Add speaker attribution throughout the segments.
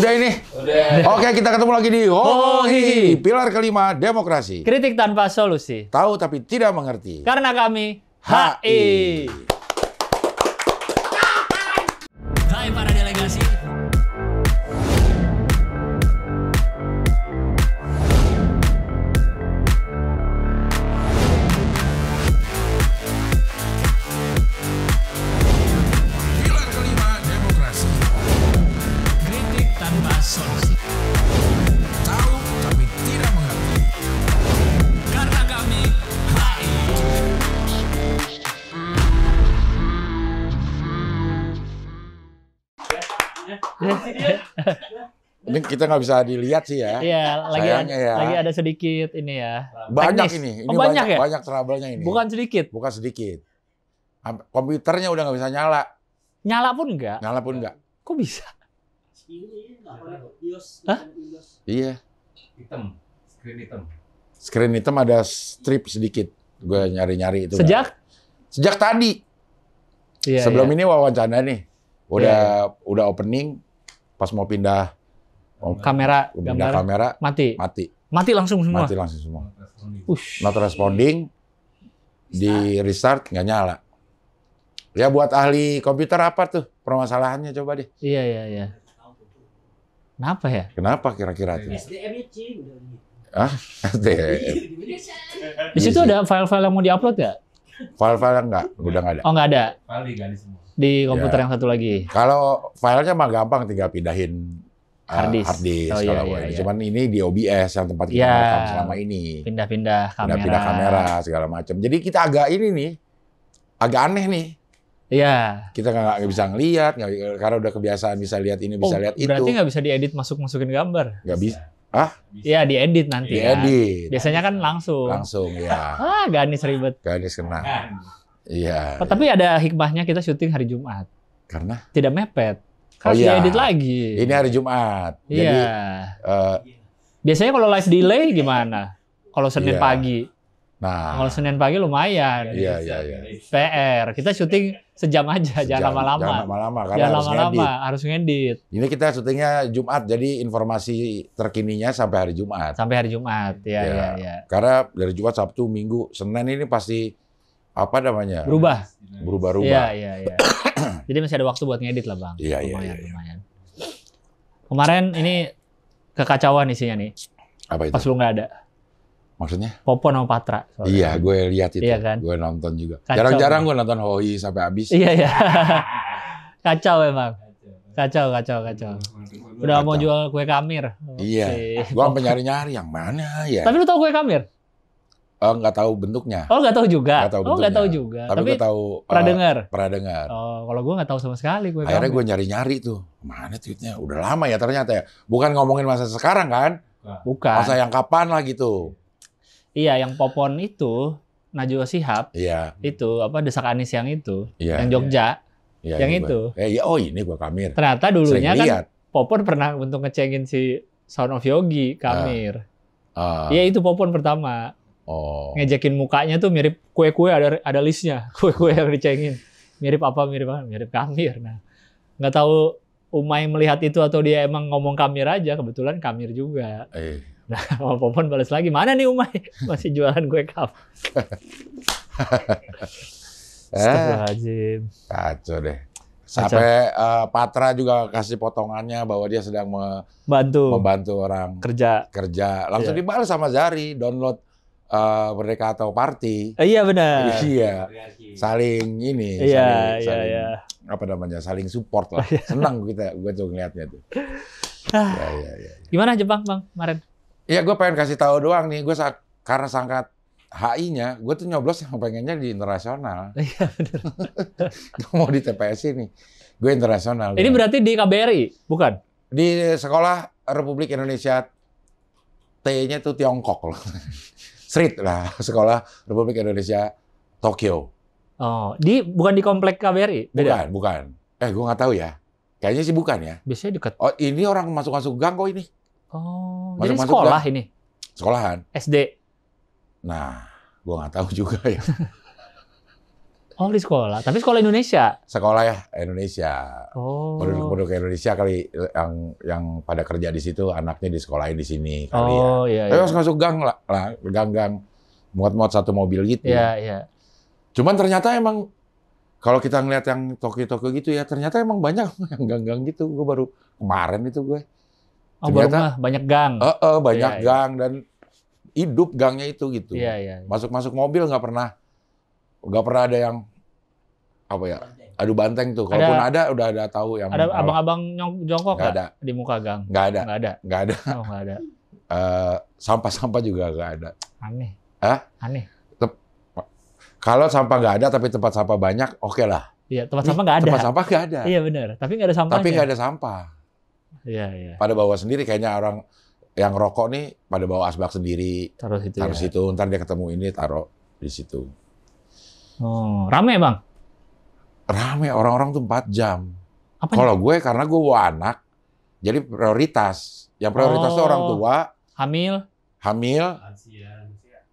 Speaker 1: Udah ini. Udah. Oke, kita ketemu lagi di Hohi, pilar kelima demokrasi. Kritik tanpa solusi. Tahu tapi tidak mengerti.
Speaker 2: Karena kami HI. HI.
Speaker 1: kita nggak bisa dilihat sih ya. Iya, lagi ada, ya. lagi ada
Speaker 2: sedikit ini ya. Banyak teknis. ini, ini oh, banyak, banyak ya? banyak trouble ini.
Speaker 1: Bukan sedikit. Bukan sedikit. Komputernya udah nggak bisa nyala. Nyala pun nggak? Nyala pun nggak. Kok bisa? Hah? Iya. Hitam, screen hitam. Screen hitam ada strip sedikit. Gue nyari-nyari itu. Sejak? Kan. Sejak tadi. Iya, Sebelum iya. ini wawancara nih. Udah iya. iya. udah opening pas mau pindah Oh, kamera udah gambar, kamera mati. Mati. Mati langsung semua. Mati langsung semua. Ush. Not responding. Di restart nggak nyala. Ya buat ahli komputer apa tuh permasalahannya coba deh. Iya iya iya. Kenapa ya? Kenapa kira-kira itu?
Speaker 2: sdm Di
Speaker 1: situ ada file-file yang mau diupload nggak? File-file yang nggak, udah nggak ada. Oh nggak ada.
Speaker 2: Di komputer
Speaker 1: ya. yang satu lagi. Kalau filenya mah gampang, tinggal pindahin Ah, hard disk, uh, oh, iya, iya, iya. Cuman ini di OBS yang tempat kita yeah. Iya. rekam selama ini. Pindah-pindah kamera. Pindah-pindah kamera segala macam. Jadi kita agak ini nih, agak aneh nih. Iya. Kita nggak bisa ngelihat, gak, karena udah kebiasaan bisa lihat ini, bisa oh, lihat itu. Berarti nggak
Speaker 2: bisa diedit masuk-masukin gambar.
Speaker 1: Nggak bisa. Ah?
Speaker 2: Iya diedit nanti. Ya. Diedit. Ya. Biasanya kan langsung. Langsung
Speaker 1: ya. ah Ganis ribet. Ganis kena. Kan. Iya. Ya.
Speaker 2: Tapi iya. ada hikmahnya kita syuting hari Jumat. Karena? Tidak mepet. Harus oh, iya. diedit
Speaker 1: lagi. Ini hari
Speaker 2: Jumat. Iya. Jadi, uh, Biasanya kalau live delay gimana? Kalau Senin iya. pagi. Nah, kalau Senin pagi lumayan. Iya, iya, iya. PR. Kita syuting sejam aja, sejam, jangan lama-lama. Jangan lama-lama karena jangan harus lama-lama, ngedit.
Speaker 1: harus ngedit. Ini kita syutingnya Jumat, jadi informasi terkininya sampai hari Jumat. Sampai hari Jumat, iya, iya. ya. ya. Karena dari Jumat, Sabtu, Minggu, Senin ini pasti apa namanya? Berubah. Berubah-ubah. Iya, iya,
Speaker 2: iya. Jadi masih ada waktu buat ngedit lah, Bang. Iya, iya, iya, iya. Lumayan. Kemarin ini kekacauan isinya nih. Apa itu? Pas lu nggak ada. Maksudnya? popo sama Patra. Soalnya.
Speaker 1: Iya, gue lihat itu. Iya kan? Gue nonton juga. Jarang-jarang gue nonton Hoi sampai habis. Iya, iya.
Speaker 2: kacau emang. Kacau, kacau, kacau. Udah kacau. mau jual kue kamir.
Speaker 1: Iya. Si. gue
Speaker 2: nyari-nyari yang mana ya. Tapi lu tau kue kamir?
Speaker 1: Oh, nggak tahu bentuknya. Oh, nggak tahu juga. Nggak tahu oh, nggak tahu
Speaker 2: juga. Tapi, Tapi tahu eh, pernah
Speaker 1: uh, Pernah dengar. Oh,
Speaker 2: kalau gue nggak tahu sama sekali. Gue Akhirnya gue gitu. nyari-nyari
Speaker 1: tuh, mana tweetnya? Udah lama ya ternyata ya. Bukan ngomongin masa sekarang kan? Nah. Bukan. Masa yang kapan lah gitu.
Speaker 2: Iya, yang popon itu Najwa Sihab. Iya. Itu apa desak Anis yang itu, iya, yang iya. Jogja.
Speaker 1: Iya. Yang iya, itu. Eh, iya, oh ini gue Kamir. Ternyata dulunya kan
Speaker 2: Popon pernah untuk ngecengin si Sound of Yogi Kamir. Ah. Ah. Iya uh, uh, ya, itu Popon pertama. Oh. Ngejekin mukanya tuh mirip kue-kue ada ada listnya, kue-kue yang dicengin. Mirip apa? Mirip apa? Mirip Kamir. Nah, nggak tahu Umay melihat itu atau dia emang ngomong Kamir aja, kebetulan Kamir juga. Eh. Nah, Om Popon balas lagi, mana nih Umay? Masih jualan kue kaf? Eh. Astagfirullahaladzim.
Speaker 1: Eh, kacau deh. Sampai uh, Patra juga kasih potongannya bahwa dia sedang me membantu membantu orang kerja kerja langsung yeah. dibalas sama Zari download uh, atau Party. Uh, iya benar. Iya. Saling ini. Iya saling, iya iya. Apa namanya? Saling support lah. Senang kita gue tuh ngeliatnya tuh. Ah. ya, ya, ya, ya. Gimana Jepang bang kemarin? Iya gue pengen kasih tahu doang nih. Gue sa karena sangat HI-nya, gue tuh nyoblos yang pengennya di internasional. Iya benar. mau di TPS ini, gue internasional. Ini ya. berarti di KBRI, bukan? Di sekolah Republik Indonesia T-nya tuh Tiongkok loh. Street lah, sekolah Republik Indonesia Tokyo. Oh, di bukan di komplek KBRI? Beda? Bukan, bukan. Eh, gua nggak tahu ya. Kayaknya sih bukan ya. Biasanya dekat. Oh, ini orang masuk-masuk gang kok ini.
Speaker 2: Oh, masuk -masuk jadi sekolah gang. ini?
Speaker 1: Sekolahan. SD? Nah, gua nggak tahu juga ya.
Speaker 2: Oh di sekolah, tapi sekolah
Speaker 1: Indonesia. Sekolah ya Indonesia. Oh. penduduk ke Indonesia kali yang yang pada kerja di situ anaknya di sekolahin di sini kali ya. oh, ya. Iya, iya. masuk gang lah, lah gang-gang muat-muat satu mobil gitu. Iya, iya. Cuman ternyata emang kalau kita ngeliat yang toko-toko gitu ya, ternyata emang banyak yang gang-gang gitu. Gue baru kemarin itu gue. Oh, ternyata, baru mah banyak gang. Eh, uh, uh, banyak yeah, iya. gang yeah. dan hidup gangnya itu gitu. Iya, iya, iya. Masuk-masuk mobil nggak pernah nggak pernah ada yang apa ya adu banteng tuh. Kalaupun ada, ada udah ada tahu yang ada abang-abang
Speaker 2: jongkok nggak ada
Speaker 1: di muka gang. Nggak ada. Nggak ada. Nggak ada. Oh, ada. uh, sampah-sampah juga nggak ada. Aneh. Hah? Aneh. Tep kalau sampah nggak ada tapi tempat sampah banyak, oke okay lah.
Speaker 2: Iya, tempat sampah nggak ada. Tempat sampah nggak ada. Iya benar. Tapi nggak ada sampah. Tapi nggak ada sampah.
Speaker 1: Iya, iya. Pada bawa sendiri kayaknya orang yang rokok nih pada bawa asbak sendiri. Taruh situ. Taruh ya. situ. Ntar dia ketemu ini taruh di situ. Oh, rame bang? rame orang-orang tuh 4 jam. Kalau gue karena gue bawa anak, jadi prioritas. Yang prioritas oh, orang tua, hamil, hamil, ya,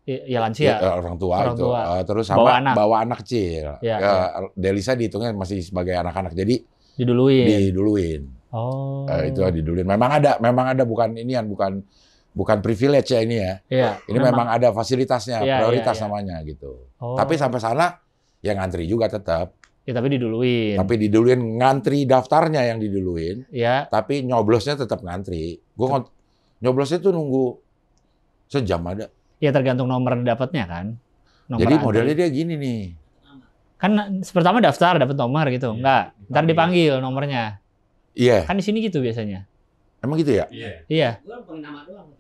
Speaker 2: ya, lansia, ya lansia, ya, orang tua, orang itu. tua. Uh, terus sama bawa anak, bawa
Speaker 1: anak kecil. Ya, uh, ya. Delisa dihitungnya masih sebagai anak-anak, jadi diduluin, diduluin. Oh, uh, itu diduluin. Memang ada, memang ada bukan inian, bukan bukan privilege ya ini ya. Iya. Ini memang, memang ada fasilitasnya, ya, prioritas ya, ya. namanya gitu. Oh. Tapi sampai sana ya ngantri juga tetap. Ya tapi diduluin. Tapi diduluin ngantri daftarnya yang diduluin. Ya. Tapi nyoblosnya tetap ngantri. Gue ngot nyoblosnya tuh nunggu sejam ada.
Speaker 2: Ya tergantung nomor dapatnya kan.
Speaker 1: Nomor Jadi modelnya dia
Speaker 2: gini nih. Kan pertama daftar dapat nomor gitu. Ya, Enggak. Ntar dipanggil nomornya. Iya. Kan di sini gitu biasanya. Emang gitu ya? Iya. Iya. Gue panggil nama doang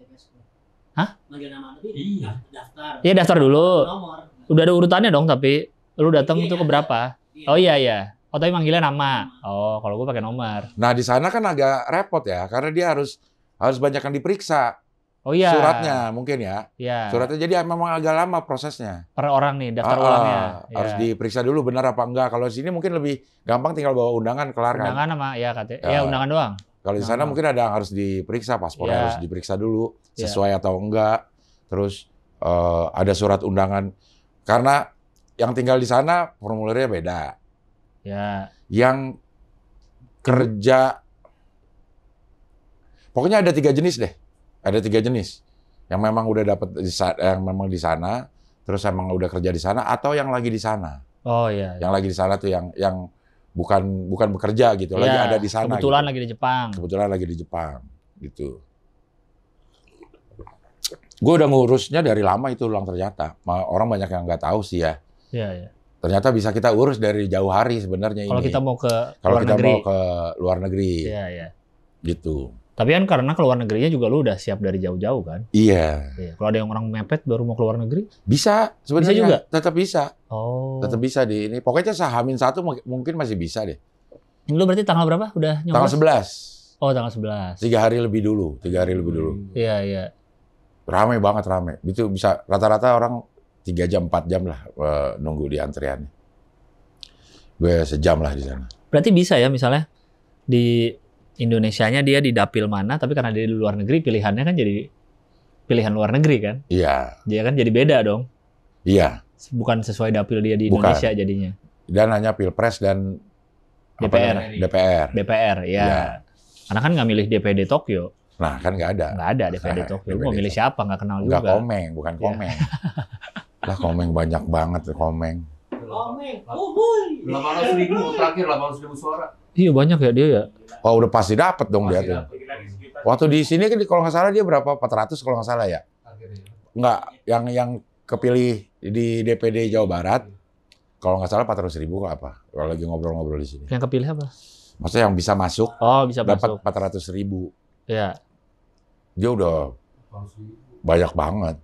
Speaker 1: Hah? Manggil dulu. Iya. Daftar. Iya daftar dulu. Nomor.
Speaker 2: Udah ada urutannya dong tapi lu datang iya, tuh ke berapa? Oh iya iya. Oh tapi manggilnya nama. Oh kalau gue pakai nomor.
Speaker 1: Nah di sana kan agak repot ya karena dia harus harus banyak yang diperiksa. Oh iya. Suratnya mungkin ya. Iya. Suratnya jadi memang agak lama prosesnya. Per orang nih daftar ah, ulangnya. Ah, harus iya. diperiksa dulu benar apa enggak. Kalau di sini mungkin lebih gampang tinggal bawa undangan kelar kan. Undangan sama ya kata. Ya, undangan doang. Kalau di sana mungkin ada yang harus diperiksa paspor yeah. harus diperiksa dulu iya. sesuai yeah. atau enggak. Terus uh, ada surat undangan karena yang tinggal di sana formulirnya beda. Ya. Yang kerja pokoknya ada tiga jenis deh. Ada tiga jenis. Yang memang udah dapat yang memang di sana, terus emang udah kerja di sana atau yang lagi di sana. Oh iya. Yang lagi di sana tuh yang yang bukan bukan bekerja gitu, lagi iya. ada di sana. Kebetulan gitu. lagi di Jepang. Kebetulan lagi di Jepang gitu. Gue udah ngurusnya dari lama itu ulang ternyata. Orang banyak yang nggak tahu sih ya. Ya, ya. Ternyata bisa kita urus dari jauh hari sebenarnya ini. Kalau kita mau
Speaker 2: ke Kalau kita negeri. mau ke
Speaker 1: luar negeri. Iya, iya. Gitu.
Speaker 2: Tapi kan karena ke luar negerinya juga lu udah siap dari jauh-jauh kan?
Speaker 1: Iya.
Speaker 2: iya. Kalau ada yang orang mepet baru mau ke luar
Speaker 1: negeri? Bisa sebenarnya. Bisa juga. Tetap bisa.
Speaker 2: Oh. Tetap
Speaker 1: bisa di ini. Pokoknya sahamin satu mungkin masih bisa deh.
Speaker 2: Lu berarti tanggal berapa? Udah nyoba? Tanggal 11. Oh, tanggal 11.
Speaker 1: Tiga hari lebih dulu. Tiga hari lebih dulu. Iya, hmm. iya. Rame banget, ramai Itu bisa rata-rata orang tiga jam, empat jam lah eh, nunggu di antrian. Gue sejam lah di sana.
Speaker 2: Berarti bisa ya misalnya di Indonesia nya dia di dapil mana, tapi karena dia di luar negeri pilihannya kan jadi pilihan luar negeri kan? Iya. Dia kan jadi beda dong. Iya. Bukan sesuai dapil dia di Bukan. Indonesia jadinya.
Speaker 1: Dan hanya pilpres
Speaker 2: dan DPR. DPR. DPR, ya. ya. Karena kan nggak milih DPD
Speaker 1: Tokyo. Nah, kan nggak ada. Nggak ada DPD nah, Tokyo. Nah, DPD mau milih siapa? Nggak kenal juga. Nggak komeng, bukan iya. komeng. Ya. Lah komeng banyak banget komeng.
Speaker 2: Komeng. Delapan ratus ribu terakhir delapan ratus ribu suara.
Speaker 1: Iya banyak ya dia ya. Oh udah pasti dapat dong dia tuh. Waktu di sini kan kalau nggak salah dia berapa? 400 kalau nggak salah ya. Nggak, yang yang kepilih di DPD Jawa Barat, kalau nggak salah 400 ribu apa? Kalau lagi ngobrol-ngobrol di sini. Yang kepilih apa? Maksudnya yang bisa masuk. Oh bisa dapat masuk. 400 ribu. Iya. Dia udah banyak banget,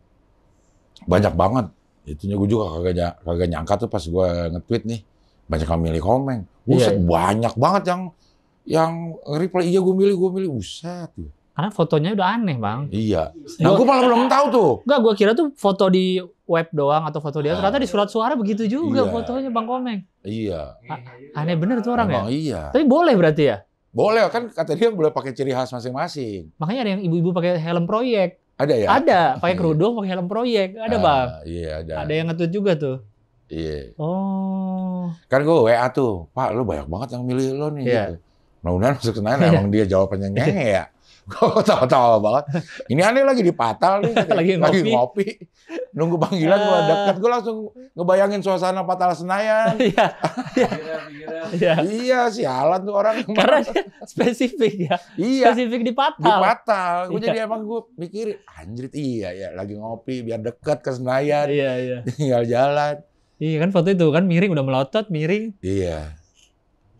Speaker 1: banyak banget itunya gue juga kagak kagak nyangka tuh pas gue nge-tweet nih banyak yang milih komeng. Iya. Buset, iya, banyak banget yang yang reply iya gue milih gue milih buset. Iya.
Speaker 2: Karena fotonya udah aneh bang. Iya. Nah gue
Speaker 1: malah belum tahu tuh. Enggak, gue kira tuh foto di web doang atau
Speaker 2: foto dia. Ah. Ternyata di surat suara begitu juga iya. fotonya bang Komeng. Iya. A
Speaker 1: aneh bener tuh orang Memang ya. Iya. Tapi boleh berarti ya? Boleh kan kata dia boleh pakai ciri khas masing-masing.
Speaker 2: Makanya ada yang ibu-ibu pakai helm proyek. Ada ya? Ada, pakai iya. kerudung, pakai helm proyek. Ada, ah, Bang.
Speaker 1: Iya, ada. Ada yang ngetut juga tuh. Iya. Oh. Kan gue WA tuh, Pak, lu banyak banget yang milih lo nih. Iya. Gitu. Nah, udah masuk Senayan, iya. emang dia jawabannya ngeyel ya. Kok tawa-tawa banget. Ini aneh lagi di Patal nih. lagi, lagi ngopi. ngopi. Nunggu panggilan gue ah. dekat. Gue langsung ngebayangin suasana Patal Senayan. Iya. Iya. iya. Iya, sialan tuh orang. Karena spesifik ya. Iya. Spesifik di Patal. Di Patal. Gue iya. jadi emang gue mikir, anjir iya ya lagi ngopi biar dekat ke Senayan. Iya, iya. Tinggal jalan. Iya kan foto itu kan miring udah melotot miring. Iya.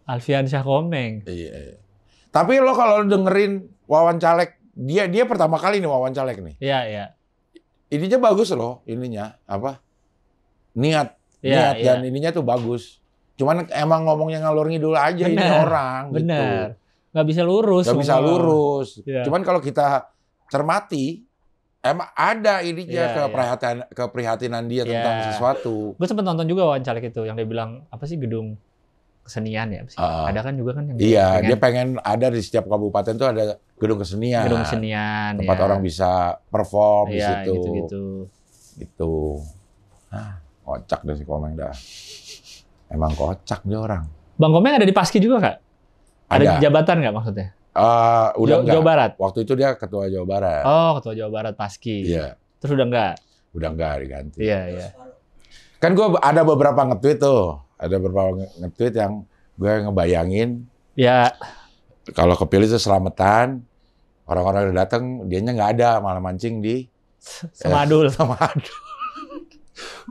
Speaker 1: Alfian Syah Komeng. Iya. iya. Tapi lo kalau dengerin Wawan caleg dia dia pertama kali nih Wawan caleg nih. Iya, iya. Ininya bagus loh, ininya apa? Niat, ya, niat ya. dan ininya tuh bagus. Cuman emang ngomongnya ngalur ngidul aja bener, ini orang bener. gitu. Gak bisa
Speaker 2: lurus. Gak bisa lurus. Ya. Cuman
Speaker 1: kalau kita cermati, emang ada ininya ya, keprihatinan iya. ya. keprihatinan dia iya. tentang sesuatu. Gue sempet nonton juga wawan caleg itu yang dia bilang apa sih gedung
Speaker 2: kesenian ya uh, ada kan juga kan yang iya pengen, dia
Speaker 1: pengen ada di setiap kabupaten tuh ada gedung kesenian gedung kesenian tempat ya. orang bisa perform iya, di situ gitu gitu gitu ah kocak deh si Komeng dah emang kocak dia orang
Speaker 2: Bang Komeng ada di Paski juga kak ada, ada jabatan nggak maksudnya
Speaker 1: Uh, udah Jawa, Jawa Barat. Waktu itu dia ketua Jawa Barat. Oh, ketua Jawa Barat Paski. Iya. Terus udah enggak? Udah enggak diganti. Iya, iya. Kan gue ada beberapa nge-tweet tuh ada beberapa nge-tweet yang gue ngebayangin ya kalau kepilih itu selamatan orang-orang udah datang dianya nggak ada malah mancing di semadul eh, semadul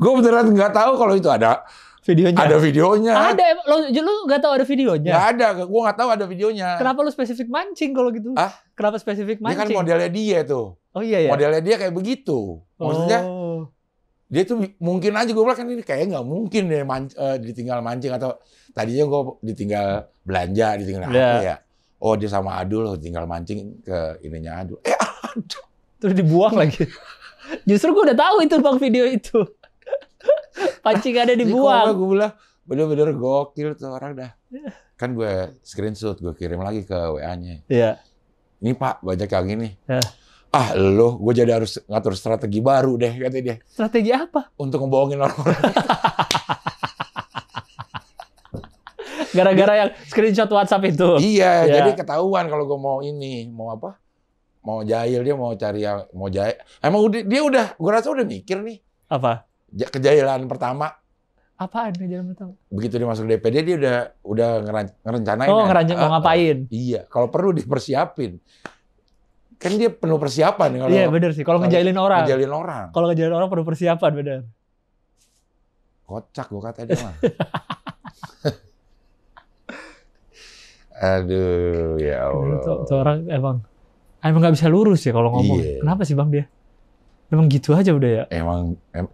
Speaker 1: gue beneran nggak tahu kalau itu ada videonya ada videonya ada
Speaker 2: lo lu nggak tahu ada videonya nggak
Speaker 1: ada gue nggak tahu ada videonya
Speaker 2: kenapa lu spesifik mancing kalau gitu ah
Speaker 1: kenapa spesifik mancing dia kan modelnya dia tuh oh iya ya modelnya dia kayak begitu maksudnya oh dia tuh mungkin aja gue bilang kan ini kayaknya nggak mungkin deh man, uh, ditinggal mancing atau tadinya gue ditinggal belanja ditinggal yeah. apa iya. ya oh dia sama Adul tinggal mancing ke ininya Adul eh aduh
Speaker 2: terus dibuang lagi justru gue udah tahu itu bang video itu pancing ada dibuang gue bilang
Speaker 1: bener-bener gokil tuh orang dah iya. kan gue screenshot gue kirim lagi ke WA-nya iya yeah. ini pak banyak yang ini yeah ah lo gue jadi harus ngatur strategi baru deh kata dia strategi apa untuk ngebohongin orang-orang gara-gara yang screenshot WhatsApp itu iya ya. jadi ketahuan kalau gue mau ini mau apa mau jahil dia mau cari yang mau jahil emang udah dia udah gue rasa udah mikir nih apa kejahilan pertama
Speaker 2: apaan kejahilan pertama
Speaker 1: begitu dia masuk DPD dia udah udah ngerencanain oh ya. ngerencanain mau ah, ah. ngapain iya kalau perlu dipersiapin Kan dia penuh persiapan. Ya kalau, iya bener sih. Kalau ngejalin orang. Ngejalin orang. Kalau ngejalin orang penuh persiapan bener. Kocak gue kata dia mah. Aduh, ya Allah. Tuh, orang emang emang nggak bisa lurus ya kalau ngomong. Iya. Kenapa sih bang dia? Emang gitu aja udah ya. Emang. Em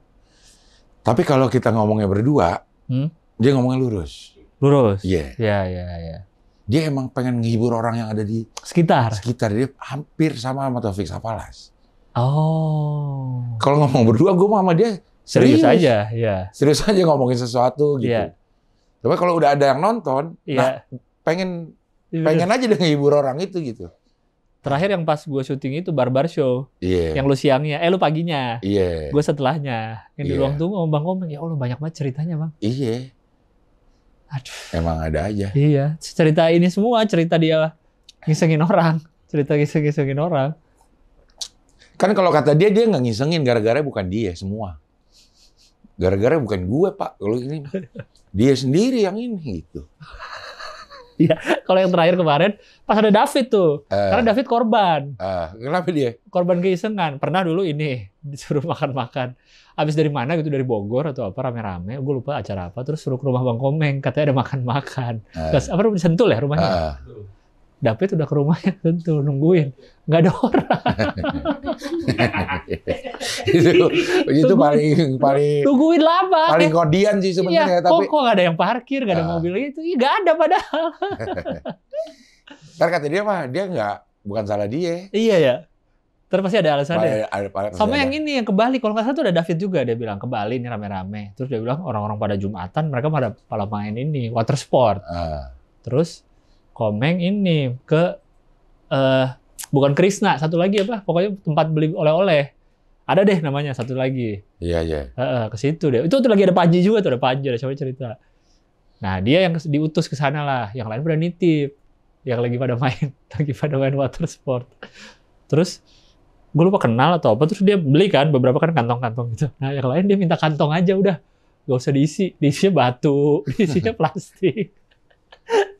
Speaker 1: Tapi kalau kita ngomongnya berdua, hmm? dia ngomongnya lurus. Lurus. Iya. Yeah. Iya, iya, iya dia emang pengen menghibur orang yang ada di sekitar. Sekitar dia hampir sama sama Taufik Sapalas. Oh. Kalau ngomong berdua gue sama dia serius, serius aja, ya. Serius aja ngomongin sesuatu gitu. Ya. Tapi kalau udah ada yang nonton, ya. nah, pengen iya. pengen aja dengan ngehibur orang itu gitu. Terakhir
Speaker 2: yang pas gue syuting itu barbar show. Yeah. Yang lu siangnya, eh lu paginya. Yeah. Gue setelahnya. Yang di iya. ruang tunggu bang ngomong, ya Allah banyak banget ceritanya bang.
Speaker 1: Iya. Yeah Aduh. Emang ada aja.
Speaker 2: Iya, cerita ini semua cerita dia ngisengin orang, cerita ngiseng-ngisengin
Speaker 1: orang. Kan kalau kata dia dia nggak ngisengin gara-gara bukan dia semua. Gara-gara bukan gue pak, kalau ini dia sendiri yang ini gitu. Iya, kalau yang terakhir kemarin pas ada David tuh, uh, karena
Speaker 2: David korban. Uh, kenapa dia? Korban keisengan. Pernah dulu ini disuruh makan-makan abis dari mana gitu dari Bogor atau apa rame-rame gue lupa acara apa terus suruh ke rumah Bang Komeng katanya ada makan-makan eh. terus apa sentul ya rumahnya eh. David udah ke rumahnya tentu nungguin nggak ada orang itu itu paling
Speaker 1: paling tungguin
Speaker 2: lama paling kodian sih iya, sebenarnya iya, tapi kok, kok gak
Speaker 1: ada yang parkir nggak ada uh, mobil itu
Speaker 2: nggak ada padahal
Speaker 1: ntar kata dia mah dia nggak bukan salah dia
Speaker 2: iya ya Terus pasti ada alasan Ada, Sama yang ini yang ke Bali, kalau nggak salah tuh ada David juga dia bilang ke Bali ini rame-rame. Terus dia bilang orang-orang pada Jumatan mereka pada pada main ini water sport. Uh. Terus Komeng ini ke uh, bukan Krishna, satu lagi apa? Pokoknya tempat beli oleh-oleh. Ada deh namanya satu lagi. Iya, iya. Yeah. ke situ deh. Itu tuh lagi ada Panji juga tuh, ada Panji, ada siapa cerita. Nah, dia yang diutus ke sana lah. Yang lain pada nitip. Yang lagi pada main, lagi pada main water sport. Terus gue lupa kenal atau apa terus dia beli kan beberapa kan kantong-kantong gitu nah yang lain dia minta kantong aja udah gak usah diisi diisinya batu diisinya plastik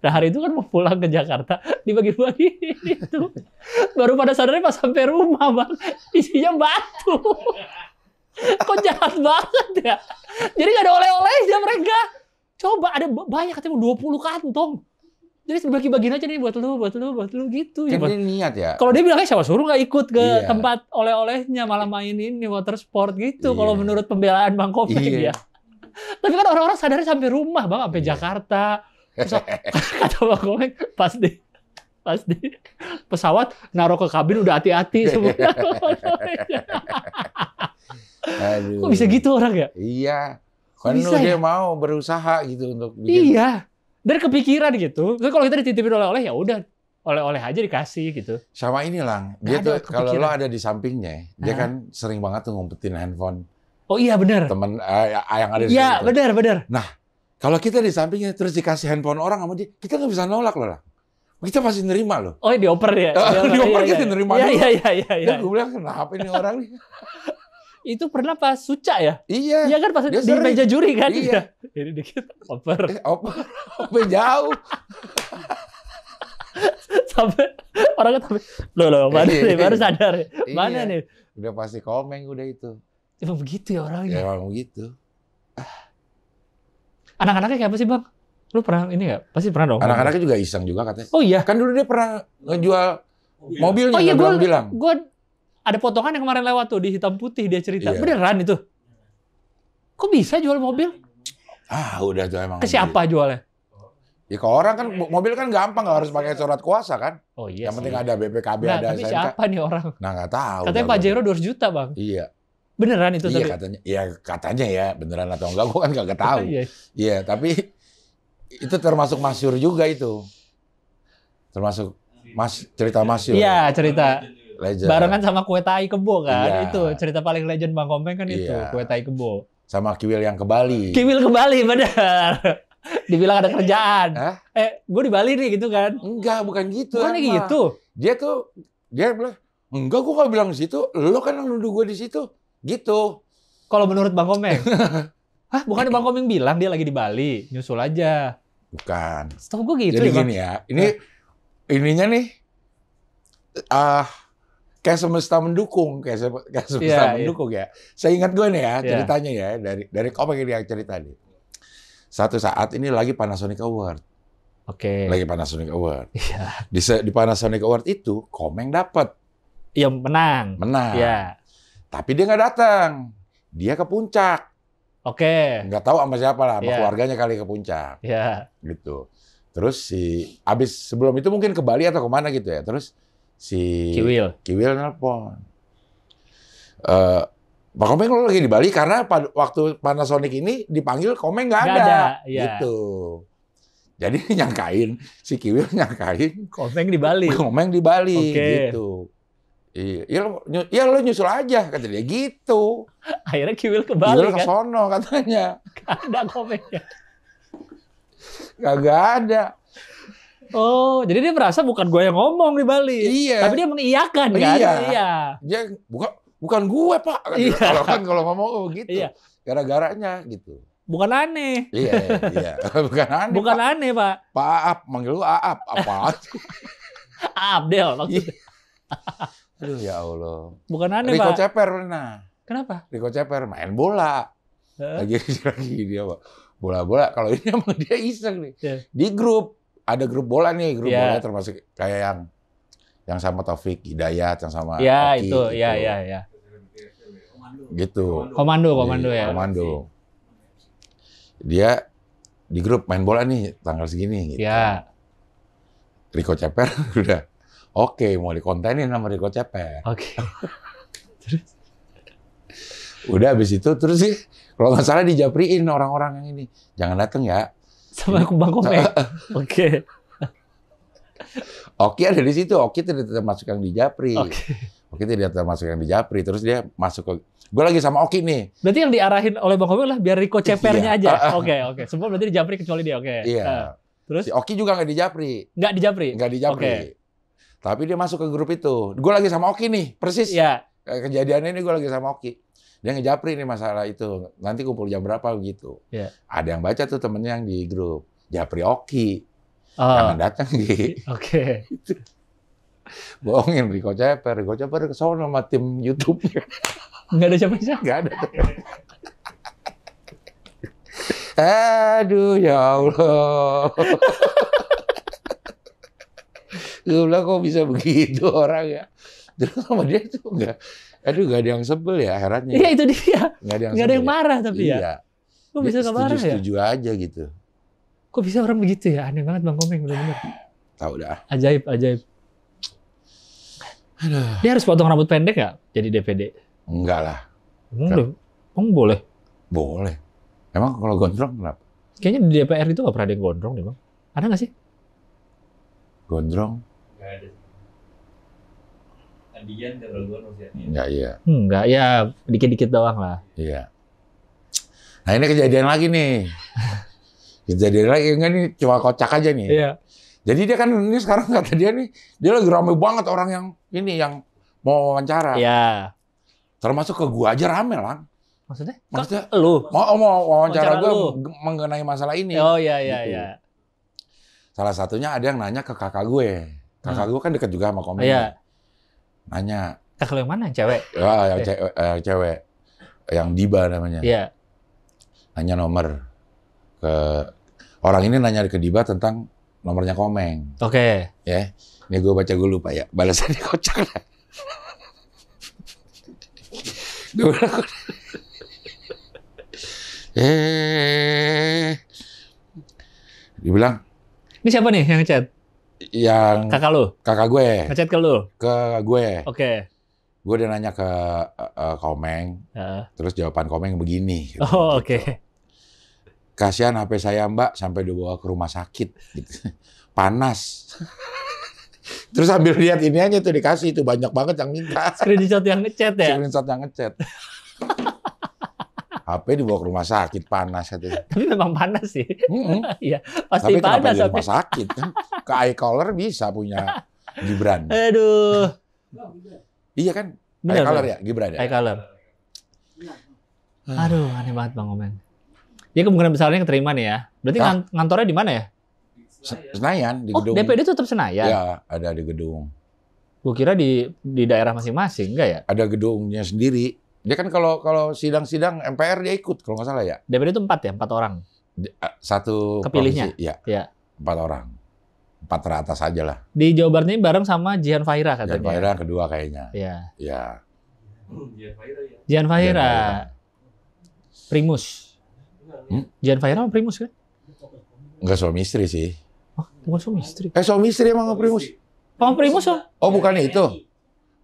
Speaker 2: nah hari itu kan mau pulang ke Jakarta dibagi-bagi itu baru pada sadarnya pas sampai rumah bang isinya batu kok jahat banget ya jadi gak ada oleh-olehnya mereka coba ada banyak katanya 20 kantong jadi bagi-bagiin aja nih buat lu, buat lu, buat lu gitu. Jadi kan ya, buat... niat ya. Kalau dia bilangnya siapa suruh nggak ikut ke iya. tempat oleh-olehnya malam main ini water sport gitu. Iya. Kalau menurut pembelaan Bang Kopi iya. ya. Tapi kan orang-orang sadar sampai rumah Bang, sampai iya. Jakarta. kata Bang Kopi pas deh pas di pesawat naruh ke
Speaker 1: kabin udah hati-hati semua. Aduh. Kok bisa gitu orang ya? Iya. Kan bisa, dia ya? mau berusaha gitu untuk bikin. Iya
Speaker 2: dari kepikiran gitu. Terus kalau kita dititipin oleh-oleh ya udah oleh-oleh aja dikasih gitu. Sama ini lang,
Speaker 1: dia tuh kalau lo ada di sampingnya, dia kan sering banget tuh ngumpetin handphone. Oh iya benar. Temen uh, yang ada di Iya benar benar. Nah kalau kita di sampingnya terus dikasih handphone orang sama dia, kita nggak bisa nolak loh lah. Kita pasti nerima loh. Oh dioper ya? Eh, dioper, dioper iya, kita iya. nerima. Iya iya iya iya. iya. gue bilang kenapa ini orang nih? itu pernah pas Suca ya?
Speaker 2: Iya. Iya kan pas di meja juri kan? Iya.
Speaker 1: Ya. Ini dikit oper. Eh, oper. Oper
Speaker 2: jauh. sampai orang kan sampai lo lo mana iya, nih iya. baru sadar ya. iya. mana nih
Speaker 1: udah pasti komeng udah itu
Speaker 2: emang begitu ya orangnya ya
Speaker 1: orang begitu ah.
Speaker 2: anak-anaknya kayak apa sih bang lu pernah ini nggak
Speaker 1: pasti pernah dong anak-anaknya juga iseng juga katanya
Speaker 2: oh iya kan dulu dia pernah ngejual oh, iya. mobilnya oh iya gue bilang gue ada potongan yang kemarin lewat tuh di hitam putih dia cerita. Iya. Beneran itu.
Speaker 1: Kok bisa jual mobil? Ah, udah tuh emang. Ke siapa jualnya? Ya ke orang kan mobil kan gampang nggak harus pakai surat kuasa kan? Oh iya. Yang penting iya. ada BPKB nah, ada tapi siapa nih orang? Nah nggak tahu. Katanya Pak Jero 200 juta bang. Iya. Beneran itu iya, tapi? Iya katanya. Iya katanya ya beneran atau enggak gue kan nggak tahu. iya. Iya tapi itu termasuk masyur juga itu. Termasuk mas cerita masyur. Iya cerita legend. Barengan
Speaker 2: sama kue tai kebo kan. Iya. Itu cerita paling legend Bang Komeng kan iya. itu, kue tai
Speaker 1: kebo. Sama Kiwil yang ke Bali. Kiwil ke Bali, benar. Dibilang ada kerjaan. Hah? Eh, gue di Bali nih gitu kan. Enggak, bukan gitu. Bukan ini gitu. Dia tuh dia bilang, "Enggak, gue gak bilang di situ. Lo kan yang nuduh gue di situ." Gitu. Kalau menurut
Speaker 2: Bang Komeng. Hah, bukan Bang Komeng bilang dia lagi di Bali, nyusul aja. Bukan.
Speaker 1: Setahu gue gitu Jadi ya, gini ya. Ini ininya nih ah uh, kayak semesta mendukung, kayak, semesta yeah, iya. mendukung ya. Saya ingat gue nih ya yeah. ceritanya ya dari dari komik yang cerita nih. Satu saat ini lagi Panasonic Award. Oke. Okay. Lagi Panasonic Award. Yeah. Di, di Panasonic Award itu Komeng dapat. Iya menang. Menang. Yeah. Tapi dia nggak datang. Dia ke puncak. Oke. Okay. Nggak tahu sama siapa lah, sama yeah. keluarganya kali ke puncak. Iya. Yeah. Gitu. Terus si abis sebelum itu mungkin ke Bali atau kemana gitu ya. Terus si Kiwil. Kiwil nelpon. Uh, Pak Komeng lo lagi di Bali karena pada waktu Panasonic ini dipanggil Komeng nggak ada, ada ya. gitu. Jadi nyangkain si Kiwil nyangkain Komeng di Bali. Komeng di Bali okay. gitu. Iya lo, ya lo nyusul aja kata dia gitu. Akhirnya Kiwil ke Bali Kiwil kan. ke sono
Speaker 2: katanya. Gak ada Komengnya. Kagak ada. Oh, jadi dia merasa bukan gue yang ngomong di Bali. Iya. Tapi dia mengiyakan kan? Iya. iya.
Speaker 1: Dia bukan bukan gue pak. Kan iya. Kalau kan kalau ngomong oh, gitu. Iya. Gara-garanya gitu. Bukan aneh. Iya, iya. Bukan aneh. Bukan pak. aneh pak. Pak Aap, manggil lu Aap. Apa? Aap Del iya. Aduh ya Allah. Bukan aneh Rico pak. Rico Ceper nah. Kenapa? Rico Ceper main bola. Lagi lagi dia pak. Bola-bola. Kalau ini emang dia iseng nih. Yeah. Di grup ada grup bola nih, grup yeah. bola termasuk kayak yang yang sama Taufik Hidayat, yang sama Ya, Oki, itu, iya, gitu. ya, ya, ya. Gitu. Komando, komando ya. Komando. Dia di grup main bola nih tanggal segini gitu. Ya. Rico Ceper udah oke okay, mau dikontenin sama Riko Ceper. Oke. Okay. udah habis itu terus sih kalau nggak salah dijapriin orang-orang yang ini jangan datang ya
Speaker 2: sama aku Bang Oke. Oke.
Speaker 1: Oki ada di situ. Oki tidak termasuk yang di Japri. Okay. Oki tidak termasuk yang di Japri. Terus dia masuk ke gue lagi sama Oki nih.
Speaker 2: Berarti yang diarahin
Speaker 1: oleh Bang Komeng lah biar Riko cepernya iya. aja. Oke, oke. Okay. Semua berarti di Japri kecuali dia. Oke. Okay. Iya. Nah, terus si Oki juga nggak di Japri. Nggak di Japri. Nggak di Japri. Okay. Tapi dia masuk ke grup itu. Gue lagi sama Oki nih, persis. Iya. Yeah. Kejadiannya ini gue lagi sama Oki dia ngejapri nih masalah itu. Nanti kumpul jam berapa gitu. Yeah. Ada yang baca tuh temennya yang di grup. Japri Oki. Oh. datang, di Oke. Okay. Gitu. Bohongin Rico Ceper. Rico Ceper kesel sama tim YouTube-nya.
Speaker 2: Nggak ada siapa-siapa? Nggak ada.
Speaker 1: Aduh, ya Allah. Gue bilang, kok bisa begitu orang ya? Terus sama dia tuh enggak Aduh gak ada yang sebel ya herannya. Iya ya. itu dia. Gak ada yang, gak ada yang ya. marah tapi tapi ya. Iya. Kok bisa gak marah ya? Setuju aja gitu.
Speaker 2: Kok bisa orang begitu ya? Aneh banget Bang Komeng benar-benar.
Speaker 1: Tahu dah. Ajaib, ajaib. Aduh.
Speaker 2: Dia harus potong rambut pendek nggak jadi DPD? Enggak lah. Emang, emang boleh?
Speaker 1: Boleh. Emang kalau gondrong kenapa?
Speaker 2: Kayaknya di DPR itu gak pernah ada yang gondrong nih bang. Ada gak sih? Gondrong? Gak ada. Adian gak usianya? Enggak, iya.
Speaker 1: Enggak, ya dikit-dikit doang lah. Iya. Nah ini kejadian lagi nih. kejadian lagi, enggak nih cuma kocak aja nih. Iya. Jadi dia kan ini sekarang kata dia nih, dia lagi rame banget orang yang ini yang mau wawancara. Iya. Termasuk ke gua aja rame lah. Maksudnya? Maksudnya lu mau mau wawancara, wawancara gua lu. mengenai masalah ini. Oh iya iya gitu. iya. Salah satunya ada yang nanya ke kakak gue. Kakak hmm. gue kan deket juga sama komedi. Iya. Nanya. Eh, kalau yang mana? Yang cewek? Ya, yang cewek. Eh, yang, cewek. yang Diba namanya. Iya. Nanya nomor ke orang ini nanya ke Diba tentang nomornya Komeng. Oke. Okay. Ya. Ini gue baca gue lupa ya. Balasannya kocak lah. gue Eh. Dibilang. Ini siapa nih yang chat? yang kakak lu kakak gue ngechat ke lu ke gue oke okay. gue udah nanya ke uh, Komeng uh. terus jawaban Komeng begini gitu, oh oke okay. Gitu. kasihan HP saya mbak sampai dibawa ke rumah sakit gitu. panas terus sambil lihat ini aja tuh dikasih itu banyak banget yang minta screenshot yang ngechat ya screenshot yang ngechat HP dibawa ke rumah sakit panas itu. Tapi kan memang panas sih. Iya, mm -hmm. pasti Tapi panas. Tapi rumah sakit kan? Ke eye color bisa punya Gibran. Aduh. iya kan? Bener, eye color ya, Gibran ya. Eye color.
Speaker 2: Aduh, aneh banget Bang Omen. Ya kemungkinan besarnya keterima nih ya. Berarti nah, ngantornya di mana ya?
Speaker 1: Senayan di oh, gedung. Oh, DPD itu tetap Senayan. Ya, ada di gedung. Gue kira di di daerah masing-masing enggak ya? Ada gedungnya sendiri. Dia kan kalau kalau sidang-sidang MPR dia ikut kalau nggak salah ya. DPD itu empat ya, empat orang. Satu kepilihnya. ya. ya. Empat orang. Empat teratas aja lah.
Speaker 2: Di Jawa Barat ini bareng sama Jihan Fahira katanya. Jihan Fahira kedua kayaknya. Ya,
Speaker 1: Jihan Fahira ya.
Speaker 2: Jihan Fahira. Ya? Primus. Hmm? Jihan Fahira sama Primus kan?
Speaker 1: Enggak suami istri sih. Oh, bukan suami istri. Eh suami istri emang Primus. Sama Primus oh? Oh bukan itu. Iya, iya.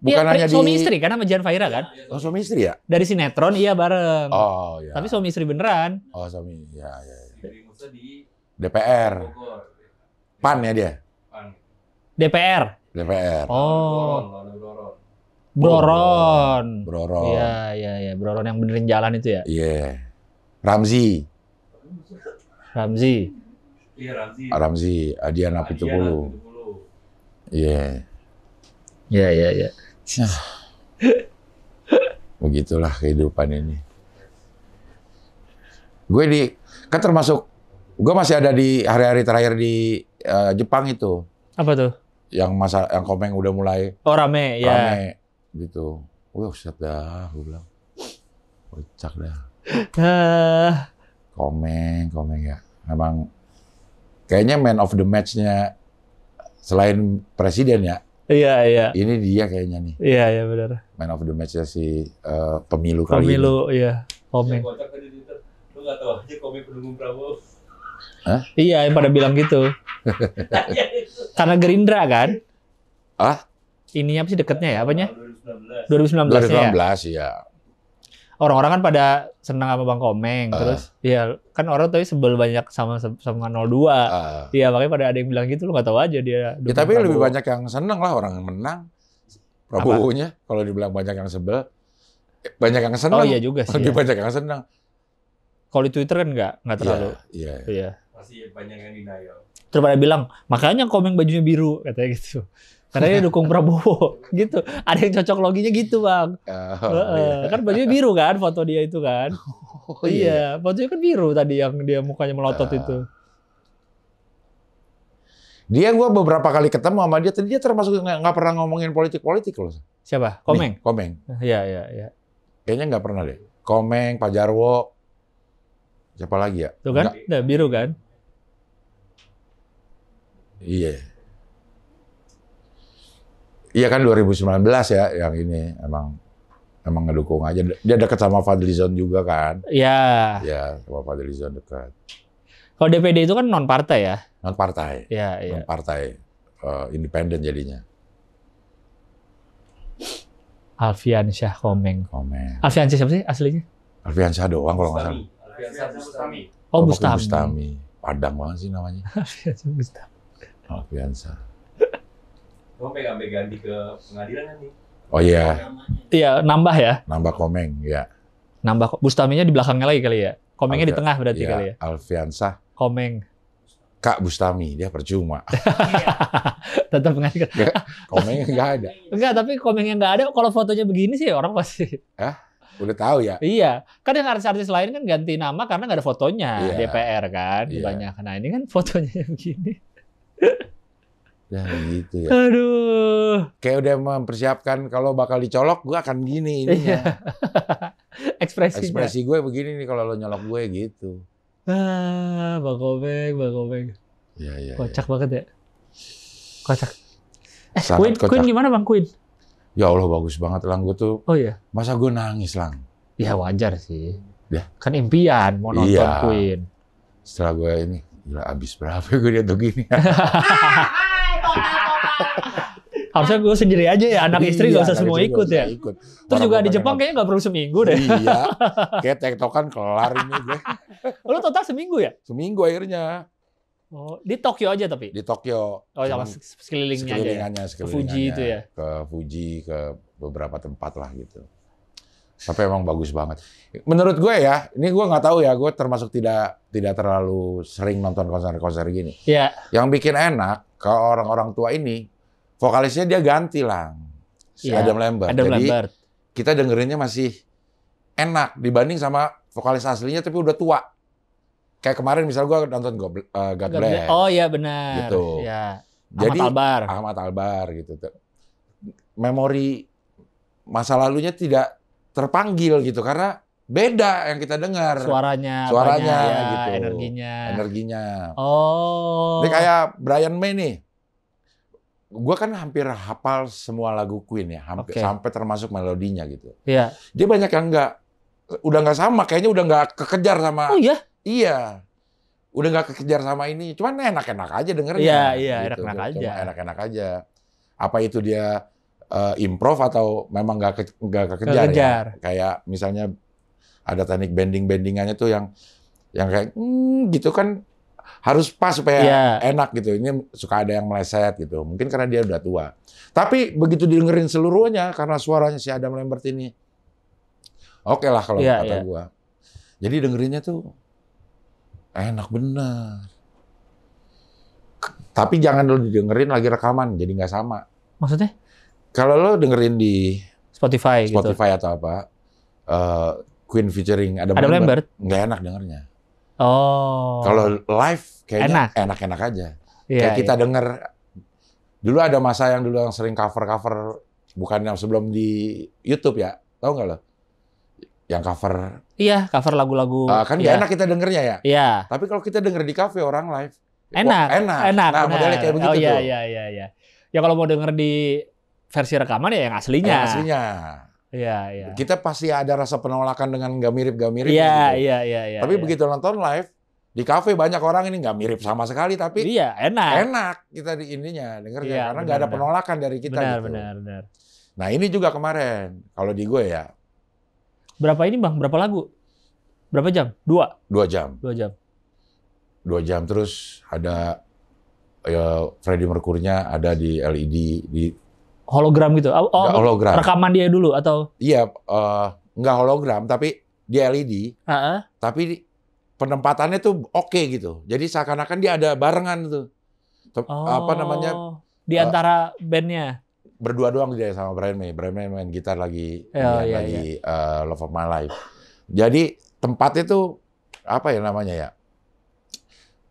Speaker 1: Bukan ya, hanya suami di... istri
Speaker 2: kan sama Jan Faira kan? Oh suami istri ya? Dari sinetron iya bareng. Oh iya. Tapi suami istri beneran.
Speaker 1: Oh suami, iya ya. ya. DPR. Pan ya dia? Pan.
Speaker 2: DPR. DPR. Oh. Broron. Broron. Iya iya iya. Broron yang benerin jalan itu ya? Iya. Yeah.
Speaker 1: Ramzi. Ramzi.
Speaker 2: Iya Ramzi. Ramzi.
Speaker 1: Adiana Pitupulu. Iya. Iya, iya, iya. Nah. begitulah kehidupan ini. Gue di, kan termasuk, gue masih ada di hari-hari terakhir di uh, Jepang itu. Apa tuh? Yang masa, yang komeng udah mulai. Oh rame, rame ya. Rame, gitu. Wih, usah dah, gue bilang. Kocak dah. Ah. komeng, komeng ya. Emang kayaknya man of the match-nya selain presiden ya, Iya iya. Ini dia kayaknya nih. Iya iya benar. Man of the match-nya si uh, eh, pemilu, pemilu kali ini. Pemilu
Speaker 2: iya. komen. Iya, Lu nggak tahu aja komen pendukung Prabowo.
Speaker 1: Iya, yang pada bilang gitu.
Speaker 2: Karena Gerindra kan? Ah? Ininya apa sih deketnya ya? Apanya?
Speaker 1: 2019. 2019, 2019 ya. ya
Speaker 2: orang-orang kan pada senang sama Bang Komeng uh. terus ya kan orang tapi sebel banyak sama sama 02. Ah. Iya ya makanya pada ada yang bilang gitu lu nggak tahu aja dia. Ya, tapi Prabowo. lebih banyak
Speaker 1: yang seneng lah orang yang menang. Prabowo-nya kalau dibilang banyak yang sebel eh, banyak yang senang. Oh iya juga sih. Lebih ya. banyak yang senang. Kalau di Twitter kan nggak nggak iya, terlalu. Iya. Yeah, yeah. yeah.
Speaker 2: Masih banyak yang denial. Terus pada bilang makanya Komeng bajunya biru katanya gitu. Karena dia dukung Prabowo gitu. Ada yang cocok loginya gitu bang. Oh, iya. Kan bajunya biru kan foto dia itu kan. Oh, iya. iya, fotonya kan biru tadi yang dia mukanya
Speaker 1: melotot uh. itu. Ah. Dia gue beberapa kali ketemu sama dia, tadi dia termasuk nggak pernah ngomongin politik-politik loh. Siapa? Komeng? Nih, Komeng. Iya, iya, iya. Kayaknya nggak pernah deh. Komeng, Pak Jarwo, siapa lagi ya?
Speaker 2: Tuh kan, Nah, biru kan?
Speaker 1: Iya. Yeah. Iya kan 2019 ya yang ini emang emang ngedukung aja. Dia dekat sama Fadlizon juga kan? Iya. Iya, sama Fadlizon dekat.
Speaker 2: Kalau DPD itu kan non partai ya?
Speaker 1: Non partai. Iya, iya. Non partai. Uh, eh, independen jadinya.
Speaker 2: Alfian Syah Komeng. Komeng. Alfian Syah siapa sih aslinya?
Speaker 1: Alfian Syah doang kalau nggak salah. Alfian Syah Bustami.
Speaker 2: Oh Bustami. Bustami.
Speaker 1: Padang banget sih namanya. Alfian Syah Bustami. Alfian Syah.
Speaker 2: Kamu pengen ambil ganti ke pengadilan nih? Kan, oh iya. Iya, nambah ya. Nambah komeng, ya. Nambah Bustaminya di belakangnya lagi kali ya. Komengnya di tengah berarti ya, kali ya.
Speaker 1: Alfiansah. Komeng. Kak Bustami, dia percuma. Tetap ngasih. Komengnya nggak ada.
Speaker 2: Enggak, tapi komeng yang nggak ada. Kalau fotonya begini sih orang pasti. Hah? Udah tahu ya? Iya. Kan yang artis-artis lain kan ganti nama karena nggak ada fotonya. Iya. DPR kan iya. banyak. Nah ini kan
Speaker 1: fotonya yang begini. Nah gitu ya. Aduh. Kayak udah mempersiapkan kalau bakal dicolok gue akan gini ini. ya iya. ekspresi Ekspresi gue begini nih kalau lo nyolok gue gitu.
Speaker 2: Ah, Bang Komeng, Bang Komeng. Iya, iya, iya. Kocak ya. banget ya. Kocak. Eh, Sangat Queen, kocak. Queen gimana Bang Queen?
Speaker 1: Ya Allah bagus banget lang gue tuh. Oh iya. Masa gue nangis lang? Ya wajar sih. Ya. Kan impian mau nonton iya. Queen. Setelah gue ini, gila abis berapa gue dia tuh gini. Harusnya gue sendiri aja ya, anak iya, istri iya, gak usah semua ikut ya. Ikut.
Speaker 2: Terus Orang juga di Jepang kayaknya gak perlu seminggu deh. Iya,
Speaker 1: kayak tektokan kelar ini gue. Lo total seminggu ya? Seminggu akhirnya. Oh, di Tokyo aja tapi? Di Tokyo. Oh, sama sekelilingnya, sekelilingnya aja ya? Sekelilingannya, ke Fuji itu ya? Ke Fuji, ke beberapa tempat lah gitu. Tapi emang bagus banget. Menurut gue ya, ini gue nggak tahu ya, gue termasuk tidak tidak terlalu sering nonton konser-konser gini. Iya. Yang bikin enak, ke orang-orang tua ini, vokalisnya dia ganti lah. Si ya, Adam Lambert. Adam Jadi Lambert. kita dengerinnya masih enak dibanding sama vokalis aslinya tapi udah tua. Kayak kemarin misal gua nonton eh, God, uh, Bless. Oh iya
Speaker 2: benar. Gitu. Ya.
Speaker 1: Jadi Ahmad Albar. Ahmad Albar gitu. Memori masa lalunya tidak terpanggil gitu karena beda yang kita dengar suaranya suaranya ya, gitu. Gitu. energinya energinya oh ini kayak Brian May nih gue kan hampir hafal semua lagu Queen ya hampir okay. sampai termasuk melodinya gitu Iya. dia banyak yang nggak udah nggak sama kayaknya udah nggak kekejar sama oh iya iya udah nggak kekejar sama ini cuman enak-enak aja dengernya iya iya gitu. enak-enak aja enak-enak aja apa itu dia uh, improv atau memang nggak ke, kekejar, kekejar ya kayak misalnya ada teknik bending-bendingannya tuh yang yang kayak hmm, gitu kan harus pas supaya yeah. enak gitu. Ini suka ada yang meleset gitu. Mungkin karena dia udah tua. Tapi begitu didengerin seluruhnya karena suaranya si Adam Lambert ini. Oke okay lah kalau yeah, kata yeah. gua. Jadi dengerinnya tuh enak bener. Tapi jangan lo didengerin lagi rekaman, jadi nggak sama. Maksudnya? Kalau lo dengerin di Spotify, gitu. Spotify gitu. atau apa, uh, Queen featuring Adam, Adam Lambert. Nggak enak dengernya.
Speaker 2: Oh. Kalau
Speaker 1: live kayaknya enak-enak aja. Yeah, Kayak kita yeah. denger dulu ada masa yang dulu yang sering cover-cover bukan yang sebelum di YouTube ya. tau gak lo? Yang cover. Iya, cover lagu-lagu. Uh, kan yeah. enak kita dengernya ya. Iya. Tapi kalau kita denger di cafe orang live Enak, wah, enak. enak. Nah, enak. modelnya kayak begitu oh, iya, tuh. iya, iya, iya. Ya kalau mau denger di versi rekaman ya yang aslinya. Yang aslinya. Iya, iya. Kita pasti ada rasa penolakan dengan nggak mirip nggak mirip. Iya, gitu. iya, iya, iya. Tapi ya. begitu nonton live di kafe banyak orang ini nggak mirip sama sekali tapi iya enak enak kita di ininya dengar kan? iya, karena nggak ada penolakan dari kita benar, gitu. Benar, benar. Nah ini juga kemarin kalau di gue ya.
Speaker 2: Berapa ini bang? Berapa lagu? Berapa jam? Dua.
Speaker 1: Dua jam. Dua jam. Dua jam terus ada ya Freddie Mercury-nya ada di LED di hologram gitu? Oh, oh, hologram. Rekaman dia
Speaker 2: dulu atau?
Speaker 1: Iya, uh, nggak hologram tapi dia LED. Uh -uh. Tapi penempatannya tuh oke okay gitu. Jadi seakan-akan dia ada barengan tuh. Oh, apa namanya? Di eh, antara uh, bandnya. Berdua doang dia sama Brian May. Brian May main gitar lagi, oh, iya, lagi Uh, Love of My Life. Jadi tempatnya tuh apa ya namanya ya?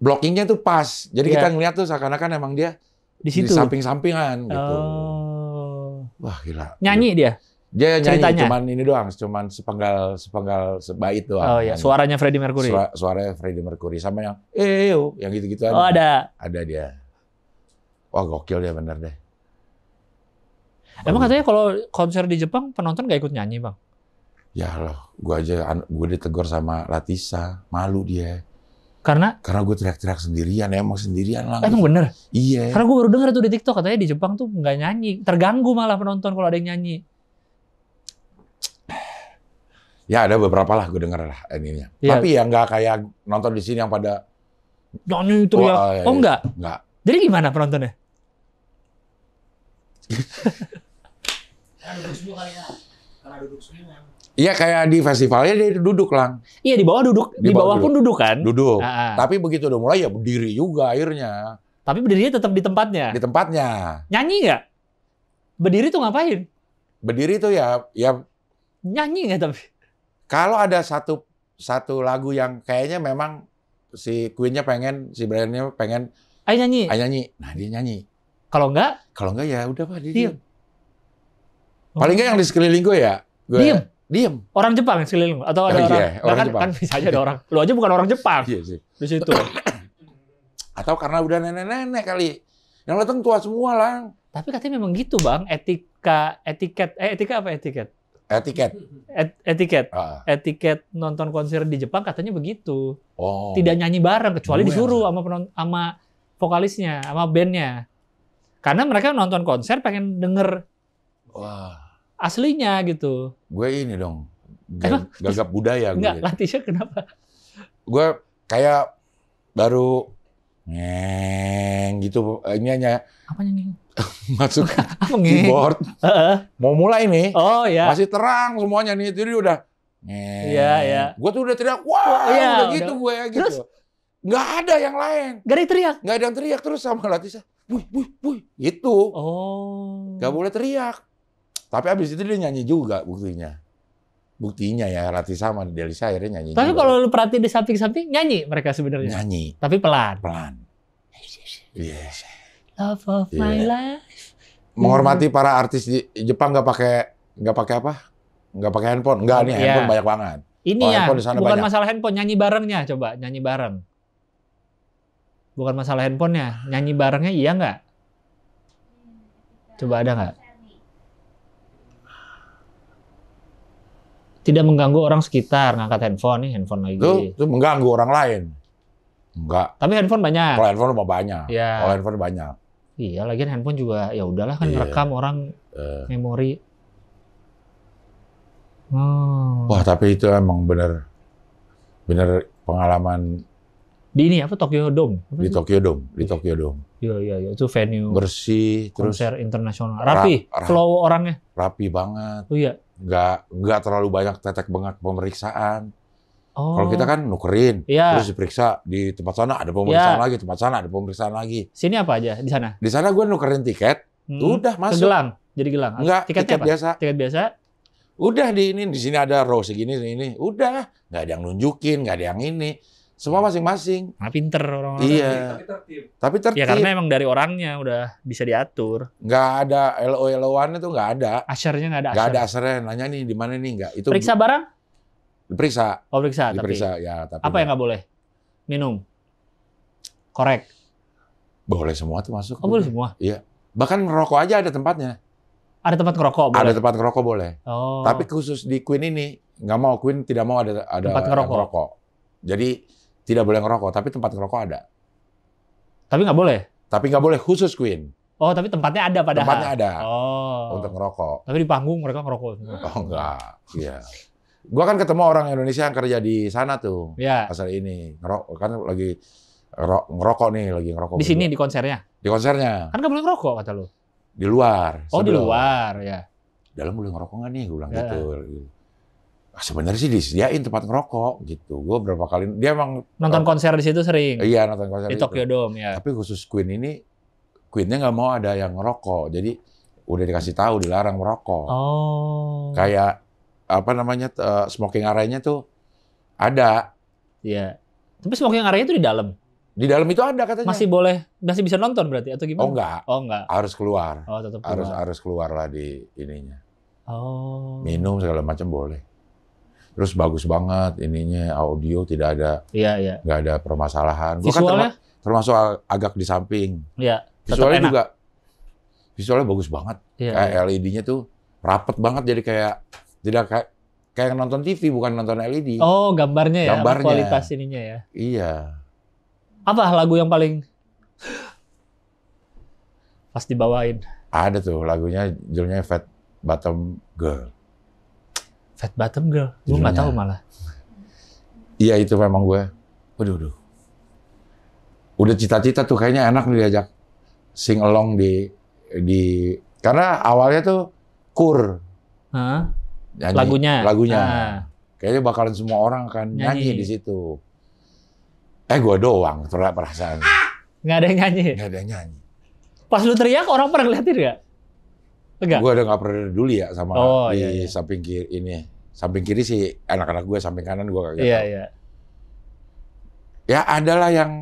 Speaker 1: Blockingnya tuh pas. Jadi yeah. kita iya. ngeliat tuh seakan-akan emang dia di di samping-sampingan gitu. Oh. Wah gila. Nyanyi dia. Dia nyanyi Ceritanya. cuman ini doang, cuman sepenggal sepenggal sebaik doang. Oh iya, suaranya Freddie Mercury. Suara, suaranya Freddie Mercury sama yang eh yang gitu-gitu Oh ada. Ada dia. Wah gokil dia bener deh. Emang
Speaker 2: katanya kalau konser di Jepang penonton gak ikut nyanyi bang?
Speaker 1: Ya loh, gue aja gue ditegur sama Latisa, malu dia. Karena? Karena gue teriak-teriak sendirian, emang sendirian lah. Emang bener? Iya. Karena gue
Speaker 2: baru denger tuh di TikTok katanya di Jepang tuh nggak nyanyi, terganggu malah penonton kalau ada yang nyanyi.
Speaker 1: Ya ada beberapa lah gue denger lah ininya. Ya. Tapi ya nggak kayak nonton di sini yang pada nyanyi ya. Oh, ya, oh enggak? Enggak. Jadi gimana penontonnya? duduk semua kali ya. Karena duduk semua. Iya kayak di festivalnya dia duduk lang. Iya di bawah duduk, di, di bawah, duduk. pun duduk kan. Duduk. Aa. Ah, ah. Tapi begitu udah mulai ya berdiri juga akhirnya. Tapi berdirinya tetap di tempatnya. Di tempatnya. Nyanyi nggak? Berdiri tuh ngapain? Berdiri tuh ya ya. Nyanyi nggak tapi? Kalau ada satu satu lagu yang kayaknya memang si Queennya pengen, si Briannya pengen. Ayo nyanyi. Ayo nyanyi. Nah dia nyanyi. Kalau nggak? Kalau nggak ya udah pak Diam. Paling nggak yang di sekeliling gue ya. Gue, diem Diam, Orang Jepang yang sekeliling atau ada oh, orang, iya, orang orang kan, Jepang. kan bisa aja
Speaker 2: iya. ada orang. Lu aja bukan orang Jepang. Iya sih. Di situ. atau karena udah nenek-nenek kali. Yang datang tua semua lah. Tapi katanya memang gitu, Bang. Etika etiket eh etika apa etiket? Etiket. Et, etiket. Uh. Etiket nonton konser di Jepang katanya begitu.
Speaker 1: Oh. Tidak nyanyi
Speaker 2: bareng kecuali Bum, iya. disuruh sama penon, sama vokalisnya, sama bandnya. Karena mereka nonton konser pengen denger Wah aslinya gitu.
Speaker 1: Gue ini dong, gagap budaya gue. Enggak,
Speaker 2: latihnya kenapa?
Speaker 1: Gue kayak baru ngeng gitu, eh, ini hanya. Apa ngeng? masuk ngeng. keyboard. Mau mulai nih. Oh ya. Masih terang semuanya nih, jadi udah Iya, iya. Gue tuh udah teriak, wah, ya, udah gitu gue ya gitu. Terus? Nggak ada yang lain. Gak ada yang teriak? Nggak ada yang teriak. Terus sama Latisa, wuih, wuih, wuih. Itu. Oh. Gak boleh teriak. Tapi abis itu dia nyanyi juga buktinya. Buktinya ya Rati sama di Delisa akhirnya nyanyi. Tapi juga. kalau
Speaker 2: lu perhati di samping-samping nyanyi mereka sebenarnya.
Speaker 1: Nyanyi. Tapi pelan. Pelan. Yes. Iya. Love of yeah. my iya.
Speaker 2: life.
Speaker 1: Menghormati para artis di Jepang nggak pakai nggak pakai apa? Nggak pakai handphone. Nggak nih yeah. handphone banyak banget. Ini oh, ya, bukan banyak. masalah
Speaker 2: handphone, nyanyi barengnya coba, nyanyi bareng. Bukan masalah handphonenya, nyanyi barengnya iya nggak? Coba ada nggak? tidak mengganggu orang sekitar ngangkat handphone nih handphone lagi itu,
Speaker 1: itu mengganggu orang lain enggak
Speaker 2: tapi handphone banyak kalau handphone mah banyak ya. kalau handphone banyak iya lagi handphone juga ya udahlah kan yeah. Iya. rekam orang uh. memori hmm. wah oh.
Speaker 1: tapi itu emang bener bener pengalaman
Speaker 2: di ini apa Tokyo Dome apa di
Speaker 1: itu? Tokyo Dome di iya. Tokyo Dome
Speaker 2: iya iya ya. itu venue bersih konser terus konser internasional rapi ra, ra, flow orangnya
Speaker 1: rapi banget oh iya nggak nggak terlalu banyak tetek bengak pemeriksaan. Oh. Kalau kita oh. kan nukerin, ya. terus diperiksa di tempat sana ada pemeriksaan ya. lagi, tempat sana ada pemeriksaan lagi. Sini apa aja di sana? Di sana gue nukerin tiket, hmm. udah masuk. gelang, jadi gelang. Enggak, tiket apa? biasa. Tiket biasa. Udah di ini di sini ada row segini ini, udah nggak ada yang nunjukin, nggak ada yang ini. Semua masing-masing. Nah, pinter orang-orang. Iya. Tapi tertib. Tapi tertib. Ya karena emang dari orangnya udah bisa diatur. Gak ada LO LO-annya tuh Gak ada. Asarnya gak ada. Gak ada ashernya. Nanya nih di mana nih Gak? Itu periksa barang? Diperiksa. Oh periksa. Diperiksa. ya tapi. Apa gak.
Speaker 2: yang nggak boleh? Minum. Korek.
Speaker 1: Boleh semua tuh masuk. Oh, boleh semua. Iya. Bahkan ngerokok aja ada tempatnya. Ada tempat ngerokok boleh. Ada tempat ngerokok boleh. Oh. Tapi khusus di Queen ini nggak mau Queen tidak mau ada ada tempat ngerokok. ngerokok. Jadi tidak boleh ngerokok, tapi tempat ngerokok ada. Tapi nggak boleh? Tapi nggak boleh, khusus Queen.
Speaker 2: Oh, tapi tempatnya ada padahal? Tempatnya ada.
Speaker 1: Oh. Untuk ngerokok.
Speaker 2: Tapi di panggung mereka ngerokok. Oh,
Speaker 1: enggak. Iya. Gua kan ketemu orang Indonesia yang kerja di sana tuh. Iya. Pasal ini. Ngerokok, kan lagi ngerokok nih, lagi ngerokok. Di sini, di konsernya? Di konsernya. Kan
Speaker 2: nggak boleh ngerokok, kata lu.
Speaker 1: Di luar. Oh, sebelum. di luar, ya. Dalam boleh ngerokok nggak nih? Gue bilang yeah. gitu. Ah, sebenarnya sih disediain tempat ngerokok gitu. Gue berapa kali dia emang nonton uh, konser di situ sering. Iya nonton konser di Tokyo Dome ya. Tapi khusus Queen ini Queennya nggak mau ada yang ngerokok. Jadi udah dikasih tahu dilarang merokok. Oh. Kayak apa namanya uh, smoking area-nya tuh ada. Iya. Tapi smoking area itu di dalam. Di dalam itu ada katanya. Masih boleh, masih bisa nonton
Speaker 2: berarti atau gimana? Oh enggak. Oh enggak.
Speaker 1: Harus keluar. Oh tetap keluar. Harus harus keluar lah di ininya. Oh. Minum segala macam boleh terus bagus banget ininya audio tidak ada iya, iya. nggak ada permasalahan. Kan visualnya? Kan termasuk agak di samping. Iya. Visualnya enak. juga visualnya bagus banget. Iya, kayak iya. LED-nya tuh rapet banget jadi kayak tidak kayak kayak nonton TV bukan nonton LED. Oh, gambarnya ya, kualitas ininya ya. Iya.
Speaker 2: Apa lagu yang paling
Speaker 1: pas dibawain? Ada tuh lagunya judulnya Fat Bottom Girl
Speaker 2: fat bottom girl. Gue nggak iya. tahu malah.
Speaker 1: Iya itu memang gue. Waduh, waduh. Udah cita-cita tuh kayaknya enak nih diajak sing along di di karena awalnya tuh kur. Nyanyi, lagunya. Lagunya. Ah. Kayaknya bakalan semua orang akan nyanyi, nyanyi di situ. Eh gue doang perasaan.
Speaker 2: Nggak ada yang nyanyi. Nggak ada yang nyanyi. Pas lu teriak orang pernah ngeliatin nggak?
Speaker 1: Enggak. Gue udah nggak pernah peduli ya sama oh, iya, di iya, iya. samping kiri ini samping kiri sih anak-anak gue, samping kanan gue kagak yeah, Iya Yeah. Iya. Ya adalah yang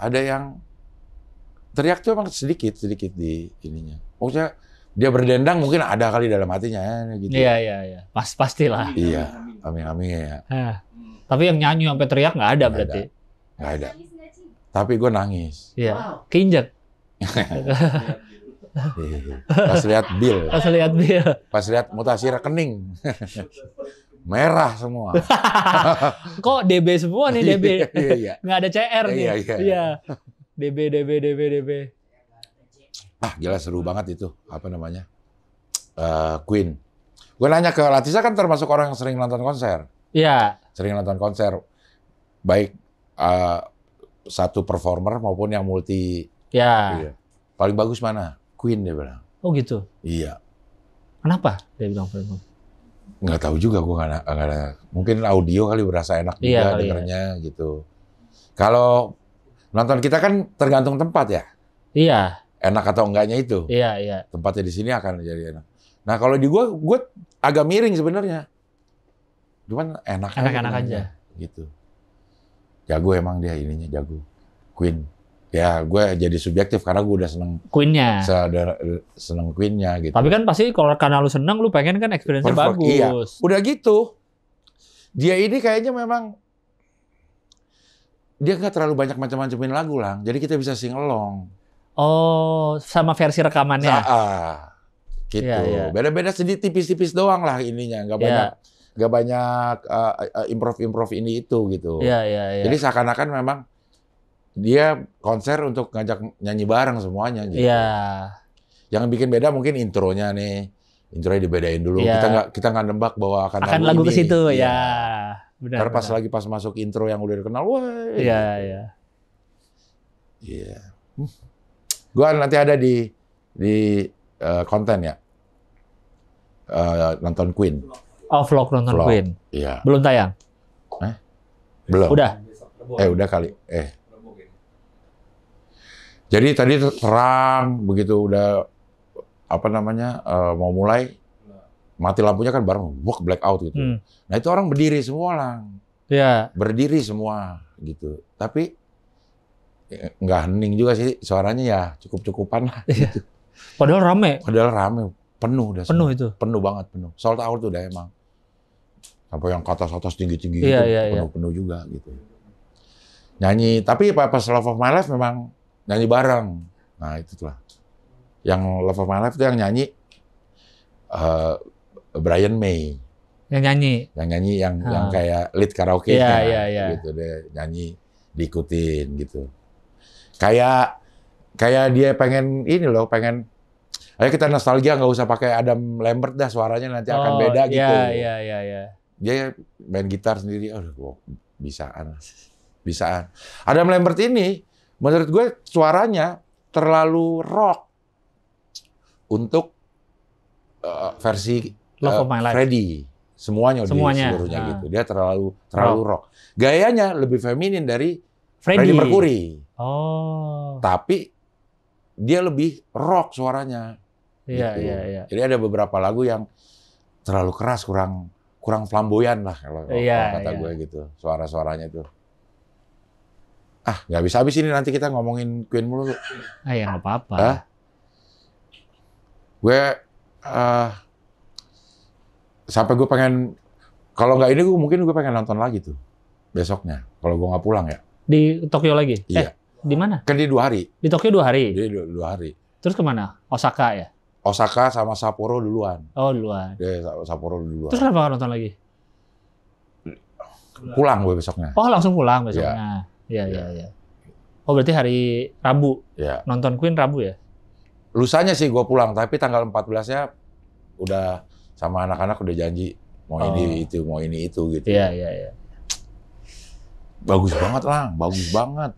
Speaker 1: ada yang teriak tuh emang sedikit sedikit di ininya. Maksudnya dia berdendang mungkin ada kali dalam hatinya ya, gitu. Iya iya iya. Pas pastilah. Iya. iya. Amin amin ya.
Speaker 2: Eh, tapi yang nyanyi sampai teriak nggak ada gak
Speaker 1: berarti. Nggak ada. Gak ada. Tapi gue nangis. Iya. Wow. Keinjak. Pas lihat bill. Pas lihat bill. Pas lihat mutasi rekening. Merah semua.
Speaker 2: Kok DB semua nih DB? Iya, iya, iya. Nggak
Speaker 1: ada CR nih. Iya, iya. iya. DB, DB, DB, DB. Ah, gila seru banget itu. Apa namanya? Uh, Queen. Gue nanya ke Latisa kan termasuk orang yang sering nonton konser. Iya. Sering nonton konser. Baik uh, satu performer maupun yang multi. Ya. Iya. Paling bagus mana? Queen dia bilang. Oh gitu. Iya.
Speaker 2: Kenapa dia bilang Mercury?
Speaker 1: Nggak tahu juga gue nggak ada. Mungkin audio kali berasa enak iya, ya. dengernya iya. gitu. Kalau nonton kita kan tergantung tempat ya. Iya. Enak atau enggaknya itu. Iya iya. Tempatnya di sini akan jadi enak. Nah kalau di gue, gue agak miring sebenarnya. Cuman enak. Enak-enak aja. aja. Gitu. Jago emang dia ininya jago. Queen ya gue jadi subjektif karena gue udah seneng Queennya seneng Queennya gitu tapi
Speaker 2: kan pasti kalau karena lu seneng lu pengen kan experience bagus iya. udah
Speaker 1: gitu dia ini kayaknya memang dia nggak terlalu banyak macam-macamin lagu lah. jadi kita bisa sing along oh sama versi rekamannya Saat, ah. gitu yeah, yeah. beda-beda sedikit tipis-tipis doang lah ininya nggak iya. banyak nggak banyak uh, eh, uh, eh, improv improv ini itu gitu yeah, yeah, yeah. jadi seakan-akan memang dia konser untuk ngajak nyanyi bareng semuanya gitu. Yeah. Yang bikin beda mungkin intronya nih. Intronya dibedain dulu. Yeah. Kita nggak kita nggak nembak bahwa akan, akan lagu, lagu ke situ iya. ya. Yeah. Benar. Karena pas lagi pas masuk intro yang udah dikenal, wah. Gitu. Iya, iya. Iya. Gua nanti ada di di uh, konten ya. Uh, nonton Queen. Oh, vlog nonton vlog. Queen. Iya.
Speaker 2: Belum tayang. Eh?
Speaker 1: Belum. Udah. Eh, udah kali. Eh, jadi tadi terang begitu udah apa namanya uh, mau mulai mati lampunya kan bareng black out gitu. Hmm. Nah itu orang berdiri semua lang. Ya. Berdiri semua gitu. Tapi e, nggak hening juga sih suaranya ya cukup-cukupan lah. Iya. Gitu. Padahal rame. Padahal rame, penuh udah. Penuh semua. itu. Penuh banget penuh. Sold out udah emang. Apa yang kata atas tinggi-tinggi ya, itu ya, penuh-penuh ya. juga gitu. Nyanyi, tapi pas Love of My Life memang nyanyi bareng. Nah itu tuh. Yang Love of My Life itu yang nyanyi uh, Brian May. Yang nyanyi. Yang nyanyi yang ha. Ah. yang kayak lead karaoke yeah, kan, yeah, yeah. gitu deh nyanyi diikutin gitu. Kayak kayak dia pengen ini loh pengen ayo kita nostalgia nggak usah pakai Adam Lambert dah suaranya nanti oh, akan beda yeah, gitu. Iya iya iya. Dia main gitar sendiri, aduh bisaan, bisaan. Adam Lambert ini menurut gue suaranya terlalu rock untuk uh, versi uh, eh, Freddy semuanya, semuanya. Di seluruhnya nah. gitu dia terlalu terlalu rock. rock gayanya lebih feminin dari Freddy, Freddy Mercury oh tapi dia lebih rock suaranya
Speaker 2: iya gitu. iya iya
Speaker 1: jadi ada beberapa lagu yang terlalu keras kurang kurang flamboyan lah kalau, iya, kalau kata iya. gue gitu suara-suaranya tuh ah nggak bisa habis ini nanti kita ngomongin Queen mulu. Ah ya nggak apa-apa. Ah, gue uh, sampai gue pengen kalau nggak ini gue mungkin gue pengen nonton lagi tuh besoknya kalau gue nggak pulang ya. Di Tokyo lagi? Iya. Eh, di mana? Kan di dua hari. Di Tokyo dua hari. Di dua, dua hari. Terus kemana? Osaka ya? Osaka sama Sapporo duluan. Oh, duluan. Iya, Sapporo duluan. Terus kenapa
Speaker 2: nonton lagi? Pulang
Speaker 1: gue besoknya. Oh, langsung pulang besoknya. Ya. Iya, iya, iya, iya. Oh, berarti hari Rabu. Iya. Nonton Queen Rabu ya? Lusanya sih gue pulang, tapi tanggal 14-nya udah sama anak-anak udah janji mau oh. ini itu, mau ini itu gitu. Iya, iya, iya. Bagus banget lah, bagus banget.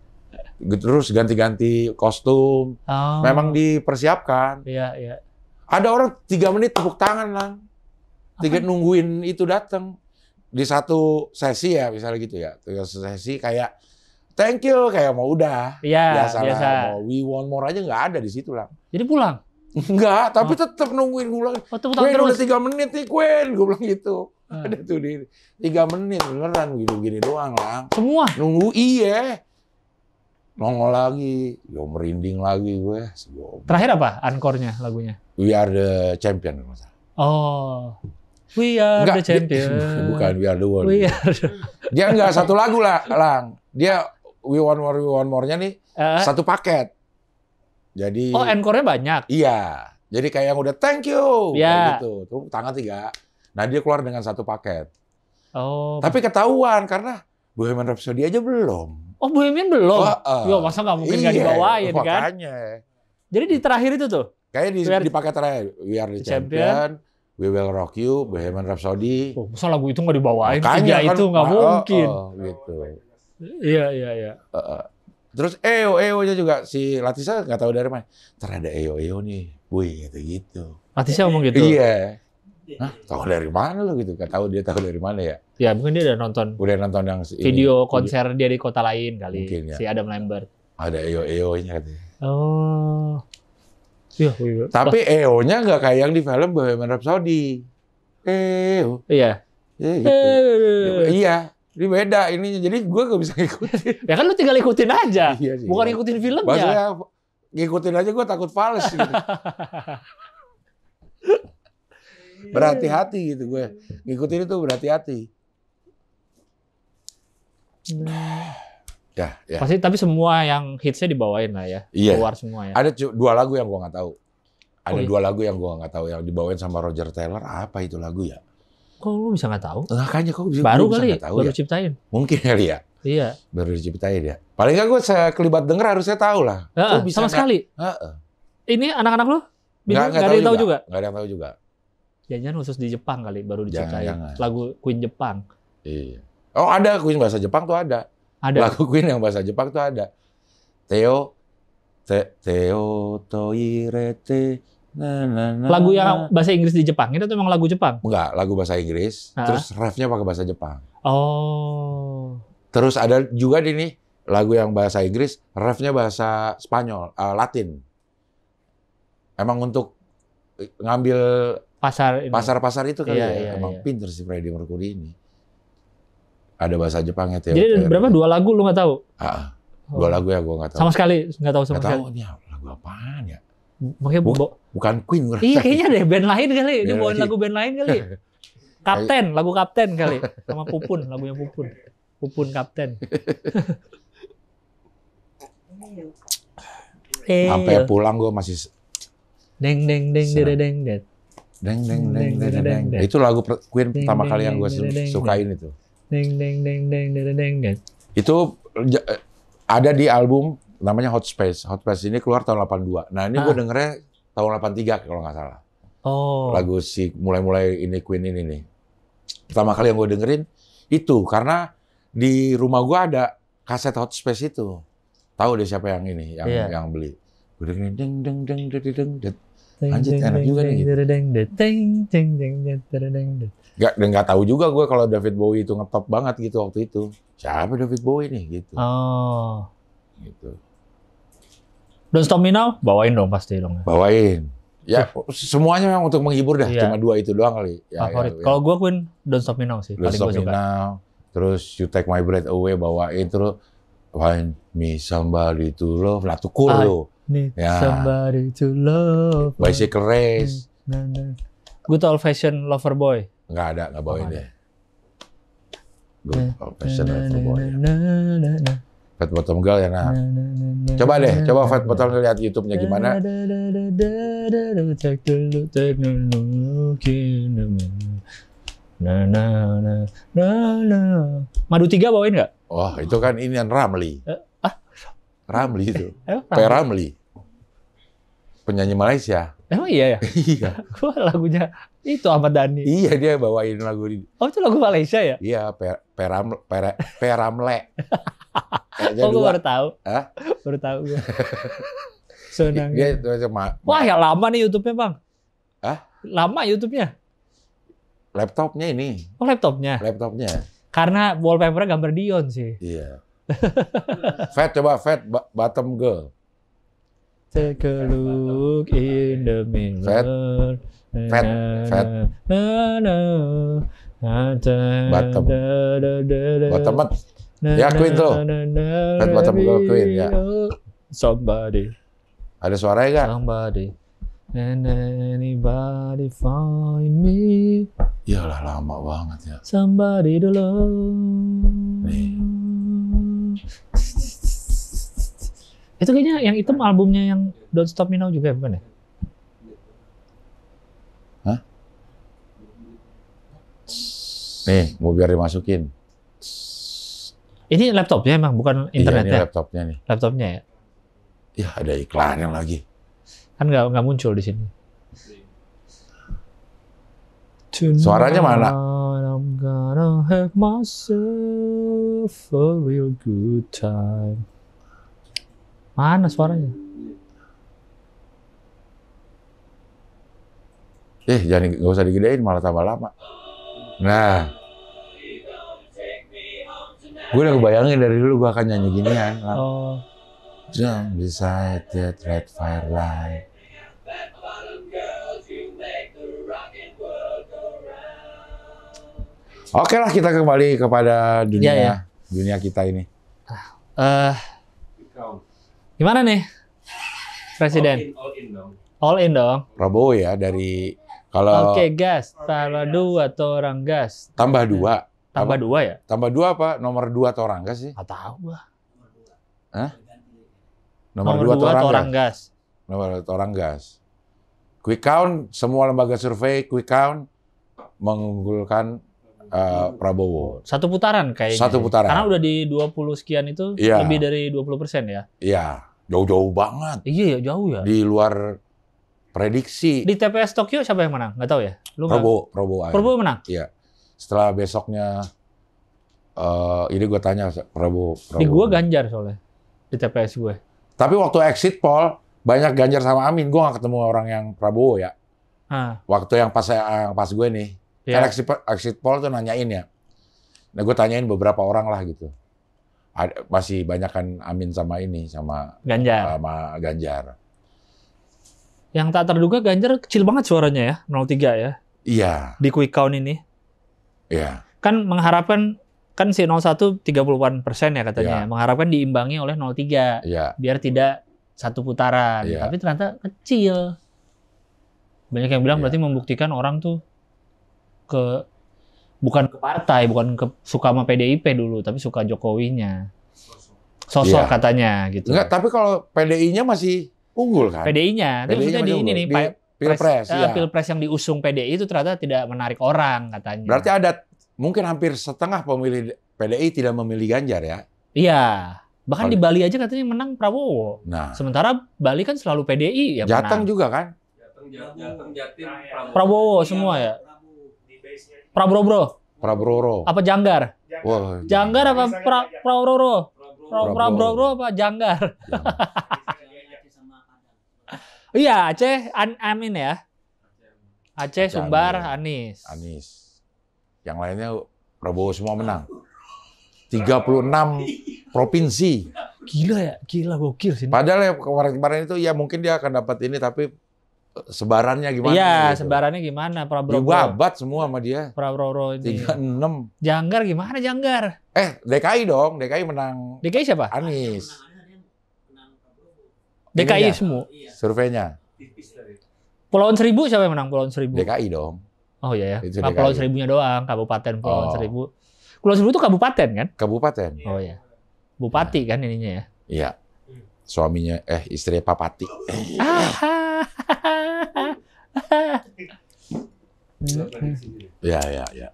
Speaker 1: Terus ganti-ganti kostum. Oh. Memang dipersiapkan. Iya, iya. Ada orang tiga menit tepuk tangan lah. Tiga nungguin itu datang di satu sesi ya misalnya gitu ya tiga sesi kayak thank you kayak mau udah iya, biasa, biasa. mau we want more aja nggak ada di situ lah jadi pulang Enggak, tapi oh. tetap nungguin gue bilang, oh, terus. udah tiga menit nih Queen, gue bilang gitu. Hmm. Ah. Ada tuh di tiga menit beneran gitu gini doang lah. Semua. Nunggu iya. Nongol lagi, yo merinding lagi gue. Sebelum.
Speaker 2: Terakhir apa ankornya lagunya?
Speaker 1: We are the champion
Speaker 2: Oh.
Speaker 1: We are enggak, the champion. bukan we are the world. We are the... dia enggak satu lagu lah, Lang. Dia We Want More, We Want More-nya nih uh, satu paket. Jadi Oh, encore-nya banyak. Iya. Jadi kayak yang udah thank you yeah. Iya. gitu. Tuh tangan tiga. Nah, dia keluar dengan satu paket. Oh. Tapi ketahuan karena Bohemian Rhapsody aja belum. Oh, Bohemian belum. Oh, uh, Yo, masa nggak mungkin nggak iya, dibawain makanya. kan? Makanya. Jadi di terakhir itu tuh. Kayaknya di, are, di paket terakhir We Are the, the Champion, Champion, We Will Rock You, Bohemian Rhapsody. Oh,
Speaker 2: masa lagu itu nggak dibawain? Makanya, tiga kan, itu nggak oh, mungkin. Oh,
Speaker 1: oh, gitu. Iya iya iya. Uh, terus EO EO nya juga si Latisa nggak tahu dari mana. ada EO EO nih, wih gitu gitu.
Speaker 2: Latisa ngomong gitu. Iya.
Speaker 1: Nah, tahu dari mana lo gitu? Gak tahu dia tahu dari mana ya? Ya mungkin dia udah nonton. Udah nonton yang ini. video konser dia di kota lain kali. Mungkin, ya. Si Adam Lambert. Ada EO EO nya katanya. Oh. Iya. Tapi EO nya nggak kayak yang di film Bohemian Rhapsody. EO. Iya. Ya gitu. eh. Iya. Ini beda ini jadi gue gak bisa ngikutin. ya kan lu tinggal ikutin aja. Iya sih, Bukan iya. ikutin filmnya. Maksudnya ngikutin aja gue takut fals gitu. berhati-hati gitu gue. Ngikutin itu berhati-hati. ya, ya. Pasti
Speaker 2: tapi semua yang hitsnya dibawain lah ya. Iya. Keluar semua ya. Ada
Speaker 1: dua lagu yang gue nggak tahu. Ada oh, iya. dua lagu yang gue nggak tahu yang dibawain sama Roger Taylor apa itu lagu ya? Kok lu bisa nggak tahu? Nah, kayaknya
Speaker 2: kok bisa, baru kali bisa tahu baru ya? ciptain.
Speaker 1: Mungkin kali ya. Iya. Baru diciptain ya. Paling nggak gue kelibat denger harusnya tahu lah. Uh, bisa sama sekali.
Speaker 2: Uh, uh. Ini anak-anak lu?
Speaker 1: Bingung, gak, gak, gak ada yang tahu juga. juga? Gak ada yang tahu juga.
Speaker 2: jangan khusus di
Speaker 1: Jepang kali baru diciptain. Jangan, jangan. Lagu Queen Jepang. Iya. Oh ada Queen bahasa Jepang tuh ada. Ada. Lagu Queen yang bahasa Jepang tuh ada. Theo, teo Theo Toirete lagu yang bahasa Inggris di Jepang itu memang lagu Jepang? Enggak, lagu bahasa Inggris. Nah. Terus refnya pakai bahasa Jepang.
Speaker 2: Oh.
Speaker 1: Terus ada juga di nih lagu yang bahasa Inggris, refnya bahasa Spanyol, uh, Latin. Emang untuk eh, ngambil pasar ini. pasar pasar itu kali iya, ya. Iya, Emang iya. pinter si Freddie Mercury ini. Ada bahasa Jepangnya tuh. Jadi berapa?
Speaker 2: Dua lagu lu nggak tahu?
Speaker 1: Ah, dua oh. lagu ya gue nggak tahu. Sama sekali nggak tahu sama gak sekali. Tahu ini ya, lagu apaan ya? Buk, bukan Queen Iya kayaknya deh band lain kali, Ini iya, bawain iya. lagu band lain kali. Kapten, lagu Kapten kali sama Pupun,
Speaker 2: lagunya Pupun. Pupun Kapten. Iya. Sampai
Speaker 1: pulang gue masih
Speaker 2: deng deng deng deng deng deng
Speaker 1: deng deng deng deng deng itu lagu Queen pertama kali yang gue sukain itu
Speaker 2: deng deng deng deng deng deng deng
Speaker 1: itu ada di album namanya Hot Space. Hot Space ini keluar tahun 82. Nah, ini ah. gue dengernya tahun 83 kalau nggak salah. Oh. Lagu si mulai-mulai ini Queen ini nih. Pertama kali yang gue dengerin itu karena di rumah gue ada kaset Hot Space itu. Tahu deh siapa yang ini yang yeah. yang beli. Gue dengerin deng deng deng deng deng deng. enak juga nih. Gitu. Gak, dan gak tahu juga gue kalau David Bowie itu ngetop banget gitu waktu itu. Siapa David Bowie nih gitu.
Speaker 2: Oh. Gitu. Don't stop me now,
Speaker 1: bawain dong pasti dong. Bawain. Ya, semuanya memang untuk menghibur dah. Iya. Cuma dua itu doang kali. Ya, Favorit. Ya, ya. Kalau
Speaker 2: gue Queen, Don't Stop Me Now sih. Don't Stop Me Now.
Speaker 1: Terus You Take My Breath Away bawain terus Find Me Somebody to Love. Nah, tukul lo. Ya.
Speaker 2: Somebody to Love. Bicycle Race. Nah, nah. Good Old Fashion Lover Boy.
Speaker 1: Enggak ada, enggak bawain deh.
Speaker 2: Good Old Fashion Lover Boy.
Speaker 1: Fat Bottom Girl ya nah. Coba deh, coba Fat Bottom Girl lihat YouTube-nya gimana. Na na na
Speaker 2: na na.
Speaker 1: Madu tiga bawain nggak? Wah, itu kan ini yang Ramli. Eh, ah? Ramli itu. Eh, Ramli. Penyanyi Malaysia. Emang iya ya? iya. Gua lagunya itu Ahmad Dhani. Iya, dia bawain lagu ini. Oh, itu lagu Malaysia ya? Iya, Peramle. Peramle. Kayaknya oh, gue baru tahu. Hah? Baru tahu gue.
Speaker 2: Senang. Dia iya, itu aja Wah, ya lama nih YouTube-nya, Bang. Hah? Lama YouTube-nya.
Speaker 1: Laptopnya ini. Oh, laptopnya. Laptopnya. Karena wallpaper nya gambar Dion sih. Iya. fat coba fat bottom girl. Take
Speaker 2: a look in the mirror. Fat. Fat. Fat. Na, na, bottom. Bottom. Ya, ya Queen tuh. Red gue Queen ya. Somebody. Ada suara ya kan? Somebody. And anybody find me.
Speaker 1: Ya lah, lama banget ya.
Speaker 2: Somebody dulu. Nih. Itu kayaknya yang hitam albumnya yang Don't Stop Me Now juga bukan ya?
Speaker 1: Hah? Nih, mau biar dimasukin.
Speaker 2: Ini laptopnya emang bukan internetnya. Iya, ini ya? laptopnya nih. Laptopnya ya.
Speaker 1: Ya ada iklan yang lagi.
Speaker 2: Kan nggak nggak muncul di sini. Suaranya mana? I'm gonna have myself a real good time. Mana suaranya?
Speaker 1: Eh, jangan nggak usah digedein malah tambah lama. Nah, gue udah kebayangin dari dulu gue akan nyanyi ginian ya. oh. jump beside that red firelight Oke lah kita kembali kepada dunia ya, ya. dunia kita ini. Uh, gimana nih presiden? All in, dong. All in dong. Prabowo ya dari kalau Oke okay,
Speaker 2: gas, taruh dua atau orang gas.
Speaker 1: Tambah dua. Tambah dua ya? Tambah dua apa? Nomor dua Torangga sih? Gak tahu gua. Hah? Nomor, nomor dua, dua Torangga. Toranggas. Nomor dua Toranggas. Quick count, semua lembaga survei quick count mengunggulkan uh, Prabowo. Satu putaran kayaknya. Satu ya. putaran. Karena udah di 20
Speaker 2: sekian itu ya. lebih dari 20 persen ya?
Speaker 1: Iya. Jauh-jauh banget.
Speaker 2: Iya, ya, jauh ya.
Speaker 1: Di luar prediksi. Di
Speaker 2: TPS Tokyo siapa yang menang? Gak tau ya? Lu Prabowo.
Speaker 1: Prabowo. Prabowo menang? Iya setelah besoknya uh, ini gue tanya Prabowo. Prabowo. Di gue
Speaker 2: Ganjar soalnya di TPS gue.
Speaker 1: Tapi waktu exit poll banyak Ganjar sama Amin. Gue gak ketemu orang yang Prabowo ya. Ah. Waktu yang pas yang pas gue nih. Yeah. Kan exit, exit poll tuh nanyain ya. Nah gue tanyain beberapa orang lah gitu. Ada, masih banyak kan Amin sama ini sama Ganjar. Sama Ganjar.
Speaker 2: Yang tak terduga Ganjar kecil banget suaranya ya 03 ya.
Speaker 1: Iya. Di quick count ini. Yeah.
Speaker 2: Kan mengharapkan kan si 01 30-an persen ya katanya, yeah. Ya, mengharapkan diimbangi oleh 03 yeah. biar tidak satu putaran. Yeah. Tapi ternyata kecil. Banyak yang bilang yeah. berarti membuktikan orang tuh ke bukan ke partai, bukan ke suka sama PDIP dulu, tapi suka Jokowinya.
Speaker 1: Sosok yeah. katanya gitu. Enggak, tapi kalau PDI-nya masih unggul kan? PDI-nya, tapi PDI maksudnya di ini nih, di, Pilpres, pres, eh, ya.
Speaker 2: pilpres yang diusung PDI itu ternyata tidak menarik orang katanya. Berarti
Speaker 1: ada mungkin hampir setengah pemilih PDI tidak memilih Ganjar ya?
Speaker 2: Iya. Bahkan Bali. di Bali aja katanya menang Prabowo. Nah. Sementara Bali kan selalu PDI ya. Jateng menang. juga kan? Jateng, Jateng, Jatim, nah, ya. Prabowo. Prabowo semua iya, ya. Prabowo bro. Prabroro. Apa Janggar? Janggar, iya. Janggar apa Prabowo? Prauroro? apa Janggar? Janggar. Oh iya, Aceh An Amin ya. Aceh, Sumbar, Anis.
Speaker 1: Anis. Yang lainnya Prabowo semua menang. 36 provinsi. Gila ya, gila gokil sih. Padahal ya kemarin-kemarin itu ya mungkin dia akan dapat ini tapi eh, sebarannya gimana? Iya, gitu.
Speaker 2: sebarannya gimana? Prabowo. Dibabat
Speaker 1: semua sama dia. Prabowo ini. 36.
Speaker 2: Janggar gimana Janggar?
Speaker 1: Eh, DKI dong, DKI
Speaker 2: menang. DKI siapa? Anis. DKI Ininya, semua. Iya. Surveinya. Pulau Seribu siapa yang menang Pulau Seribu? DKI dong. Oh iya ya. Itu Pulau Seribunya doang, Kabupaten Pulau oh. Seribu. Pulau Seribu itu kabupaten kan? Kabupaten. Oh iya. Bupati nah. kan ininya ya.
Speaker 1: Iya. Suaminya eh istrinya Papati. Ah, ya ya ya.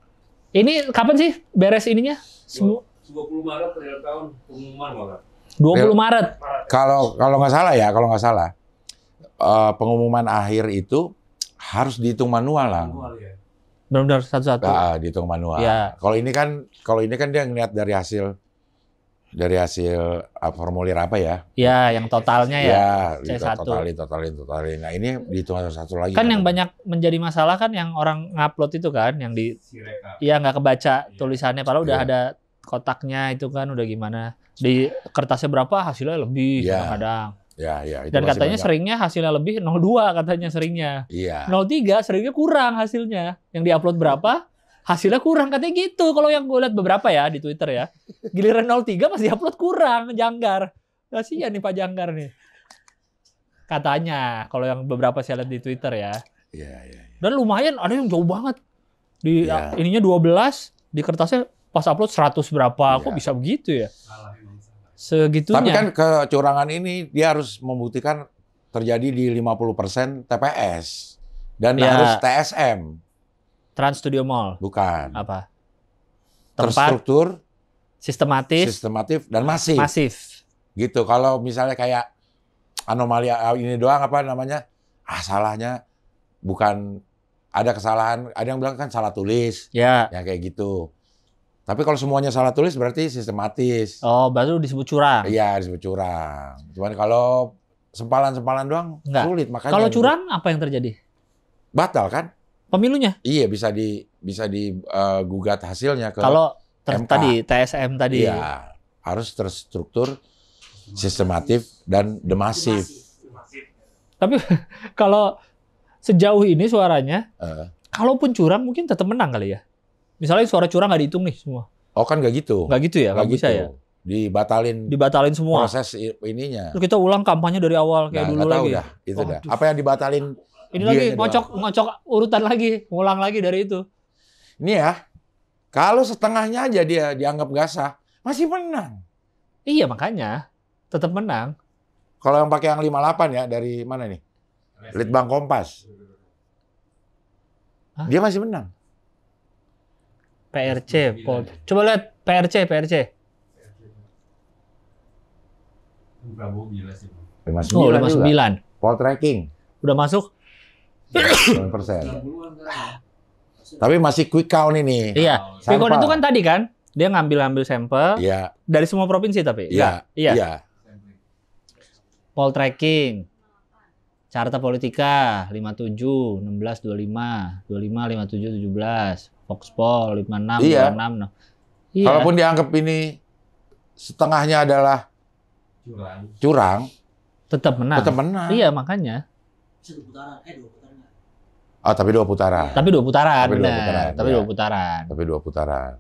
Speaker 2: Ini kapan sih beres ininya? Semua 20 Maret akhir tahun pengumuman malah.
Speaker 1: 20 iya. Maret. Kalau kalau nggak salah ya, kalau nggak salah uh, pengumuman akhir itu harus dihitung manual lah. Manual ya. Benar-benar satu-satu. Nah, dihitung manual. Ya. Kalau ini kan kalau ini kan dia ngeliat dari hasil dari hasil eh, formulir apa ya?
Speaker 2: Ya, yang totalnya ya. Ya, C1. totalin, totalin,
Speaker 1: totalin. Nah, ini dihitung satu-satu lagi. Kan yang
Speaker 2: banyak menjadi masalah kan yang orang ngupload itu kan, yang di Iya, nggak kebaca ya. tulisannya. Padahal ya. udah iya. ada kotaknya itu kan udah gimana di kertasnya berapa hasilnya lebih yeah. kadang-kadang
Speaker 1: Ya, ya, itu Dan katanya banyak.
Speaker 2: seringnya hasilnya lebih 02 katanya seringnya. Iya. 03 seringnya kurang hasilnya. Yang diupload berapa? Hasilnya kurang katanya gitu. Kalau yang gue lihat beberapa ya di Twitter ya. Giliran 03 masih upload kurang, janggar. Kasihan nih Pak Janggar nih. Katanya kalau yang beberapa saya lihat di Twitter ya. Iya, iya. Ya. Dan lumayan ada yang jauh banget.
Speaker 1: Di ya. ininya 12, di kertasnya pas upload 100 berapa, ya. kok iya. bisa begitu ya? Segitunya. Tapi kan kecurangan ini dia harus membuktikan terjadi di 50% TPS dan ya. harus TSM. Trans Studio Mall. Bukan. Apa? Tempat terstruktur, sistematis, sistematif dan masif. Masif. Gitu. Kalau misalnya kayak anomali eh, ini doang apa namanya? Ah salahnya bukan ada kesalahan, ada yang bilang kan salah tulis. Ya. Ya kayak gitu. Tapi kalau semuanya salah tulis berarti sistematis. Oh, baru disebut curang. Iya, disebut curang. Cuman kalau sempalan-sempalan doang Enggak. sulit makanya. Kalau gitu. curang
Speaker 2: apa yang terjadi?
Speaker 1: Batal kan? Pemilunya? Iya, bisa di bisa digugat eh, uh, hasilnya ke Kalau tadi TSM tadi. Iya, harus terstruktur, sistematif dan demasif. Tapi
Speaker 2: kalau sejauh ini suaranya, uh. kalaupun curang mungkin tetap menang kali ya. Misalnya suara curang nggak dihitung nih semua.
Speaker 1: Oh kan nggak gitu. Nggak gitu ya, nggak gitu. bisa ya. Dibatalin. Dibatalin semua. Proses ininya.
Speaker 2: Terus kita ulang kampanye dari awal kayak nah, dulu tahu lagi. Dah, itu oh, dah. Apa
Speaker 1: yang dibatalin? Ini lagi ngocok
Speaker 2: doang. ngocok urutan lagi, ulang lagi dari itu.
Speaker 1: Ini ya, kalau setengahnya aja dia dianggap gak sah, masih menang. Iya makanya, tetap menang. Kalau yang pakai yang 58 ya dari mana nih? Litbang Kompas. Hah? Dia masih menang.
Speaker 2: PRC Pol. Coba lihat PRC PRC.
Speaker 1: Prabowo gila oh, 59. Juga. Pol tracking. Udah masuk? Persen. Kan. Tapi masih quick count ini. Iya. Quick count itu kan
Speaker 2: tadi kan? Dia ngambil-ngambil sampel. Iya. Dari semua provinsi tapi? Iya. Iya. iya. Pol tracking. Carta Politika 57, 16, 25, 25, 57, 17. Voxpol 56 iya. 56 nah.
Speaker 1: Iya. Kalaupun dianggap ini setengahnya adalah curang. Curang. Tetap menang. Tetap menang. Iya, makanya.
Speaker 2: Satu putaran, eh
Speaker 1: dua putaran. Oh, tapi dua putaran. Tapi dua putaran, tapi benar. Dua putaran, tapi ya. dua putaran. Tapi dua putaran.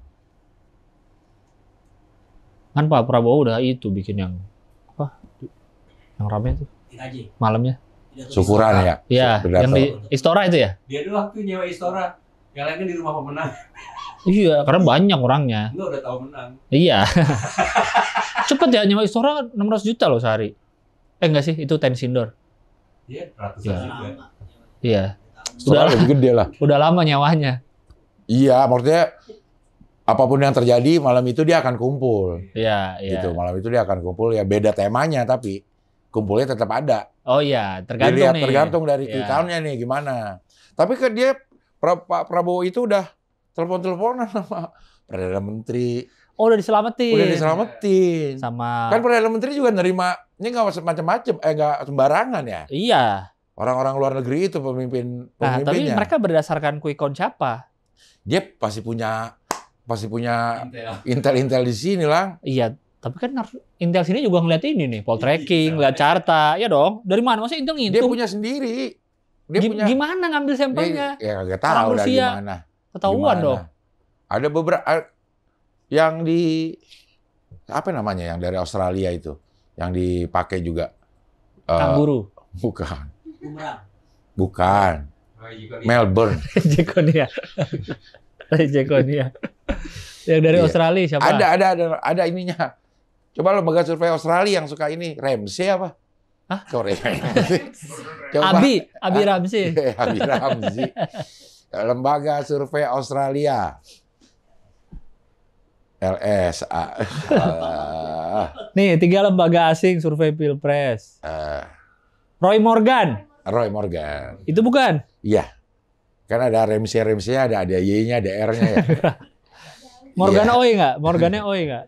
Speaker 1: Kan Pak
Speaker 2: Prabowo udah itu bikin yang apa? Yang rame itu? Malamnya.
Speaker 1: Syukuran ya. Iya, yang di Istora itu ya?
Speaker 2: Dia dulu waktu nyewa Istora yang di rumah pemenang. Iya, karena banyak orangnya. Enggak udah tahu menang. Iya. Cepet ya nyewa Istora 600 juta loh sehari. Eh enggak sih, itu tenis indoor.
Speaker 1: Iya, ratus ya. Iya. iya. Sudah lebih gede lah. Udah lama nyawanya. Iya, maksudnya apapun yang terjadi malam itu dia akan kumpul.
Speaker 2: Iya, iya. Gitu,
Speaker 1: malam itu dia akan kumpul ya beda temanya tapi kumpulnya tetap ada. Oh iya, tergantung Dilihat, nih. tergantung dari ya. nih gimana. Tapi ke dia pra, Pak Prabowo itu udah telepon-teleponan sama Perdana Menteri. Oh, udah diselamatin. Udah diselamatin. Sama. Kan Perdana Menteri juga nerima, ini gak macam-macam, eh gak sembarangan ya. Iya. Orang-orang luar negeri itu pemimpin nah, pemimpinnya. tapi mereka berdasarkan
Speaker 2: quick count siapa?
Speaker 1: Dia pasti punya pasti punya intel-intel di sini lah. Iya, tapi kan Intel sini juga ngeliat ini nih, poll tracking, iya. ngeliat carta, ya dong. Dari mana Masih Intel ngintu? Dia punya
Speaker 2: sendiri. Dia punya, gimana ngambil sampelnya? ya nggak tahu Orang mana.
Speaker 1: Ketahuan dong. Ada beberapa yang di apa namanya yang dari Australia itu yang dipakai juga. Eh, Kanguru. Uh, bukan. Bukan. Melbourne. Jekonia. Jekonia.
Speaker 2: Yang dari iya. Australia siapa? Ada,
Speaker 1: ada, ada, ada ininya. Coba lo megang survei Australia yang suka ini, Ramsey apa? Hah? Korea. Coba. Abi, Abi Ramzi. Iya, Abi Ramzi. Lembaga Survei Australia. LSA. Nih, tiga lembaga asing survei Pilpres. Uh, Roy Morgan. Roy Morgan. Itu bukan? Iya. Kan ada remsi remsinya ada ada Y-nya, ada R-nya ya. Morgan ya.
Speaker 2: OI nggak? Morgannya OI nggak?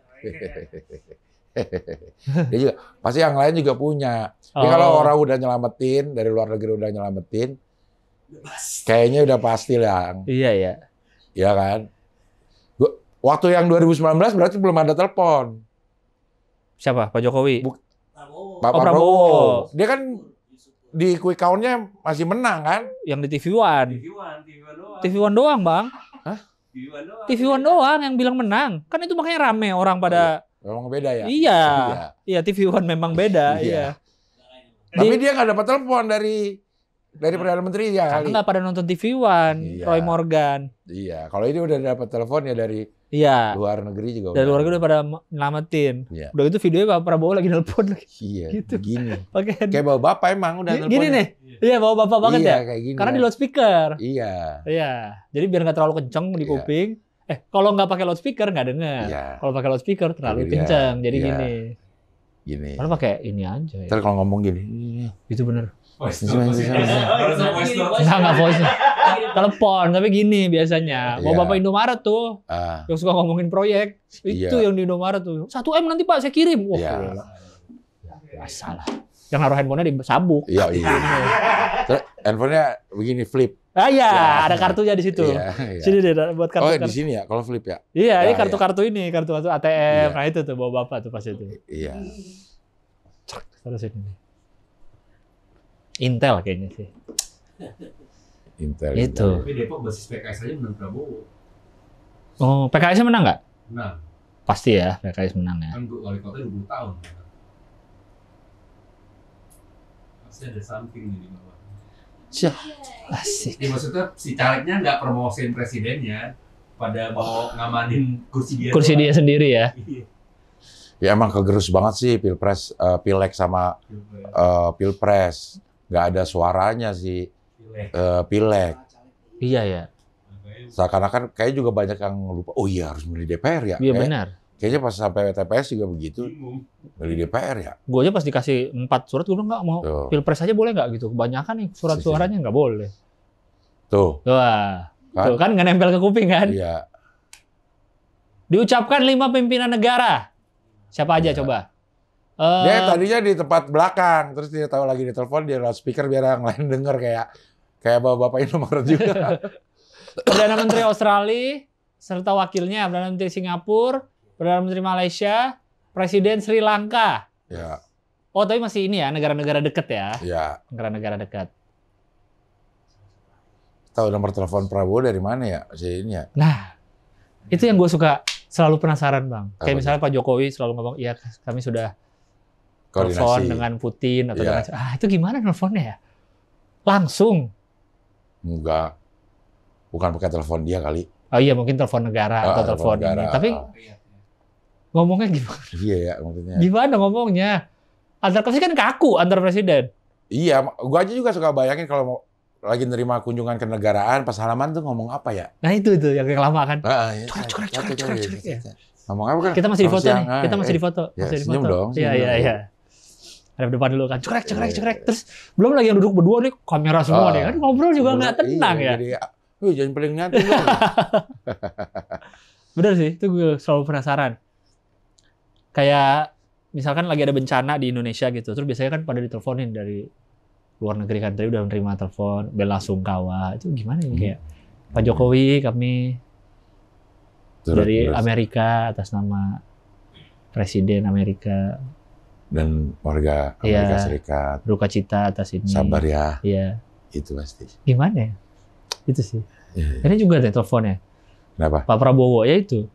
Speaker 1: dia juga pasti yang lain juga punya. Tapi oh. kalau orang udah nyelamatin dari luar negeri udah nyelamatin, kayaknya udah pasti lah. Iya ya. Iya kan. waktu yang 2019 berarti belum ada telepon. Siapa? Pak Jokowi. Buk Prabowo. Pak oh, Prabowo. Prabowo. Dia kan di
Speaker 2: quick count-nya masih menang kan? Yang di TV One. TV One, TV One doang. TV One doang, Bang. Hah? TV One doang. TV One doang yang bilang menang. Kan itu makanya rame orang pada oh, iya
Speaker 1: Memang beda ya? Iya. Iya,
Speaker 2: iya TV One memang beda, iya. iya. Tapi dia nggak dapat telepon dari dari Perdana Menteri ya Karena nggak pada nonton TV One, iya. Roy Morgan.
Speaker 1: Iya, kalau ini udah dapat telepon ya dari
Speaker 2: iya. luar negeri juga. Dari luar negeri
Speaker 1: udah pada nyelamatin. Iya. Udah
Speaker 2: gitu videonya Pak Prabowo lagi nelpon lagi. Iya, gitu. gini.
Speaker 1: Pakai kayak bawa bapak emang udah nelpon. Gini ya? nih.
Speaker 2: Iya, bawa bapak banget iya, ya. Kayak gini Karena ya. di loudspeaker. Iya. Iya. Jadi biar nggak terlalu kenceng di iya. kuping. Eh, kalau nggak pakai loudspeaker nggak dengar. Yeah. Kalau pakai loudspeaker terlalu Akhirnya, kencang. Jadi yeah. gini. Gini. Kalau pakai ini aja. Ya. Terus kalau ngomong gini. Iya, itu bener. Oh, Enggak, nggak voice. Telepon, tapi gini biasanya. Mau iya. yeah. Bapak Indomaret tuh, uh. yang suka ngomongin proyek. Iya. Itu yang di Indomaret tuh. Satu M nanti Pak, saya kirim. Wah, yeah. Yang naruh handphonenya disabuk. Iya, iya.
Speaker 1: handphonenya begini, flip. Ah iya, ya. ada kartunya di situ. Ya, ya. Sini
Speaker 2: deh buat kartu. Oh, di sini ya kalau flip ya. Iya, ya, ya. ini kartu-kartu ya. ini, kartu-kartu ATM. Ya. Nah itu tuh bawa bapak tuh pas itu. Iya. Terus ini. Intel kayaknya sih. Intel. Itu. Tapi Depok basis PKS aja menang Prabowo. Oh, PKS menang nggak? Menang. Pasti ya, PKS menang ya. Kan wali kota 20 tahun. Pasti ada something di bawah. Syah. Asik. Ya, maksudnya si calegnya nggak promosiin presidennya pada mau ngamanin kursi dia. Kursi dia sendiri ya. Iya.
Speaker 1: Ya emang kegerus banget sih pilpres, uh, eh, pilek sama uh, pilpres, nggak ada suaranya sih pilek. Uh, pilek. Iya ya. Seakan-akan kayak juga banyak yang lupa. Oh iya harus milih DPR ya. Iya benar. Kayaknya pas sampai TPS juga begitu. Dari DPR ya.
Speaker 2: Gue aja pas dikasih empat surat, gue bilang nggak mau Tuh. pilpres aja boleh nggak gitu. Kebanyakan nih surat suaranya nggak boleh. Tuh. Wah. Kan? Tuh kan nggak nempel ke kuping kan? Iya. Diucapkan lima pimpinan negara. Siapa aja ya. coba? Dia eh,
Speaker 1: tadinya di tempat belakang, terus dia tahu lagi di telepon dia speaker biar yang lain denger kayak kayak bapak-bapak Indomaret juga.
Speaker 2: Perdana Menteri Australia serta wakilnya Perdana Menteri Singapura, Perdana Menteri Malaysia, Presiden Sri Lanka. Ya. Oh, tapi masih ini ya, negara-negara dekat ya? Ya. Negara-negara dekat.
Speaker 1: Tahu nomor telepon Prabowo dari mana ya? Si ini ya.
Speaker 2: Nah, itu yang gue suka selalu penasaran bang. Kayak misalnya ya? Pak Jokowi selalu ngomong, iya kami sudah
Speaker 1: telepon dengan
Speaker 2: Putin atau ya. dengan ah itu gimana teleponnya ya? Langsung?
Speaker 1: Enggak, bukan pakai telepon dia kali.
Speaker 2: Oh iya mungkin telepon
Speaker 1: negara ah, atau telepon, telepon ini. Tapi
Speaker 2: ah ngomongnya gimana?
Speaker 1: Iya ya maksudnya. Gimana ngomongnya? Antar presiden kan kaku antar presiden. Iya, gua aja juga suka bayangin kalau mau lagi nerima kunjungan kenegaraan negaraan pas halaman tuh ngomong apa ya? Nah itu itu yang
Speaker 2: lama kan. Heeh. Coret coret coret Ngomong apa kan? Kita masih di foto ya? nih. Ah, Kita masih di iya. foto. Ya, masih di foto. dong. Iya iya iya. Ada depan dulu kan, cekrek, cekrek, iya, cekrek. Iya. Terus belum lagi yang duduk berdua nih, kamera semua ah, nih. Kan ngobrol juga nggak tenang ya. Jadi, ah,
Speaker 1: jangan paling nyantai
Speaker 2: Bener sih, itu gue selalu penasaran kayak misalkan lagi ada bencana di Indonesia gitu terus biasanya kan pada diteleponin dari luar negeri kan tadi udah menerima telepon bela sungkawa itu gimana ya kayak hmm. Pak Jokowi kami Surat dari Amerika atas nama Presiden Amerika dan warga iya. Amerika ya, Serikat berduka cita atas ini sabar ya
Speaker 1: iya itu pasti
Speaker 2: gimana ya? itu sih ya, ya. ini juga ada teleponnya kenapa Pak Prabowo ya itu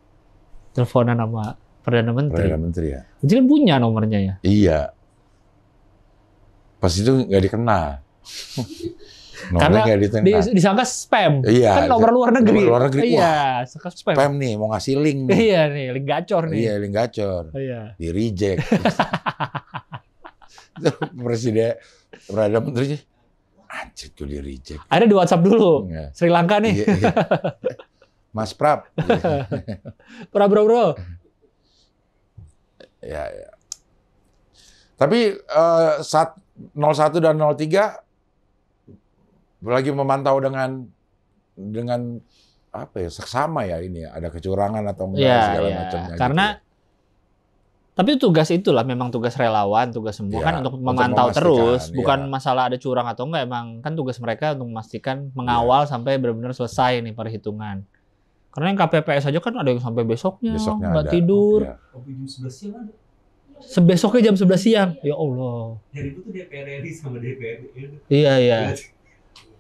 Speaker 2: teleponan sama Perdana Menteri. Perdana Menteri ya. Jadi kan punya nomornya ya.
Speaker 1: Iya. Pas itu nggak dikenal. Nomornya gak dikenal. Di, disangka spam. Iya. Kan iya. nomor luar negeri. Nomor luar negeri. Iya, Wah, spam. Spam nih, mau ngasih link nih. Iya nih, link gacor nih. Iya, link gacor. Iya. Di reject. Presiden Perdana sih anjir tuh di reject. Ada di WhatsApp dulu. Enggak. Iya. Sri Lanka nih. Iya, Mas Prab. Prab bro bro. Ya, ya. Tapi uh, saat 01 dan 03 lagi memantau dengan dengan apa ya seksama ya ini ya. ada kecurangan atau enggak ya, segala ya. macamnya. Gitu Karena
Speaker 2: gitu. tapi tugas itulah memang tugas relawan, tugas semua ya, kan untuk memantau terus, ya. bukan masalah ada curang atau enggak emang kan tugas mereka untuk memastikan ya. mengawal ya. sampai benar-benar selesai nih perhitungan. Karena yang KPPS aja kan ada yang sampai besoknya, besoknya nggak ada. tidur. iya. Sebesoknya jam 11 siang. Ya Allah. Dari itu DPR RI sama DPR iya iya, iya, iya.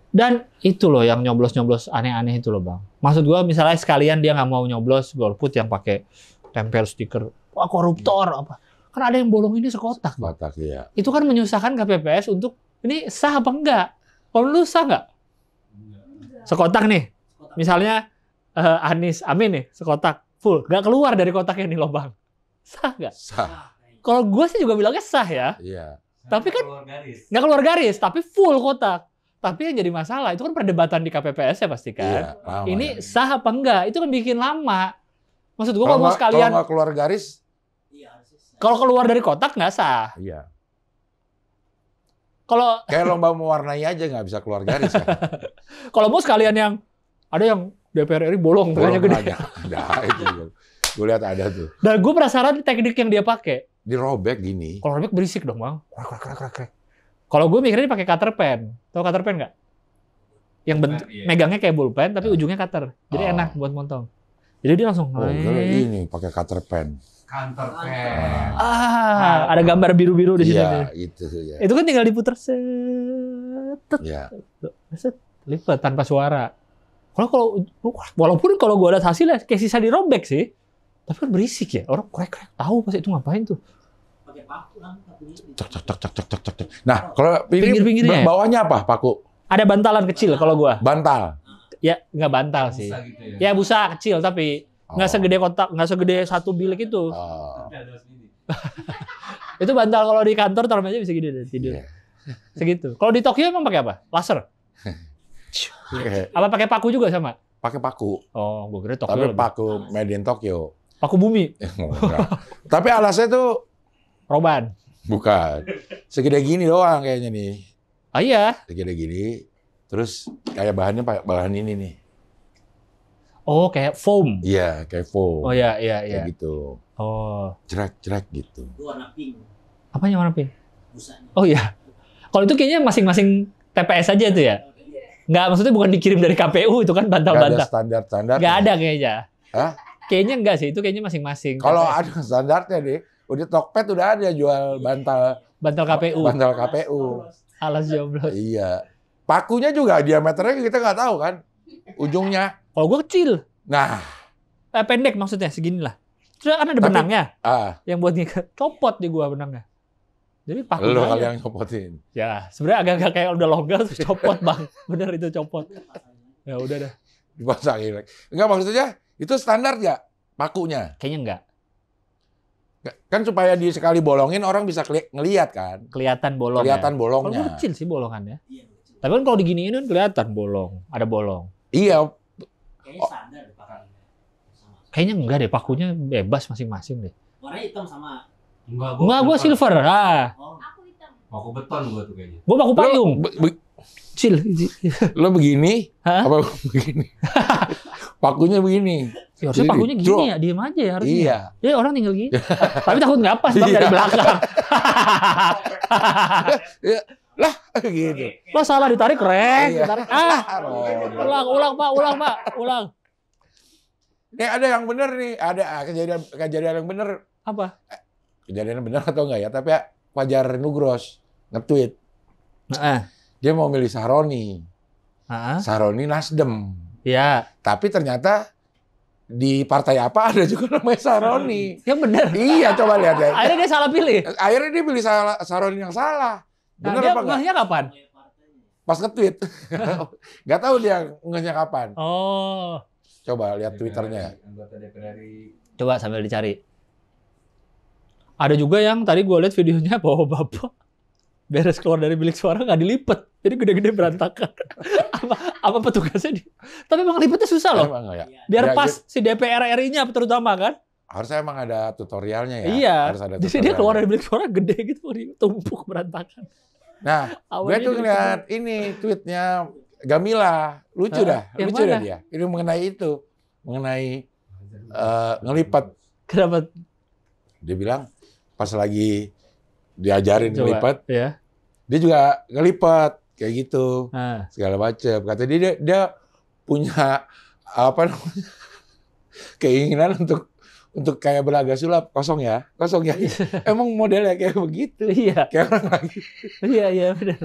Speaker 2: Dan itu loh yang nyoblos-nyoblos aneh-aneh itu loh bang. Maksud gua misalnya sekalian dia nggak mau nyoblos golput yang pakai tempel stiker, wah koruptor apa. Kan ada yang bolong ini sekotak. Sekotak iya. Itu kan menyusahkan KPPS untuk ini sah apa enggak? Kalau lu sah enggak? Sekotak nih. Misalnya uh, eh, Anies Amin nih sekotak full, nggak keluar dari kotaknya nih lobang. Sah nggak? Sah. Kalau gue sih juga bilangnya sah ya. Iya. Tapi kan nggak keluar garis, tapi full kotak. Tapi yang jadi masalah itu kan perdebatan di KPPS ya pasti kan. Iya, ini ya. sah apa enggak? Itu kan bikin lama. Maksud gue kalau mau sekalian kalau
Speaker 1: keluar garis
Speaker 2: iya, kalau keluar dari kotak nggak sah. Iya. Kalau kayak lomba mewarnai aja nggak bisa keluar garis kan. kalau mau sekalian yang ada yang DPR RI bolong, bolong gede. Ada, ada
Speaker 1: nah, itu. Gue lihat ada tuh.
Speaker 2: Dan nah, gue penasaran teknik yang dia pakai.
Speaker 1: Dirobek gini.
Speaker 2: Kalau robek berisik dong, Bang. Krek krek krek krek. Kalau gue mikirnya pakai cutter pen. Tahu cutter pen nggak? Yang bentuk, nah, iya. megangnya kayak pen, tapi ah. ujungnya cutter. Jadi oh. enak buat montong.
Speaker 1: Jadi dia langsung Oh, ini pakai cutter pen.
Speaker 2: Cutter pen.
Speaker 1: Ah, ah, ada gambar biru-biru di sini. Iya, itu ya. Itu
Speaker 2: kan tinggal diputer set. Ya. Set lipat tanpa suara. Kalau kalau walaupun kalau gua ada hasilnya kayak sisa dirobek sih, tapi kan berisik ya. Orang krek krek tahu pasti itu ngapain tuh.
Speaker 1: Cek Cok cok cok cek
Speaker 2: cek cek. Nah oh.
Speaker 1: kalau pinggir pinggirnya ya? bawahnya
Speaker 2: apa paku? Ada bantalan kecil kalau gua. Bantal. Ya nggak bantal busa sih. Gitu ya. ya busa kecil tapi nggak oh. segede kotak nggak segede satu bilik itu. Oh. itu bantal kalau di kantor taruh aja bisa gini deh tidur. Yeah. Segitu. Kalau di Tokyo emang pakai
Speaker 1: apa? Laser. Apa pakai paku juga sama? Pakai paku. Oh, gue kira Tokyo. Tapi lebih. paku made in Tokyo. Paku bumi. Eh, Tapi alasnya tuh roban. Bukan. Segede gini doang kayaknya nih. Ah iya. Segede gini. Terus kayak bahannya bahan ini nih. Oh, kayak foam. Iya, kayak foam. Oh iya, iya, iya. Kayak gitu. Oh. Cerak-cerak gitu. Itu warna pink.
Speaker 2: Apanya warna pink? Busanya. Oh iya. Kalau itu kayaknya masing-masing TPS aja tuh ya? Nggak, maksudnya bukan dikirim dari KPU itu kan bantal-bantal. ada standar-standar. Nggak ada kayaknya. Hah? Kayaknya enggak sih, itu kayaknya masing-masing. Kalau ada
Speaker 1: standarnya nih udah Tokped udah ada jual bantal bantal KPU. Bantal KPU. Alas joblos. Iya. Pakunya juga diameternya kita nggak tahu kan ujungnya. Kalau oh, gua kecil. Nah.
Speaker 2: Eh, pendek maksudnya segini lah. Terus kan ada Tapi, benangnya.
Speaker 1: Ah. Yang buat ngikut.
Speaker 2: Copot di gua benangnya. Jadi paku Lu kali yang
Speaker 1: copotin. Ya,
Speaker 2: sebenarnya agak-agak kayak udah longgar terus copot, Bang. Bener itu copot.
Speaker 1: Ya udah dah. Dipasangin. Enggak maksudnya itu standar ya pakunya? Kayaknya enggak. Kan supaya di sekali bolongin orang bisa ngelihat kan. Kelihatan bolong. Ya? Kelihatan bolongnya. Kalau kecil
Speaker 2: sih bolongannya. Iya, Tapi kan kalau diginiin kan kelihatan bolong, ada bolong. Iya. Kayaknya standar pakunya. Kayaknya enggak deh, pakunya bebas masing-masing deh. Warnanya hitam sama Enggak, gua, Enggak, gua silver. Ah. Oh. Aku beton gua tuh kayaknya. Gua baku payung.
Speaker 1: Cil. Lo begini? Hah? Apa begini? pakunya begini. Ya, harusnya pakunya gini drop. ya,
Speaker 2: diem aja ya harusnya. Iya. Ya orang tinggal gini.
Speaker 1: Tapi takut nggak pas iya. dari belakang. Ya, lah gitu. Lo salah ditarik rek, iya. ditarik. Ah. Oh,
Speaker 2: ulang, ulang Pak, ulang Pak, ulang.
Speaker 1: Nih eh, ada yang bener nih, ada ah, kejadian kejadian yang bener. Apa? Eh, kejadiannya benar atau enggak ya, tapi ya, Fajar Nugros nge-tweet. Nah. Dia mau milih Saroni. uh huh Saroni Nasdem. Ya. Tapi ternyata di partai apa ada juga namanya Saroni. Ya benar. Iya, coba lihat ya. Akhirnya dia salah pilih. Akhirnya dia pilih salah, Saroni yang salah. Nah, benar nah, apa enggak? Dia kapan? Pas nge-tweet. Enggak oh. tahu dia ngehnya kapan. Oh. Coba lihat Twitternya. Ya.
Speaker 2: Coba sambil dicari. Ada juga yang tadi gue lihat videonya bahwa bapak beres keluar dari bilik suara nggak dilipet. Jadi gede-gede berantakan. apa, apa petugasnya? Di... Tapi emang lipetnya susah loh. Emang, ya. Biar ya, pas ya. si DPR RI-nya terutama kan.
Speaker 1: Harusnya emang ada tutorialnya ya. Iya. Harus ada Jadi dia keluar
Speaker 2: dari bilik suara gede gitu. Tumpuk berantakan.
Speaker 1: Nah, gue tuh ngeliat ini tweetnya Gamila. Lucu dah. Lucu mana? dah dia. Ini mengenai itu. Mengenai uh, ngelipat. Kenapa? Dia bilang, pas lagi diajarin Coba, ngelipat, ya. dia juga ngelipat kayak gitu ha. Ah. segala macam. Kata dia, dia dia punya apa namanya keinginan untuk untuk kayak belaga sulap kosong ya kosong ya iya. emang modelnya kayak begitu iya kayak orang lagi iya iya benar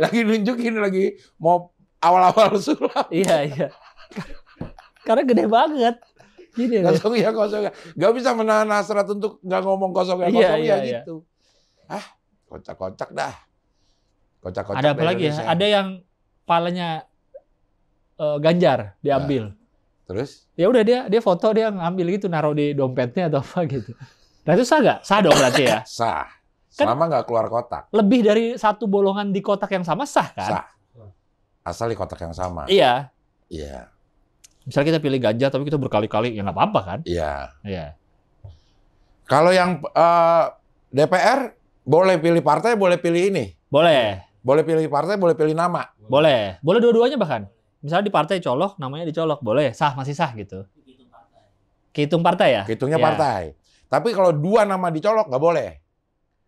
Speaker 1: lagi nunjukin lagi mau awal-awal sulap iya iya karena gede banget Gini kosong ya kosong ya. Gak bisa menahan hasrat untuk nggak ngomong kosong ya iya, kosong iya, ya iya, iya. gitu. Iya. Ah, kocak-kocak dah. Kocak-kocak. Ada apa lagi ya? Ada
Speaker 2: yang palanya uh, Ganjar diambil.
Speaker 1: Nah. Terus?
Speaker 2: Ya udah dia dia foto dia ngambil gitu naruh di dompetnya atau apa gitu. Nah itu sah gak? Sah dong berarti ya? sah. Kan Selama
Speaker 1: nggak keluar kotak.
Speaker 2: Lebih dari satu bolongan di kotak yang sama sah kan? Sah.
Speaker 1: Asal di kotak yang sama. Iya. Iya. Misalnya kita pilih ganja tapi kita berkali-kali, ya nggak apa-apa kan? Iya. Iya. Kalau yang uh, eh, DPR boleh pilih partai, boleh pilih ini. Boleh. Boleh pilih partai, boleh pilih nama.
Speaker 2: Boleh. Boleh dua-duanya bahkan. Misalnya di partai colok, namanya dicolok, boleh. Sah masih sah gitu.
Speaker 1: Kehitung partai ya? Kehitungnya ya. partai. Tapi kalau dua nama dicolok nggak boleh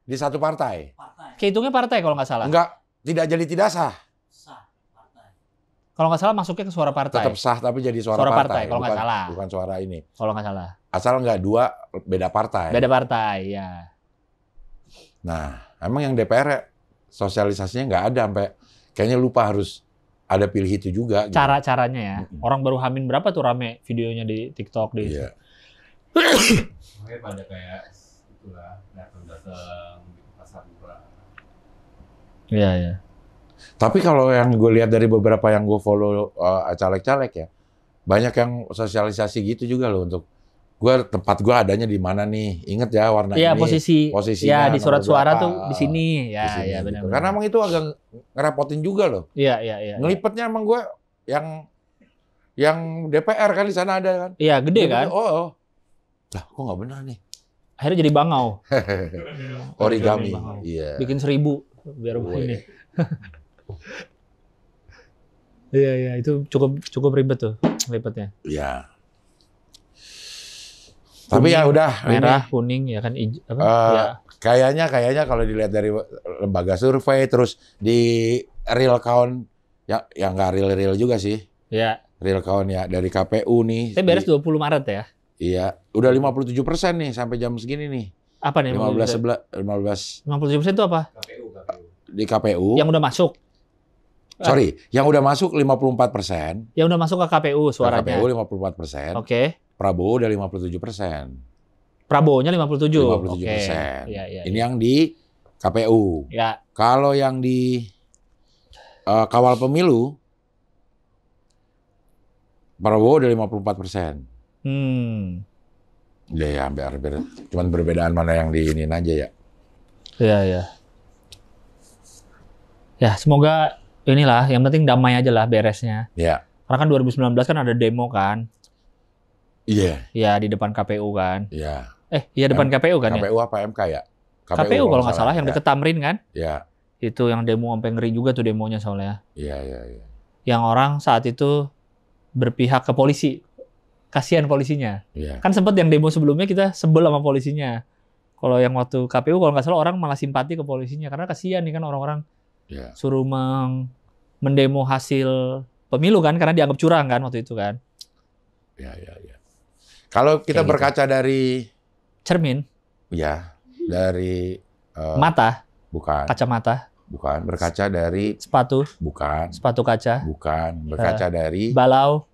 Speaker 1: di satu partai. partai. Kehitungnya partai kalau nggak salah. Nggak, tidak jadi tidak sah.
Speaker 2: Kalau nggak salah masuknya ke suara partai. Tetap sah tapi jadi suara, suara partai. partai kalau nggak salah.
Speaker 1: Bukan suara ini. Kalau nggak salah. Asal nggak dua beda partai. Beda
Speaker 2: partai ya.
Speaker 1: Nah, emang yang DPR ya, sosialisasinya nggak ada sampai kayaknya lupa harus ada pilih itu juga. Gitu.
Speaker 2: Cara-caranya ya. Mm -hmm. Orang baru Hamin berapa tuh rame videonya di TikTok di yeah. pada kayak itulah datang-datang pasar murah.
Speaker 1: Iya, iya. Tapi kalau yang gue lihat dari beberapa yang gue follow eh, caleg-caleg uh, ya, banyak yang sosialisasi gitu juga loh untuk gue tempat gue adanya di mana nih inget ya warna ya, ini posisi posisinya ya di surat suara berapa, tuh di sini ya di sini, ya gitu. benar karena emang itu agak ngerepotin juga loh iya iya iya, iya. ngelipetnya ya. emang gue yang yang DPR kan di sana ada kan iya gede kan oh, oh lah kok nggak benar nih akhirnya jadi bangau
Speaker 2: origami iya bikin seribu biar begini Iya iya itu cukup cukup ribet tuh lipatnya. Iya. Tapi ya udah merah ini, kuning ya kan ij, apa? Uh, ya.
Speaker 1: Kayaknya kayaknya kalau dilihat dari lembaga survei terus di real count ya yang nggak real real juga sih. Iya. Real count ya dari KPU nih. Tapi beres
Speaker 2: di, 20 Maret ya.
Speaker 1: Iya, udah 57 persen nih sampai jam segini nih. Apa nih? 15 15
Speaker 2: 57 persen itu apa? KPU,
Speaker 1: KPU. Di KPU. Yang udah masuk. Sorry, yang udah masuk 54 persen.
Speaker 2: Yang udah masuk ke KPU suaranya. Ke KPU
Speaker 1: 54 persen. Oke. Okay. Prabowo udah 57 persen. prabowo tujuh. 57. 57 okay. persen. Ya, ya, Ini iya. yang di KPU. Ya. Kalau yang di uh, kawal pemilu, Prabowo udah 54 persen.
Speaker 2: Hmm.
Speaker 1: Ya, ya hampir, hampir. Cuman perbedaan mana yang di ini aja ya.
Speaker 2: Iya, iya. Ya, semoga inilah yang penting damai aja lah beresnya. Iya. Karena kan 2019 kan ada demo kan. Iya. Yeah. Iya di depan KPU kan. Iya. Eh, iya depan M KPU kan KPU ya? KPU
Speaker 1: apa MK ya? KPU, KPU kalau nggak salah, salah yang ya. deket Tamrin kan?
Speaker 2: Iya. Itu yang demo sampai ngeri juga tuh demonya soalnya. Iya, iya, iya. Yang orang saat itu berpihak ke polisi. Kasihan polisinya. Iya. Kan sempat yang demo sebelumnya kita sebel sama polisinya. Kalau yang waktu KPU kalau nggak salah orang malah simpati ke polisinya karena kasihan nih kan orang-orang yeah. suruh meng mendemo hasil pemilu kan karena dianggap curang kan waktu itu kan. Ya
Speaker 1: ya ya. Kalau kita Kayak gitu. berkaca gitu. dari cermin. Ya, dari uh, mata. Bukan. Kacamata. Bukan, berkaca dari sepatu. Bukan. Sepatu kaca. Bukan, eh, berkaca uh, dari balau.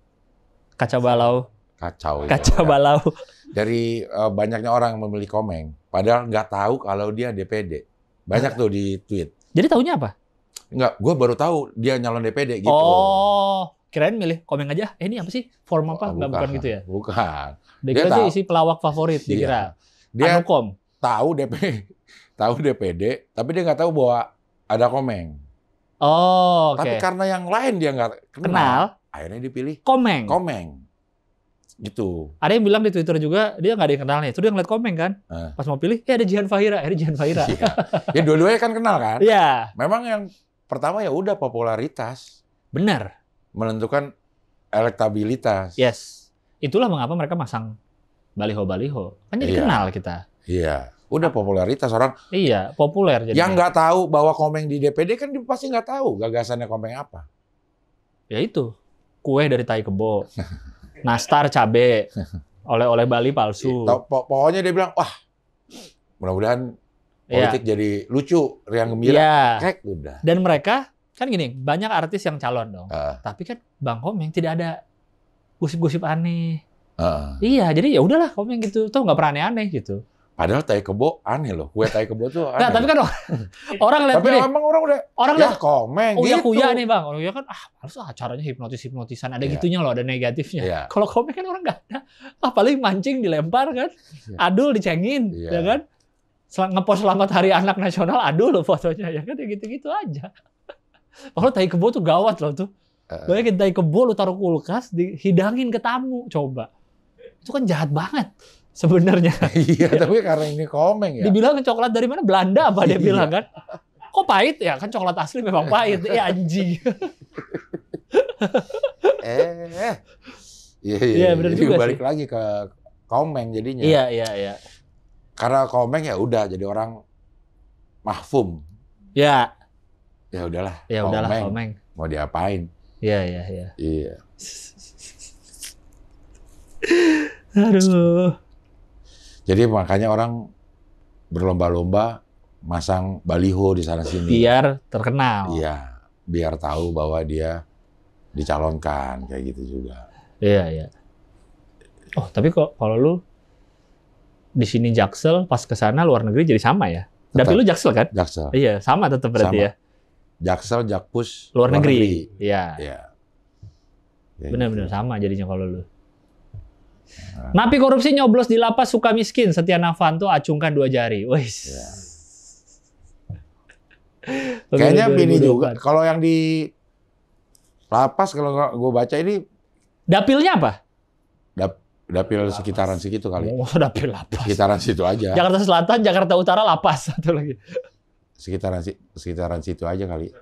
Speaker 1: Kaca balau. Kacau. Kaca ya, balau. Dari uh, banyaknya orang yang memilih komeng, padahal nggak tahu kalau dia DPD. Banyak nah. tuh di tweet. Jadi tahunya apa? Enggak, gue baru tahu dia nyalon DPD gitu. Oh, keren milih komen aja. Eh ini apa sih? Form apa? Oh, bukan, bukan gitu ya? Bukan. Dia, dia tahu. isi pelawak favorit dia dikira. Iya. Dia Anukom. tahu DP, tahu DPD, tapi dia nggak tahu bahwa ada Komeng. Oh, okay. Tapi karena yang lain dia nggak kenal, kenal, akhirnya dipilih Komeng. Komeng. Gitu.
Speaker 2: Ada yang bilang di Twitter juga dia nggak ada yang kenalnya. nih. dia ngeliat Komeng kan. Eh. Pas mau pilih, ya ada Jihan Fahira, eh, ada Jihan Fahira. Iya.
Speaker 1: Ya dua-duanya kan kenal kan? Iya. Memang yang pertama ya udah popularitas. Benar. Menentukan elektabilitas. Yes. Itulah
Speaker 2: mengapa mereka masang baliho-baliho. Kan jadi iya. kenal kita.
Speaker 1: Iya. Udah popularitas orang. Iya, populer jadi. Yang nggak tahu bahwa Komeng di DPD kan pasti nggak tahu gagasannya Komeng apa. Ya itu. Kue dari tai kebo. nastar cabe. Oleh-oleh Bali palsu. Pokoknya dia bilang, "Wah, mudah-mudahan politik yeah. jadi lucu, riang gembira, yeah. kek udah.
Speaker 2: Dan mereka kan gini, banyak artis yang calon dong. Uh. Tapi kan Bang Komeng tidak ada gosip-gosip aneh. Uh. Iya, jadi ya udahlah Komeng gitu. Tuh nggak pernah aneh-aneh gitu.
Speaker 1: Padahal tai kebo aneh loh. Kue
Speaker 2: tai kebo tuh nah, aneh. Nah, tapi kan orang, orang lihat Tapi emang
Speaker 1: orang udah orang ya lihat komeng oh, ya, gitu. Kuya
Speaker 2: nih Bang. Oh ya kan ah harus ah acaranya hipnotis-hipnotisan ada yeah. gitunya loh, ada negatifnya. Yeah. Kalau komeng kan orang nggak ada. Ah paling mancing dilempar kan. Yeah. Adul dicengin, yeah. ya kan? ngepost selamat hari anak nasional aduh lo fotonya ya kan ya gitu-gitu aja kalau tai kebo tuh gawat loh tuh eh. bayangin tai kebo lo taruh kulkas dihidangin ke tamu coba itu kan jahat banget
Speaker 1: sebenarnya iya, iya tapi karena ini komeng ya dibilang
Speaker 2: coklat dari mana Belanda apa dia iya. bilang kan kok pahit ya kan coklat asli memang eh. pahit Eh anjing
Speaker 1: eh, eh iya iya, iya, iya. juga balik lagi ke komeng jadinya iya iya iya karena Komeng ya udah jadi orang mahfum. Ya. Ya udahlah. Ya komeng. udahlah Komeng. Mau diapain? Ya, ya, ya. Iya, iya, iya.
Speaker 2: Iya. Aduh.
Speaker 1: Jadi makanya orang berlomba-lomba masang baliho di sana sini. Biar terkenal. Iya, biar tahu bahwa dia dicalonkan kayak gitu juga. Iya, iya.
Speaker 2: Oh, tapi kok kalau lu di sini Jaksel, pas ke sana luar negeri jadi sama ya? Tapi lu Jaksel kan? Jaksel. Iya, sama tetap berarti sama. ya. Jaksel, Jakpus, luar, luar negeri. Iya. Iya. Ya gitu. Benar-benar sama jadinya kalau lu. Nah. Napi korupsi nyoblos di lapas suka miskin, Setia Novanto acungkan dua jari. Wih. Ya.
Speaker 1: Kayaknya ini juga. Kalau yang di lapas kalau gue baca ini dapilnya apa? Dapil lapas. sekitaran segitu kali. Oh, dapil lapas. Sekitaran situ aja. Jakarta
Speaker 2: Selatan, Jakarta Utara lapas satu lagi.
Speaker 1: Sekitaran sekitaran situ aja kali.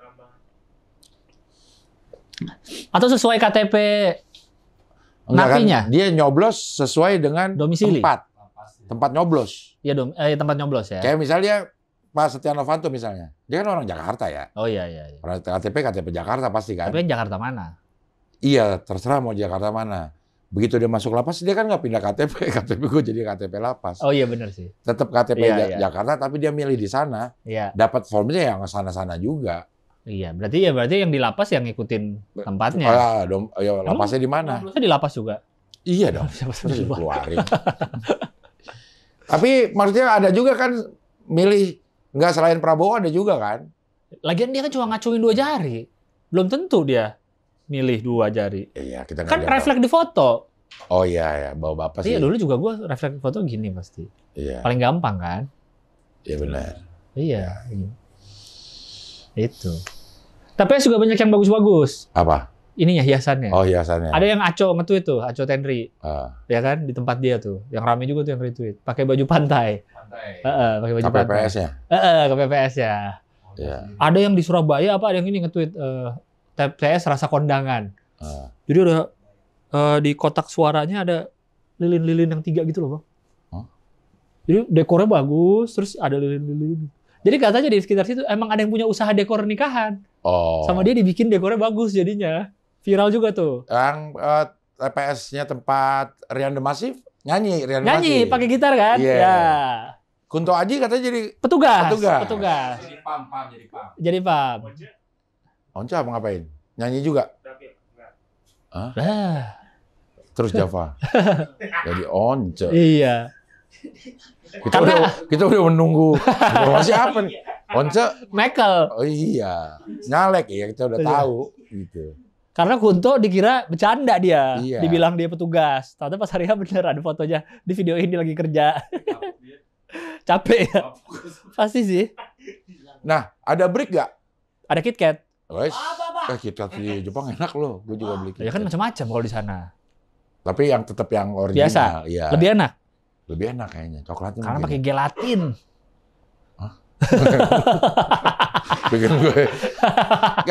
Speaker 2: Atau sesuai KTP Enggak kan? napinya? Kan, dia nyoblos
Speaker 1: sesuai dengan Domisili. tempat. Tempat nyoblos.
Speaker 2: Iya dong, eh, tempat nyoblos ya.
Speaker 1: Kayak misalnya Pak Setia Novanto misalnya. Dia kan orang Jakarta ya. Oh iya iya. iya. KTP KTP Jakarta pasti kan. Tapi Jakarta mana? Iya, terserah mau Jakarta mana. Begitu dia masuk lapas, dia kan nggak pindah KTP. KTP gue jadi KTP lapas. Oh iya benar sih. Tetap KTP iya, ja iya. Jakarta, tapi dia milih di sana. Iya. Dapat formnya yang sana-sana juga. Iya, berarti ya berarti yang di lapas yang ngikutin tempatnya. Ah, oh, dom, ya, ya lapasnya di mana?
Speaker 2: Di lapas juga.
Speaker 1: Iya dong. Siapa iya, keluarin. tapi maksudnya ada juga kan milih nggak selain Prabowo ada juga kan? Lagian dia kan cuma ngacuin dua jari.
Speaker 2: Belum tentu dia milih dua jari. Iya, kita kan refleks di foto.
Speaker 1: Oh iya
Speaker 2: ya, bawa bapak iya, sih. Iya, dulu juga gua refleks di foto gini pasti. Iya. Paling gampang kan? Iya benar. Iya, iya. Itu. Tapi juga banyak yang
Speaker 1: bagus-bagus. Apa?
Speaker 2: Ininya hiasannya.
Speaker 1: Oh hiasannya. Ada yang
Speaker 2: Aco nge-tweet tuh, Aco Tenri. Uh. Ya kan di tempat dia tuh. Yang rame juga tuh yang retweet. Pakai baju pantai. Pantai. Uh, uh, pakai baju KPPS pantai. KPPS ya. Heeh, uh, uh, KPPS ya. Yeah. Ada yang di Surabaya apa ada yang ini nge-tweet uh, TPS rasa kondangan. Uh. Jadi udah uh, di kotak suaranya ada lilin-lilin yang tiga gitu loh bang. Huh? Jadi dekornya bagus, terus ada lilin-lilin. Jadi katanya di sekitar situ emang ada yang punya usaha dekor nikahan. Oh. Sama dia dibikin
Speaker 1: dekornya bagus jadinya. Viral juga tuh. Yang uh, eh, TPS-nya tempat Rian De Masif nyanyi Rian De Nyanyi pakai
Speaker 2: gitar kan? Iya. Yeah. Ya.
Speaker 1: Kunto Aji katanya jadi petugas. Petugas. Petugas.
Speaker 2: Jadi pam, pam, jadi pam. Jadi pam.
Speaker 1: Onca apa ngapain? Nyanyi juga? Hah? Terus Java. Jadi Onca. Iya. Kita udah kita udah menunggu informasi apa nih? Onca Michael. Oh iya. Nyalek ya kita udah iya. tahu gitu.
Speaker 2: Karena Kunto dikira bercanda dia, iya. dibilang dia petugas. Ternyata pas hari H bener ada fotonya di video ini lagi kerja. Capek ya? Pasti sih.
Speaker 1: Nah, ada break gak? Ada KitKat. Wes, eh, kita di Jepang enak loh. Gue juga beli Iya Ya kan macam-macam kalau di sana. Tapi yang tetap yang original. Biasa. Ya. Lebih enak. Lebih enak kayaknya. Coklatnya. Karena pakai
Speaker 2: gelatin. Hah?
Speaker 1: Bikin gue.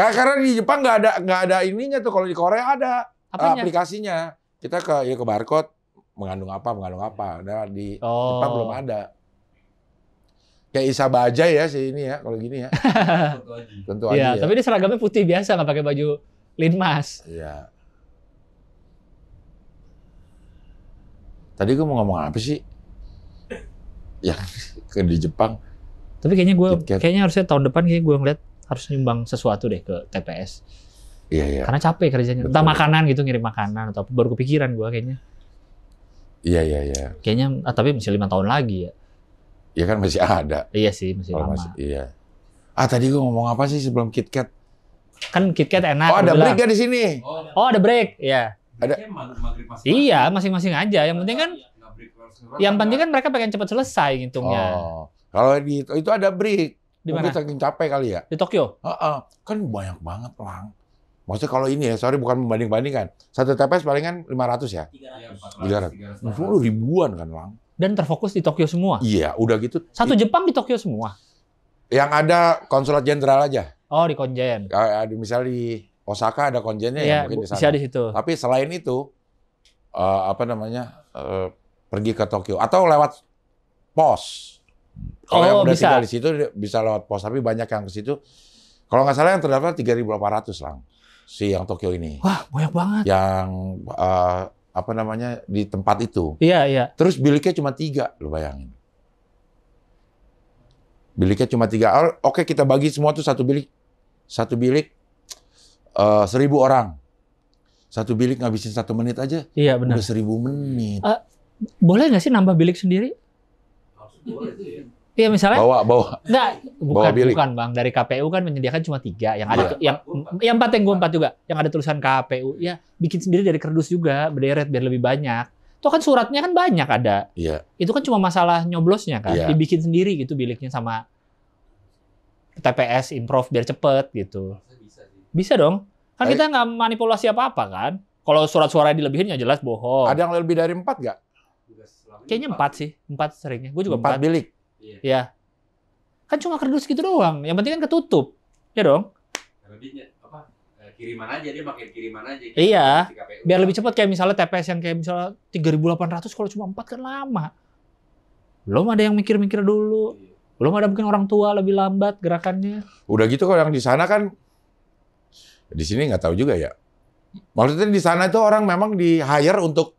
Speaker 1: Gak, karena di Jepang nggak ada nggak ada ininya tuh. Kalau di Korea ada eh, Apanya? aplikasinya. Kita ke ya ke barcode mengandung apa mengandung apa. Nah di oh. Jepang belum ada kayak Isa Baja ya si ini ya kalau gini ya. Tentu aja. Ya, ya. tapi
Speaker 2: dia seragamnya putih biasa nggak pakai baju linmas. Iya.
Speaker 1: Tadi gue mau ngomong apa sih? Ya ke kan di Jepang.
Speaker 2: Tapi kayaknya gue, kayaknya harusnya tahun depan kayaknya gue ngeliat harus nyumbang sesuatu deh ke TPS. Iya, iya. Karena capek kerjanya. Betul. Entah makanan gitu, ngirim makanan atau Baru kepikiran gue kayaknya. Iya, iya, iya. Kayaknya, ah, tapi masih lima tahun lagi ya. Iya kan masih ada. Iya
Speaker 1: sih masih oh, lama. Masih, iya. Ah tadi gue ngomong apa sih sebelum KitKat? Kan KitKat enak. Oh ada break ya di sini.
Speaker 2: Oh ada, oh, break, Iya. Ada. Iya masing-masing aja. Yang iya, penting kan. Iya, yang penting kan mereka pengen cepat selesai ngitungnya.
Speaker 1: Oh. Kalau di itu ada break. Di mana? Mungkin saking capek kali ya. Di Tokyo? Uh -uh. Kan banyak banget lang. Maksudnya kalau ini ya, sorry bukan membanding-bandingkan. Satu TPS palingan 500 ya? 300. 300. 300. 300. ribuan kan lang dan terfokus di Tokyo semua. Iya, udah gitu. Satu Jepang di Tokyo semua. Yang ada konsulat jenderal aja. Oh, di konjen. Ya, ya, di Misalnya di Osaka ada konjennya ya, ya mungkin di sana. di situ. Tapi selain itu uh, apa namanya? Uh, pergi ke Tokyo atau lewat pos. Kalau oh, yang udah bisa. tinggal di situ bisa lewat pos, tapi banyak yang ke situ. Kalau nggak salah yang terdaftar 3.800 lang si yang Tokyo ini. Wah, banyak banget. Yang uh, apa namanya di tempat itu. Iya iya. Terus biliknya cuma tiga, lo bayangin. Biliknya cuma tiga. Oke kita bagi semua tuh satu bilik, satu bilik uh, seribu orang. Satu bilik ngabisin satu menit aja. Iya benar. Udah seribu menit.
Speaker 2: Uh, boleh nggak sih nambah bilik sendiri? Iya
Speaker 1: misalnya bawa bawa
Speaker 2: enggak bukan bawa bukan Bang dari KPU kan menyediakan cuma tiga yang ada yeah. yang yang empat yang gue empat juga yang ada tulisan KPU ya bikin sendiri dari kerdus juga berderet biar lebih banyak itu kan suratnya kan banyak ada yeah. itu kan cuma masalah nyoblosnya kan yeah. dibikin sendiri gitu biliknya sama TPS improv biar cepet gitu bisa dong kan kita nggak manipulasi apa apa kan kalau surat-suara dilebihin ya jelas bohong ada yang lebih dari empat gak Kayaknya empat sih, empat seringnya. Gue juga Empat bilik. Yeah. Ya. Kan cuma kerdus gitu doang. Yang penting kan ketutup. Ya dong. Nah, apa? Eh, kiriman aja dia pakai kiriman aja. Kiriman gitu. iya. KPU, biar lebih cepat kayak misalnya TPS yang kayak misalnya 3800 kalau cuma 4 kan lama. Belum ada yang mikir-mikir dulu. Iya. Belum ada mungkin orang tua lebih lambat gerakannya.
Speaker 1: Udah gitu kalau yang di sana kan di sini nggak tahu juga ya. Maksudnya di sana itu orang memang di hire untuk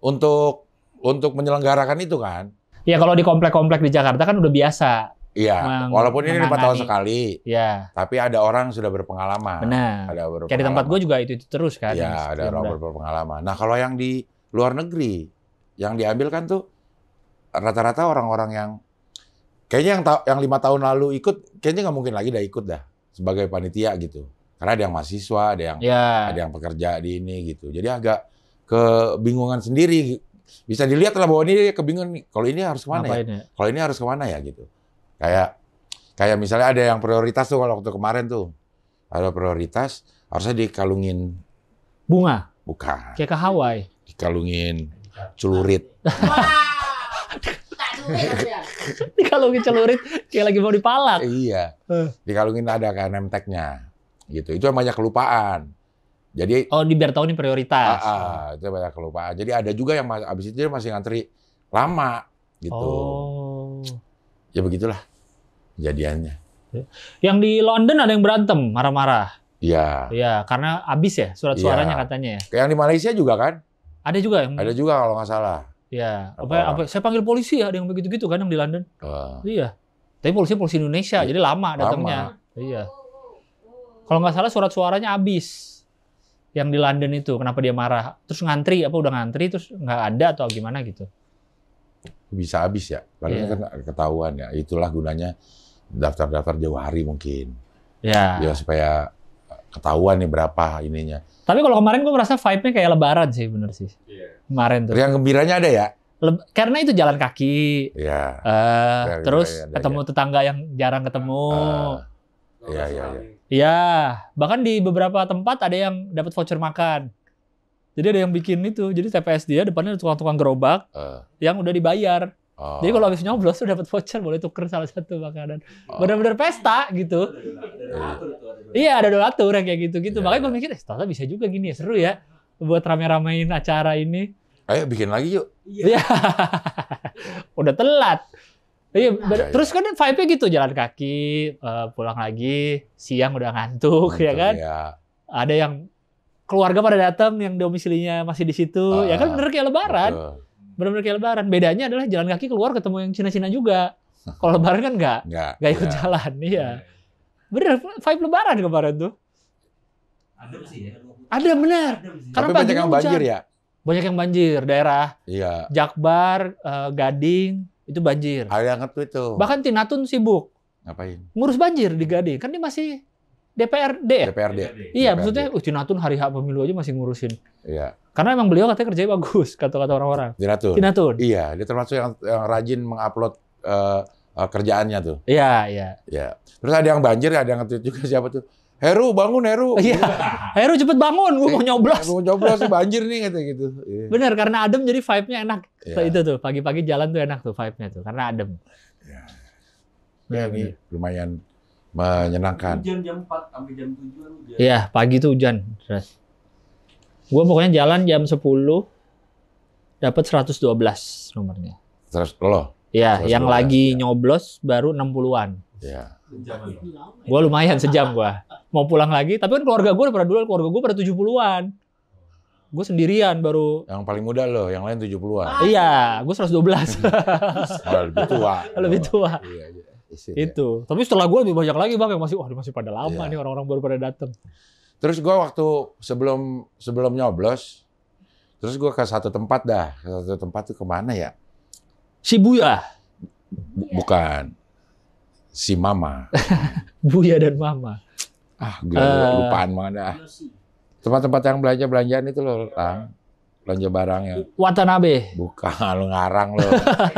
Speaker 1: untuk untuk menyelenggarakan itu kan. Ya kalau di komplek-komplek di Jakarta kan udah biasa. Iya, walaupun ini lima tahun sekali. Iya. Tapi ada orang sudah berpengalaman. Benar. Ada berpengalaman. Kayak di tempat gue juga itu, itu
Speaker 2: terus kan. Iya, ada orang
Speaker 1: berpengalaman. Nah kalau yang di luar negeri, yang diambil kan tuh rata-rata orang-orang yang kayaknya yang yang lima tahun lalu ikut, kayaknya nggak mungkin lagi dah ikut dah sebagai panitia gitu. Karena ada yang mahasiswa, ada yang ya. ada yang pekerja di ini gitu. Jadi agak kebingungan sendiri bisa dilihat lah bahwa ini kebingungan nih. Kalau ini harus kemana ya? Ngapain ya? ya? Kalau ini harus kemana ya gitu. Kayak kayak misalnya ada yang prioritas tuh kalau waktu kemarin tuh ada prioritas harusnya dikalungin bunga. Buka. Kayak ke Hawaii. Dikalungin celurit. dikalungin celurit kayak lagi mau dipalak. Iya. Eh. Dikalungin ada kan nemteknya gitu. Itu banyak kelupaan. Jadi Oh, di biar tahu ini prioritas. Ah, ah, itu banyak kelupaan. Jadi ada juga yang habis itu dia masih ngantri lama gitu. Oh. Ya begitulah kejadiannya.
Speaker 2: Ya. Yang di London ada yang berantem marah-marah.
Speaker 1: Iya. -marah. Iya, karena habis ya surat iya. suaranya ya. katanya ya. Kayak yang di Malaysia juga kan? Ada juga yang Ada juga kalau nggak salah.
Speaker 2: Iya. Apa, apa, saya panggil polisi ya ada yang begitu gitu kan yang di London. Uh. Iya. Tapi polisi polisi Indonesia, ya. jadi lama datangnya. Lama. Iya. Kalau nggak salah surat suaranya habis yang di London itu kenapa dia marah terus ngantri apa udah ngantri terus nggak ada atau gimana gitu
Speaker 1: bisa habis ya padahal yeah. kan ketahuan ya itulah gunanya daftar-daftar jauh hari mungkin yeah. ya supaya ketahuan nih berapa ininya tapi
Speaker 2: kalau kemarin gue merasa vibe-nya kayak lebaran sih bener sih yeah. kemarin tuh yang gembiranya ada ya Leb karena itu jalan kaki yeah. Iya. uh, terus ketemu ya. tetangga yang jarang ketemu uh, Iya, iya, iya. Iya, bahkan di beberapa tempat ada yang dapat voucher makan. Jadi ada yang bikin itu, jadi TPS dia depannya ada tukang-tukang gerobak uh. yang udah dibayar. Oh. Jadi kalau habis nyoblos tuh dapat voucher boleh tuker salah satu makanan. Oh. Benar-benar pesta gitu. Iya, ada donatur yang kayak gitu-gitu. Yeah. Makanya iya. gue mikir, eh, ternyata bisa juga gini ya, seru ya buat rame-ramein acara ini.
Speaker 1: Ayo bikin lagi yuk.
Speaker 2: Iya. Udah telat. Iya, nah, ya, ya. terus kan vibe-nya gitu jalan kaki, uh, pulang lagi, siang udah ngantuk ya kan. Ya. Ada yang keluarga pada datang yang domisilinya masih di situ, uh, ya kan ah, bener kayak lebaran. Bener-bener kayak lebaran. Bedanya adalah jalan kaki keluar ketemu yang Cina-Cina juga. Kalau lebaran kan nggak, nggak ikut ya. jalan, iya. iya. Bener, vibe lebaran kemarin tuh. Ada, sih ya. Ada bener. Karena banyak yang banjir ya? Banyak yang banjir, daerah. Iya. Jakbar, uh, Gading, itu banjir. Ada yang ngerti itu. Bahkan Tinatun sibuk. Ngapain? Ngurus banjir di Gading. Kan dia masih DPRD ya?
Speaker 1: DPRD. Iya, DPRD. maksudnya
Speaker 2: uh, Tinatun hari hak pemilu aja masih ngurusin. Iya. Karena emang beliau katanya kerjanya bagus, kata-kata orang-orang. Tinatun. Tinatun.
Speaker 1: Iya, dia termasuk yang, yang rajin mengupload uh, uh, kerjaannya tuh. Iya, iya. Iya. Terus ada yang banjir, ada yang ngerti juga siapa tuh? Heru bangun Heru. Oh, iya. Heru cepet bangun, gue mau iya. nyoblos. Mau nyoblos banjir nih kata gitu. Yeah. Bener karena adem jadi
Speaker 2: vibe-nya enak. Yeah. Itu tuh pagi-pagi jalan tuh enak tuh vibe-nya tuh karena adem. Ya.
Speaker 1: Ya, ini lumayan menyenangkan.
Speaker 2: Hujan jam 4 sampai jam 7 kan Iya, pagi tuh hujan Terus. Gua pokoknya jalan jam 10 dapat 112
Speaker 1: nomornya. Terus lo? Iya, yang
Speaker 2: lagi ya. nyoblos baru 60-an.
Speaker 1: Iya. Ya.
Speaker 2: Gue lumayan sejam gue. Mau pulang lagi, tapi kan keluarga gue pada dulu, keluarga gue pada 70-an. Gue sendirian baru. Yang paling muda loh, yang lain 70-an. Ah, iya, gue 112. oh, lebih tua. lebih tua. Iya, iya. Itu. Ya. Tapi setelah gue lebih banyak lagi bang yang masih, wah masih pada lama iya. nih orang-orang baru pada datang.
Speaker 1: Terus gue waktu sebelum sebelum nyoblos, terus gue ke satu tempat dah, ke satu tempat tuh kemana ya? Shibuya. B bukan Si Mama.
Speaker 2: Buya dan Mama.
Speaker 1: Ah, gila, uh, lupaan mana. Tempat-tempat yang belanja-belanjaan itu loh, ah. belanja barangnya Watanabe. Bukan, lu ngarang lo.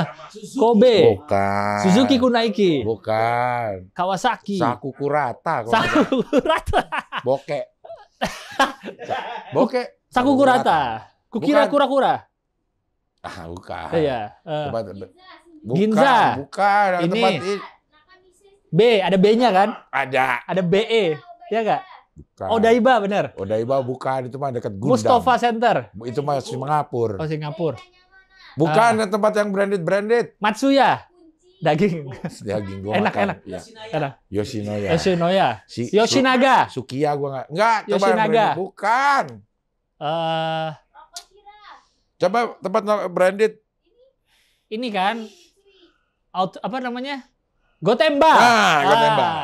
Speaker 1: Kobe. Bukan. Suzuki
Speaker 2: Kunaiki.
Speaker 1: Bukan. Kawasaki. Sakukurata. Sakukurata. boke Saku Sakukurata. Kukira kura-kura. Ah, bukan. Iya. Uh, tempat, bukan, Ginza. Bukan. Ini. Tempat, B, ada B-nya kan? Ada. Ada BE, iya, ya enggak? Bukan. Odaiba bener. Odaiba bukan, itu mah dekat Gundam. Mustafa Center. Itu mah Singapura. Oh, Singapura. Iya, bukan ah. tempat yang branded-branded. Matsuya. Daging. Daging gua enak, makan. Enak, ya. enak. Yoshinoya. Yoshinoya. Si, Yoshinaga. Su, Sukiya gua enggak. Enggak, Yoshinaga. Bukan. Eh uh, Coba tempat
Speaker 2: branded. Ini kan out apa namanya? Gue tembak. Ah, gue ah. tembak.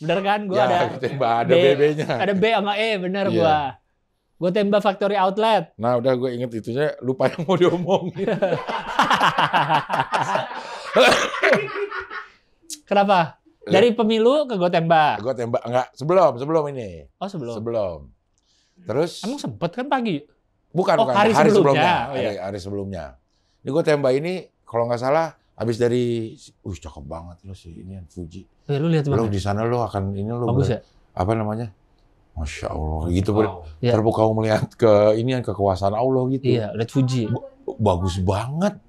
Speaker 2: Bener kan? Gue ya, ada tembak. Ada BB-nya. Ada B sama E, bener yeah. gue. Gue tembak Factory Outlet.
Speaker 1: Nah, udah gue inget itunya. Lupa yang mau
Speaker 2: diomongin.
Speaker 1: Kenapa? Dari pemilu ke gue tembak. Gue tembak enggak sebelum sebelum ini. Oh sebelum. Sebelum. Terus. Emang sempet kan pagi? Bukan oh, bukan hari, hari sebelumnya. sebelumnya. Oh, iya. hari, hari sebelumnya. Ini gue tembak ini kalau nggak salah Habis dari, uh cakep banget lo sih ini yang Fuji. Ya, lu lihat Lo di sana lo akan ini lo bagus ya? Apa namanya? Masya Allah gitu wow. Ya. terbuka melihat ke ini yang kekuasaan Allah gitu. Iya, lihat Fuji. Ba bagus banget.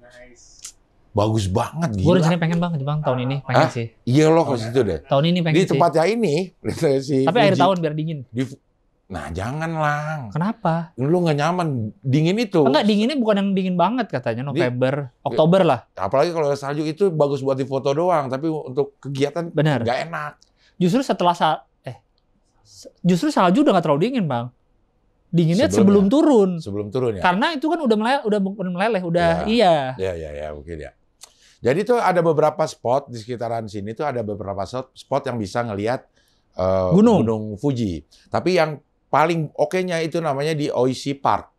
Speaker 1: Bagus banget gitu. Gue rencananya pengen
Speaker 2: banget Bang tahun ini, pengen Hah? sih. Iya lo ke situ deh. Tahun ini pengen Di tempatnya ini,
Speaker 1: si Tapi Fuji. akhir tahun biar dingin. Di Nah, jangan lang. Kenapa? Lu gak nyaman dingin itu. Enggak, oh,
Speaker 2: dinginnya bukan yang dingin banget
Speaker 1: katanya November, Di, iya. Oktober lah. Apalagi kalau salju itu bagus buat di foto doang, tapi untuk kegiatan Bener. nggak
Speaker 2: enak. Justru setelah sa eh justru salju udah gak terlalu dingin, Bang. Dinginnya sebelum, sebelum turun.
Speaker 1: Sebelum turun ya. Karena
Speaker 2: itu kan udah meleleh, udah meleleh, udah ya. iya. Iya,
Speaker 1: iya, oke iya, iya, mungkin ya. Jadi tuh ada beberapa spot di sekitaran sini tuh ada beberapa spot yang bisa ngelihat uh, gunung. gunung Fuji. Tapi yang paling oke-nya itu namanya di OIC Park.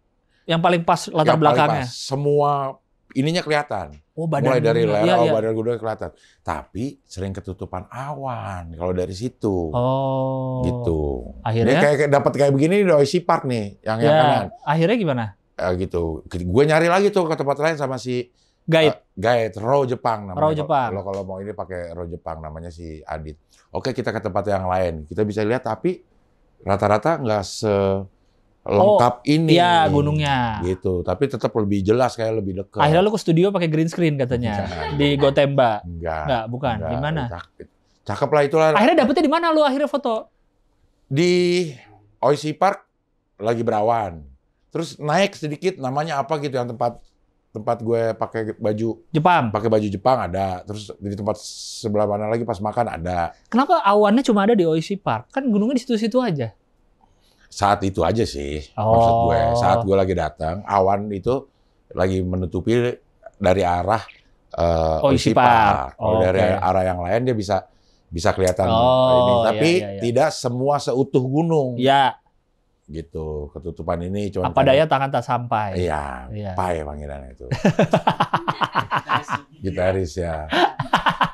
Speaker 2: Yang paling pas latar yang belakangnya. pas. Semua
Speaker 1: ininya kelihatan. Oh, badan Mulai dari leher, lereng, iya. ya. badan gunung kelihatan. Tapi sering ketutupan awan kalau dari situ. Oh. Gitu. Akhirnya kayak, kayak dapat kayak begini di OIC Park nih, yang ya. yang iya. kanan. Akhirnya gimana? Eh, gitu. Gue nyari lagi tuh ke tempat lain sama si Guide. Uh, guide Row Jepang namanya. Row Jepang. Kalau mau ini pakai Row Jepang namanya si Adit. Oke, kita ke tempat yang lain. Kita bisa lihat tapi rata-rata nggak se lengkap oh, ini. Iya, gunungnya. Gitu, tapi tetap lebih jelas kayak lebih dekat. Akhirnya
Speaker 2: lu ke studio pakai green screen katanya Jangan. di Gotemba. Enggak. Enggak, bukan. Di mana?
Speaker 1: Cakep. cakep lah itulah.
Speaker 2: Akhirnya dapetnya di mana lu akhirnya foto?
Speaker 1: Di Oisi Park lagi berawan. Terus naik sedikit namanya apa gitu yang tempat tempat gue pakai baju Jepang. Pakai baju Jepang ada. Terus di tempat sebelah mana lagi pas makan ada.
Speaker 2: Kenapa awannya cuma ada di Oishi Park? Kan gunungnya di situ-situ aja.
Speaker 1: Saat itu aja sih. Oh. Maksud gue, oh. saat gue lagi datang, awan itu lagi menutupi dari arah uh, eh, Oishi, Park. Park. Oh, dari okay. arah yang lain dia bisa bisa kelihatan oh, eh, ini. Tapi iya, iya, iya, iya. tidak semua seutuh gunung. Iya gitu ketutupan ini cuma apa daya
Speaker 2: tangan tak sampai iya, iya. pai
Speaker 1: panggilan itu ya. gitaris ya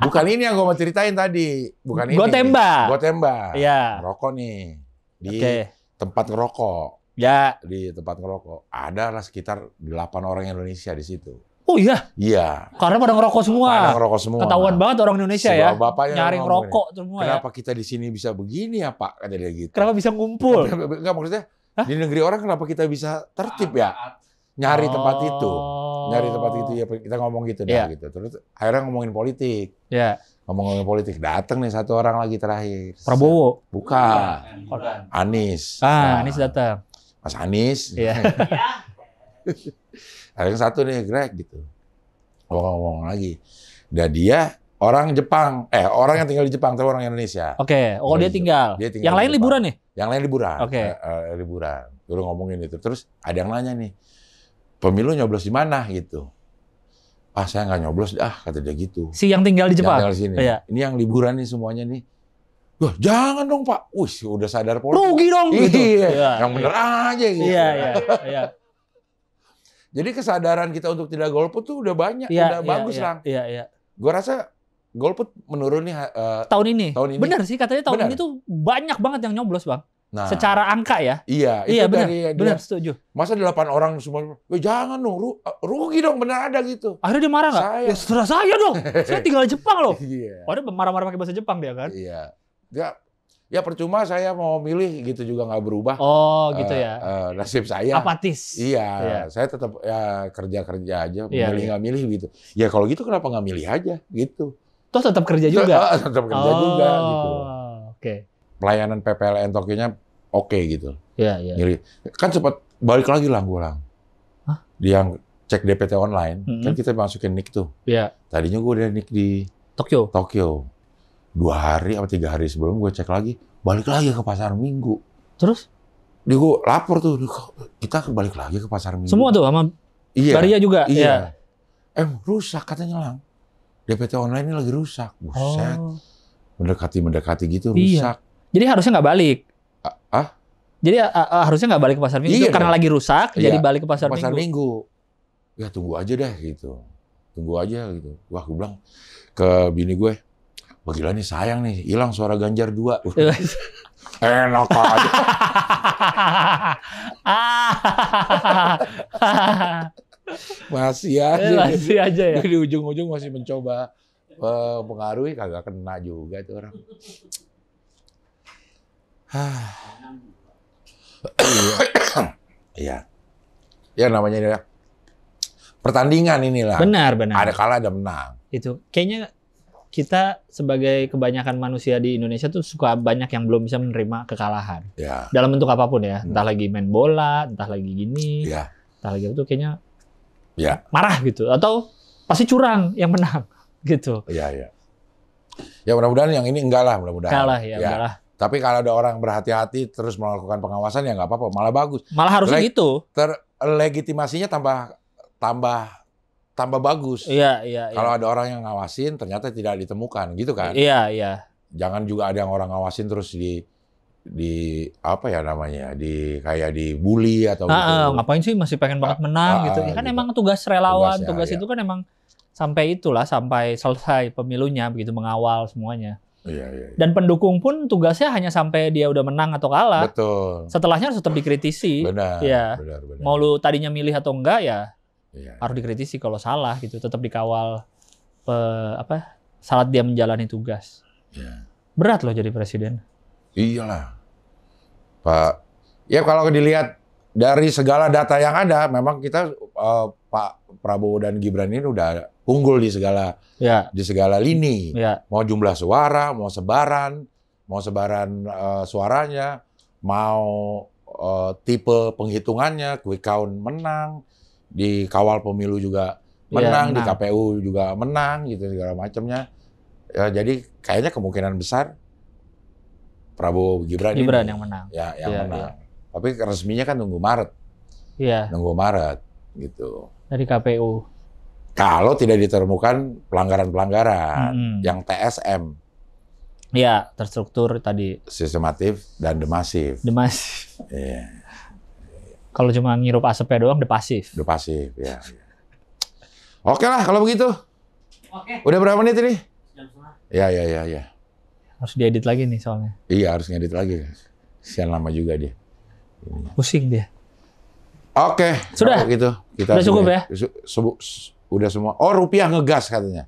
Speaker 1: bukan ini yang gue mau ceritain tadi bukan ini gue tembak gue tembak ya. rokok nih di okay. tempat ngerokok ya di tempat ngerokok ada lah sekitar delapan orang Indonesia di situ Oh iya. Iya. Karena pada ngerokok semua. Pada ngerokok semua. Ketahuan banget orang Indonesia Sebab ya. Bapaknya nyari rokok semua. Ya. Kenapa ya? kita di sini bisa begini ya Pak? Kata dia gitu. Kenapa bisa ngumpul? Enggak maksudnya Hah? di negeri orang kenapa kita bisa tertib ya? Nyari oh. tempat itu, nyari tempat itu ya kita ngomong gitu yeah. Iya. gitu. Terus akhirnya ngomongin politik. Iya. Yeah. Ngomong-ngomongin politik, datang nih satu orang lagi terakhir. Prabowo. Buka. Bukan. Anies. Ah, nah. Anies datang. Mas Anies. Iya. iya. Ada yang satu nih Greg gitu. Ngomong-ngomong lagi. Dan nah, dia orang Jepang, eh orang yang tinggal di Jepang tapi orang Indonesia. Oke, okay. oh dia tinggal. dia tinggal. Yang lain Jepang. liburan nih? Yang lain liburan. Oke. Okay. Uh, eh, uh, eh, liburan. Terus ngomongin itu. Terus ada yang nanya nih, pemilu nyoblos di mana gitu? Ah saya nggak nyoblos, ah kata dia gitu. Si yang tinggal di Jepang. Yang tinggal di sini. Oh, iya. Ini yang liburan nih semuanya nih. Wah, jangan dong Pak. Wih, udah sadar politik. Rugi dong gitu. Iya, yang bener iya. aja gitu. Iya, iya, iya. Jadi kesadaran kita untuk tidak golput tuh udah banyak, ya, udah ya, bagus ya, lah. Iya, iya. Gue rasa golput menurun nih uh, tahun ini. Tahun ini. Benar sih katanya tahun bener. ini tuh banyak banget yang nyoblos, Bang. Nah, secara angka ya. Iya, iya benar. Dari, benar dia, setuju. Masa delapan orang semua, "Eh jangan dong, ru eh, rugi dong benar ada gitu." Akhirnya dia marah nggak? Ya setelah saya dong. saya tinggal di Jepang loh. Iya. Yeah. Oh, marah-marah pakai bahasa Jepang dia kan? Iya. Dia ya percuma saya mau milih gitu juga nggak berubah. Oh, gitu eh, ya. Uh, nasib saya. Apatis. Iya, yeah. saya tetap ya kerja-kerja aja, yeah, milih iya. nggak milih gitu. Ya kalau gitu kenapa nggak milih aja gitu. Toh tetap kerja juga. Tetap, kerja oh, juga gitu. Oke. Okay. Pelayanan PPLN Tokyo-nya oke okay, gitu. Iya, yeah, iya. Yeah. kan sempat balik lagi lah gue lang. Hah? Yang cek DPT online, mm -hmm. kan kita masukin nick tuh. Iya. Yeah. Tadinya gue udah nick di Tokyo. Tokyo dua hari atau tiga hari sebelum gue cek lagi balik lagi ke pasar minggu terus dia gue lapor tuh kita balik lagi ke pasar minggu semua tuh sama iya, Baria juga iya ya. eh rusak katanya lang DPT online ini lagi rusak buset oh. mendekati mendekati gitu iya. rusak jadi harusnya nggak balik ah, ah? jadi ah, ah, harusnya nggak balik ke pasar minggu iya, karena lagi rusak iya, jadi balik ke pasar, pasar minggu. minggu ya tunggu aja deh gitu tunggu aja gitu wah gue bilang ke bini gue Wah gila nih sayang nih, hilang suara Ganjar dua. Enak aja. masih eh, aja. Masih aja ya. Di ujung-ujung masih mencoba eh, pengaruhi kagak kena juga itu orang. Iya. ya namanya ini ya. pertandingan inilah. Benar, benar. Ada kalah ada menang. Itu kayaknya kita sebagai
Speaker 2: kebanyakan manusia di Indonesia tuh suka banyak yang belum bisa menerima kekalahan. Ya. Dalam bentuk apapun ya, hmm. entah hmm. lagi main bola, entah lagi gini, ya. entah lagi itu kayaknya
Speaker 1: ya. marah gitu atau pasti
Speaker 2: curang yang menang
Speaker 1: gitu. Ya, ya. ya mudah-mudahan yang ini enggak lah, mudah-mudahan. Kalah ya, ya. enggak lah. Tapi kalau ada orang berhati-hati terus melakukan pengawasan ya nggak apa-apa, malah bagus. Malah harusnya Le gitu. Terlegitimasinya tambah tambah tambah bagus. Iya, iya, iya. Kalau ada orang yang ngawasin ternyata tidak ditemukan gitu kan. Iya, iya. Jangan juga ada yang orang ngawasin terus di di apa ya namanya di kayak dibully atau ah, gitu.
Speaker 2: ngapain sih masih pengen banget ah, menang ah, gitu ya kan gitu. emang tugas relawan Tugasnya, tugas iya. itu kan emang sampai itulah sampai selesai pemilunya begitu mengawal semuanya Iya, iya, iya. Dan pendukung pun tugasnya hanya sampai dia udah menang atau kalah. Betul. Setelahnya harus tetap dikritisi. Benar. Ya. Benar, benar. Mau lu tadinya milih atau enggak ya yeah. harus dikritisi kalau salah gitu tetap dikawal pe, apa saat dia menjalani tugas
Speaker 1: yeah. berat loh jadi presiden iyalah pak ya kalau dilihat dari segala data yang ada memang kita uh, Pak Prabowo dan Gibran ini udah unggul di segala yeah. di segala lini yeah. mau jumlah suara mau sebaran mau sebaran uh, suaranya mau uh, tipe penghitungannya, quick count menang, di kawal pemilu juga iya, menang, ya, di KPU juga menang gitu segala macamnya. Ya, jadi kayaknya kemungkinan besar Prabowo Gibran, Gibran ini, yang menang. Ya, yang ya, menang. Ya. Tapi resminya kan nunggu Maret. Iya. Nunggu Maret gitu.
Speaker 2: Dari KPU.
Speaker 1: Kalau tidak ditemukan pelanggaran-pelanggaran hmm. yang TSM. ya terstruktur tadi. Sistematif dan demasif. Demasif.
Speaker 2: Iya. Kalau cuma ngirup asapnya doang, udah pasif. Udah pasif, ya, ya.
Speaker 1: Oke lah kalau begitu.
Speaker 2: Oke. Udah berapa menit ini?
Speaker 1: Jam Ya, ya, ya, ya.
Speaker 2: Harus diedit lagi nih soalnya.
Speaker 1: Iya, harus ngedit lagi. Sian lama juga dia. Pusing dia. Oke. Sudah. Gitu. Kita sudah cukup ya? ya? udah semua. Oh, rupiah ngegas katanya.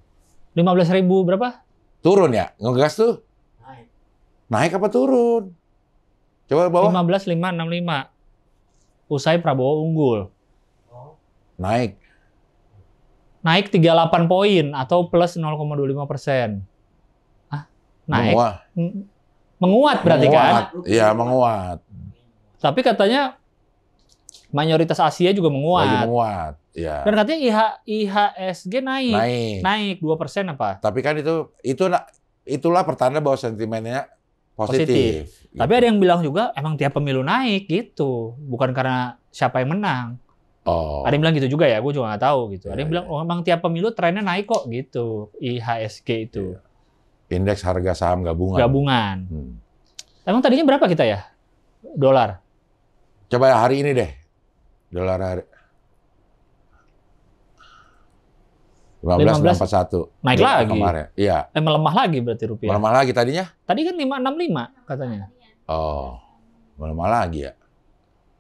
Speaker 1: 15 ribu berapa? Turun ya? Ngegas tuh? Naik. Naik apa turun? Coba bawah.
Speaker 2: 15, 5, lima usai Prabowo unggul. Naik. Naik 38 poin atau plus 0,25 persen. naik. Menguat. Menguat berarti kan? menguat. kan? Iya, menguat. Tapi katanya mayoritas Asia juga menguat. Lagi menguat. Ya. Dan katanya IH,
Speaker 1: IHSG
Speaker 2: naik. Naik. Naik
Speaker 1: 2 persen apa? Tapi kan itu itu itulah pertanda bahwa sentimennya positif. positif. Gitu. Tapi ada yang
Speaker 2: bilang juga emang tiap pemilu naik gitu, bukan karena siapa yang menang. Oh. Ada yang bilang gitu juga ya, gue juga nggak tahu gitu. ada yang iya, bilang iya. oh, emang tiap pemilu trennya naik kok gitu, IHSG itu.
Speaker 1: Iya. Indeks harga saham gabungan. Gabungan. Hmm.
Speaker 2: Emang tadinya berapa kita ya? Dolar.
Speaker 1: Coba hari ini deh. Dolar hari 15,941. Naik Jadi iya, lagi. Kemarin. Iya.
Speaker 2: Eh, melemah lagi berarti rupiah. Melemah lagi tadinya? Tadi kan 565 katanya.
Speaker 1: Oh. Melemah lagi ya.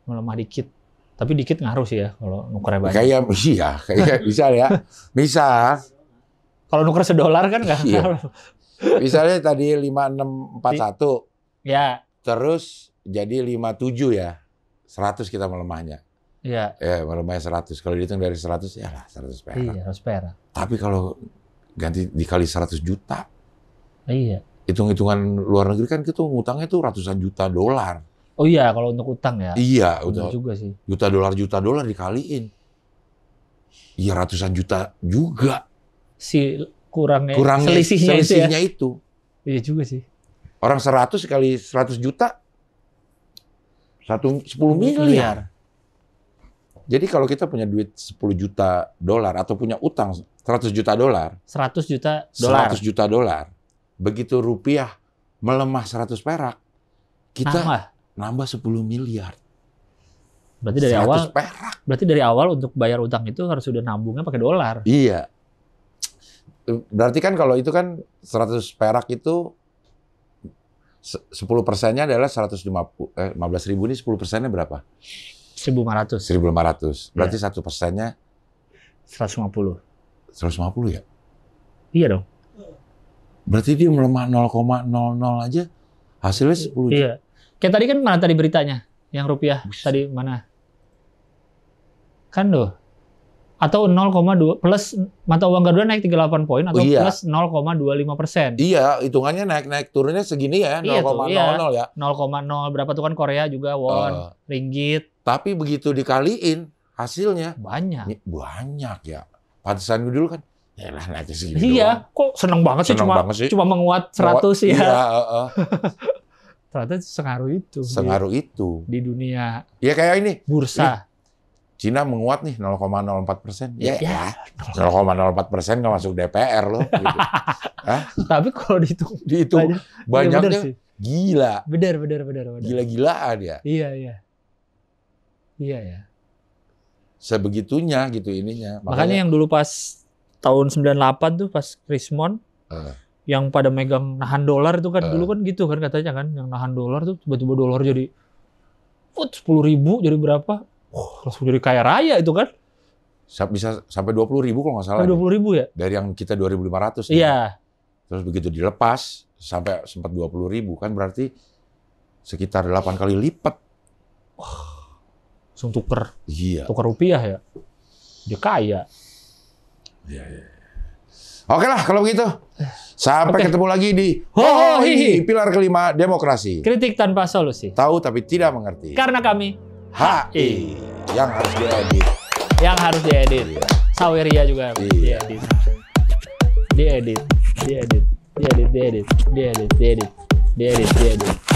Speaker 2: Melemah dikit. Tapi dikit ngaruh sih ya kalau
Speaker 1: nuker banyak. Kayak ya, kayak bisa ya. Bisa. Kalau nuker sedolar kan enggak iya. Misalnya tadi 5641. Ya. Terus jadi 57 ya. 100 kita melemahnya. Iya. Ya, merumahnya 100. Kalau dihitung dari 100, ya lah 100 perak. Iya, 100 perak. Tapi kalau ganti dikali 100 juta. Iya. Hitung-hitungan luar negeri kan itu ngutangnya itu ratusan juta dolar.
Speaker 2: Oh iya, kalau untuk utang ya. Iya, udah juga sih.
Speaker 1: Juta dolar juta dolar dikaliin. Iya, ratusan juta juga.
Speaker 2: Si kurangnya, kurangnya selisihnya, selisihnya itu, ya. itu. Iya juga sih.
Speaker 1: Orang 100 kali 100 juta satu 10 miliar. miliar. Jadi kalau kita punya duit 10 juta dolar atau punya utang 100 juta dolar,
Speaker 2: 100 juta dolar. 100
Speaker 1: juta dolar. Begitu rupiah melemah 100 perak, kita nambah, nambah 10 miliar. Berarti dari awal
Speaker 2: perak. Berarti dari awal untuk bayar utang itu harus sudah nambungnya
Speaker 1: pakai dolar. Iya. Berarti kan kalau itu kan 100 perak itu 10 persennya adalah 150 eh 15 ribu ini 10 persennya berapa? 1500. 1500. Berarti ya. satu ya. persennya 150. 150 ya? Iya dong. Berarti dia melemah 0,00 aja hasilnya 10 juta. Iya.
Speaker 2: Kayak tadi kan mana tadi beritanya yang rupiah Bus. tadi mana? Kan loh atau 0,2 plus mata uang Garuda naik 38 poin atau oh, iya. plus 0,25 persen.
Speaker 1: Iya, hitungannya naik-naik turunnya segini ya 0,00 iya, iya. ya. 0,0 berapa tuh kan Korea juga won, uh, ringgit. Tapi begitu dikaliin hasilnya banyak. Banyak ya. Pantesan gue dulu kan ya lah naik segini Iya, doang. kok seneng banget seneng sih cuma banget sih. cuma menguat 100 Menguat, ya. Iya, uh, uh.
Speaker 2: ternyata sengaruh itu. Sengaruh itu. Di dunia.
Speaker 1: Ya kayak ini. Bursa. Iya. Cina menguat nih 0,04 persen. Ya, ya. 0,04 ya. persen nggak masuk DPR loh. Gitu. Tapi kalau dihitung, dihitung banyak, ya banyaknya ya bener gila. Benar, benar, benar. Gila-gilaan ya.
Speaker 2: Iya, iya. Iya,
Speaker 1: ya. Sebegitunya gitu ininya. Makanya, Makanya
Speaker 2: yang dulu pas tahun 98 tuh pas Krismon, uh. yang pada megang nahan dolar itu kan uh. dulu kan gitu kan katanya kan, yang nahan dolar tuh tiba-tiba dolar jadi put sepuluh ribu jadi berapa
Speaker 1: Wah, langsung jadi kaya raya itu kan. Bisa sampai 20 ribu kalau nggak salah. Sampai 20 ribu ya? Dari yang kita 2.500. Iya. Terus begitu dilepas, sampai sempat 20 ribu. Kan berarti sekitar 8 kali lipat. Wah, langsung tuker. Iya. Tuker rupiah ya. Dia kaya. Iya, iya. iya. Oke lah kalau begitu. Sampai Oke. ketemu lagi di -hi. Pilar kelima demokrasi. Kritik tanpa solusi. Tahu tapi tidak mengerti.
Speaker 2: Karena kami
Speaker 1: HI yang harus diedit. Yang harus diedit. Iya. Saweria
Speaker 2: juga iya. diedit. Diedit, diedit, diedit, diedit, diedit, diedit, diedit, diedit.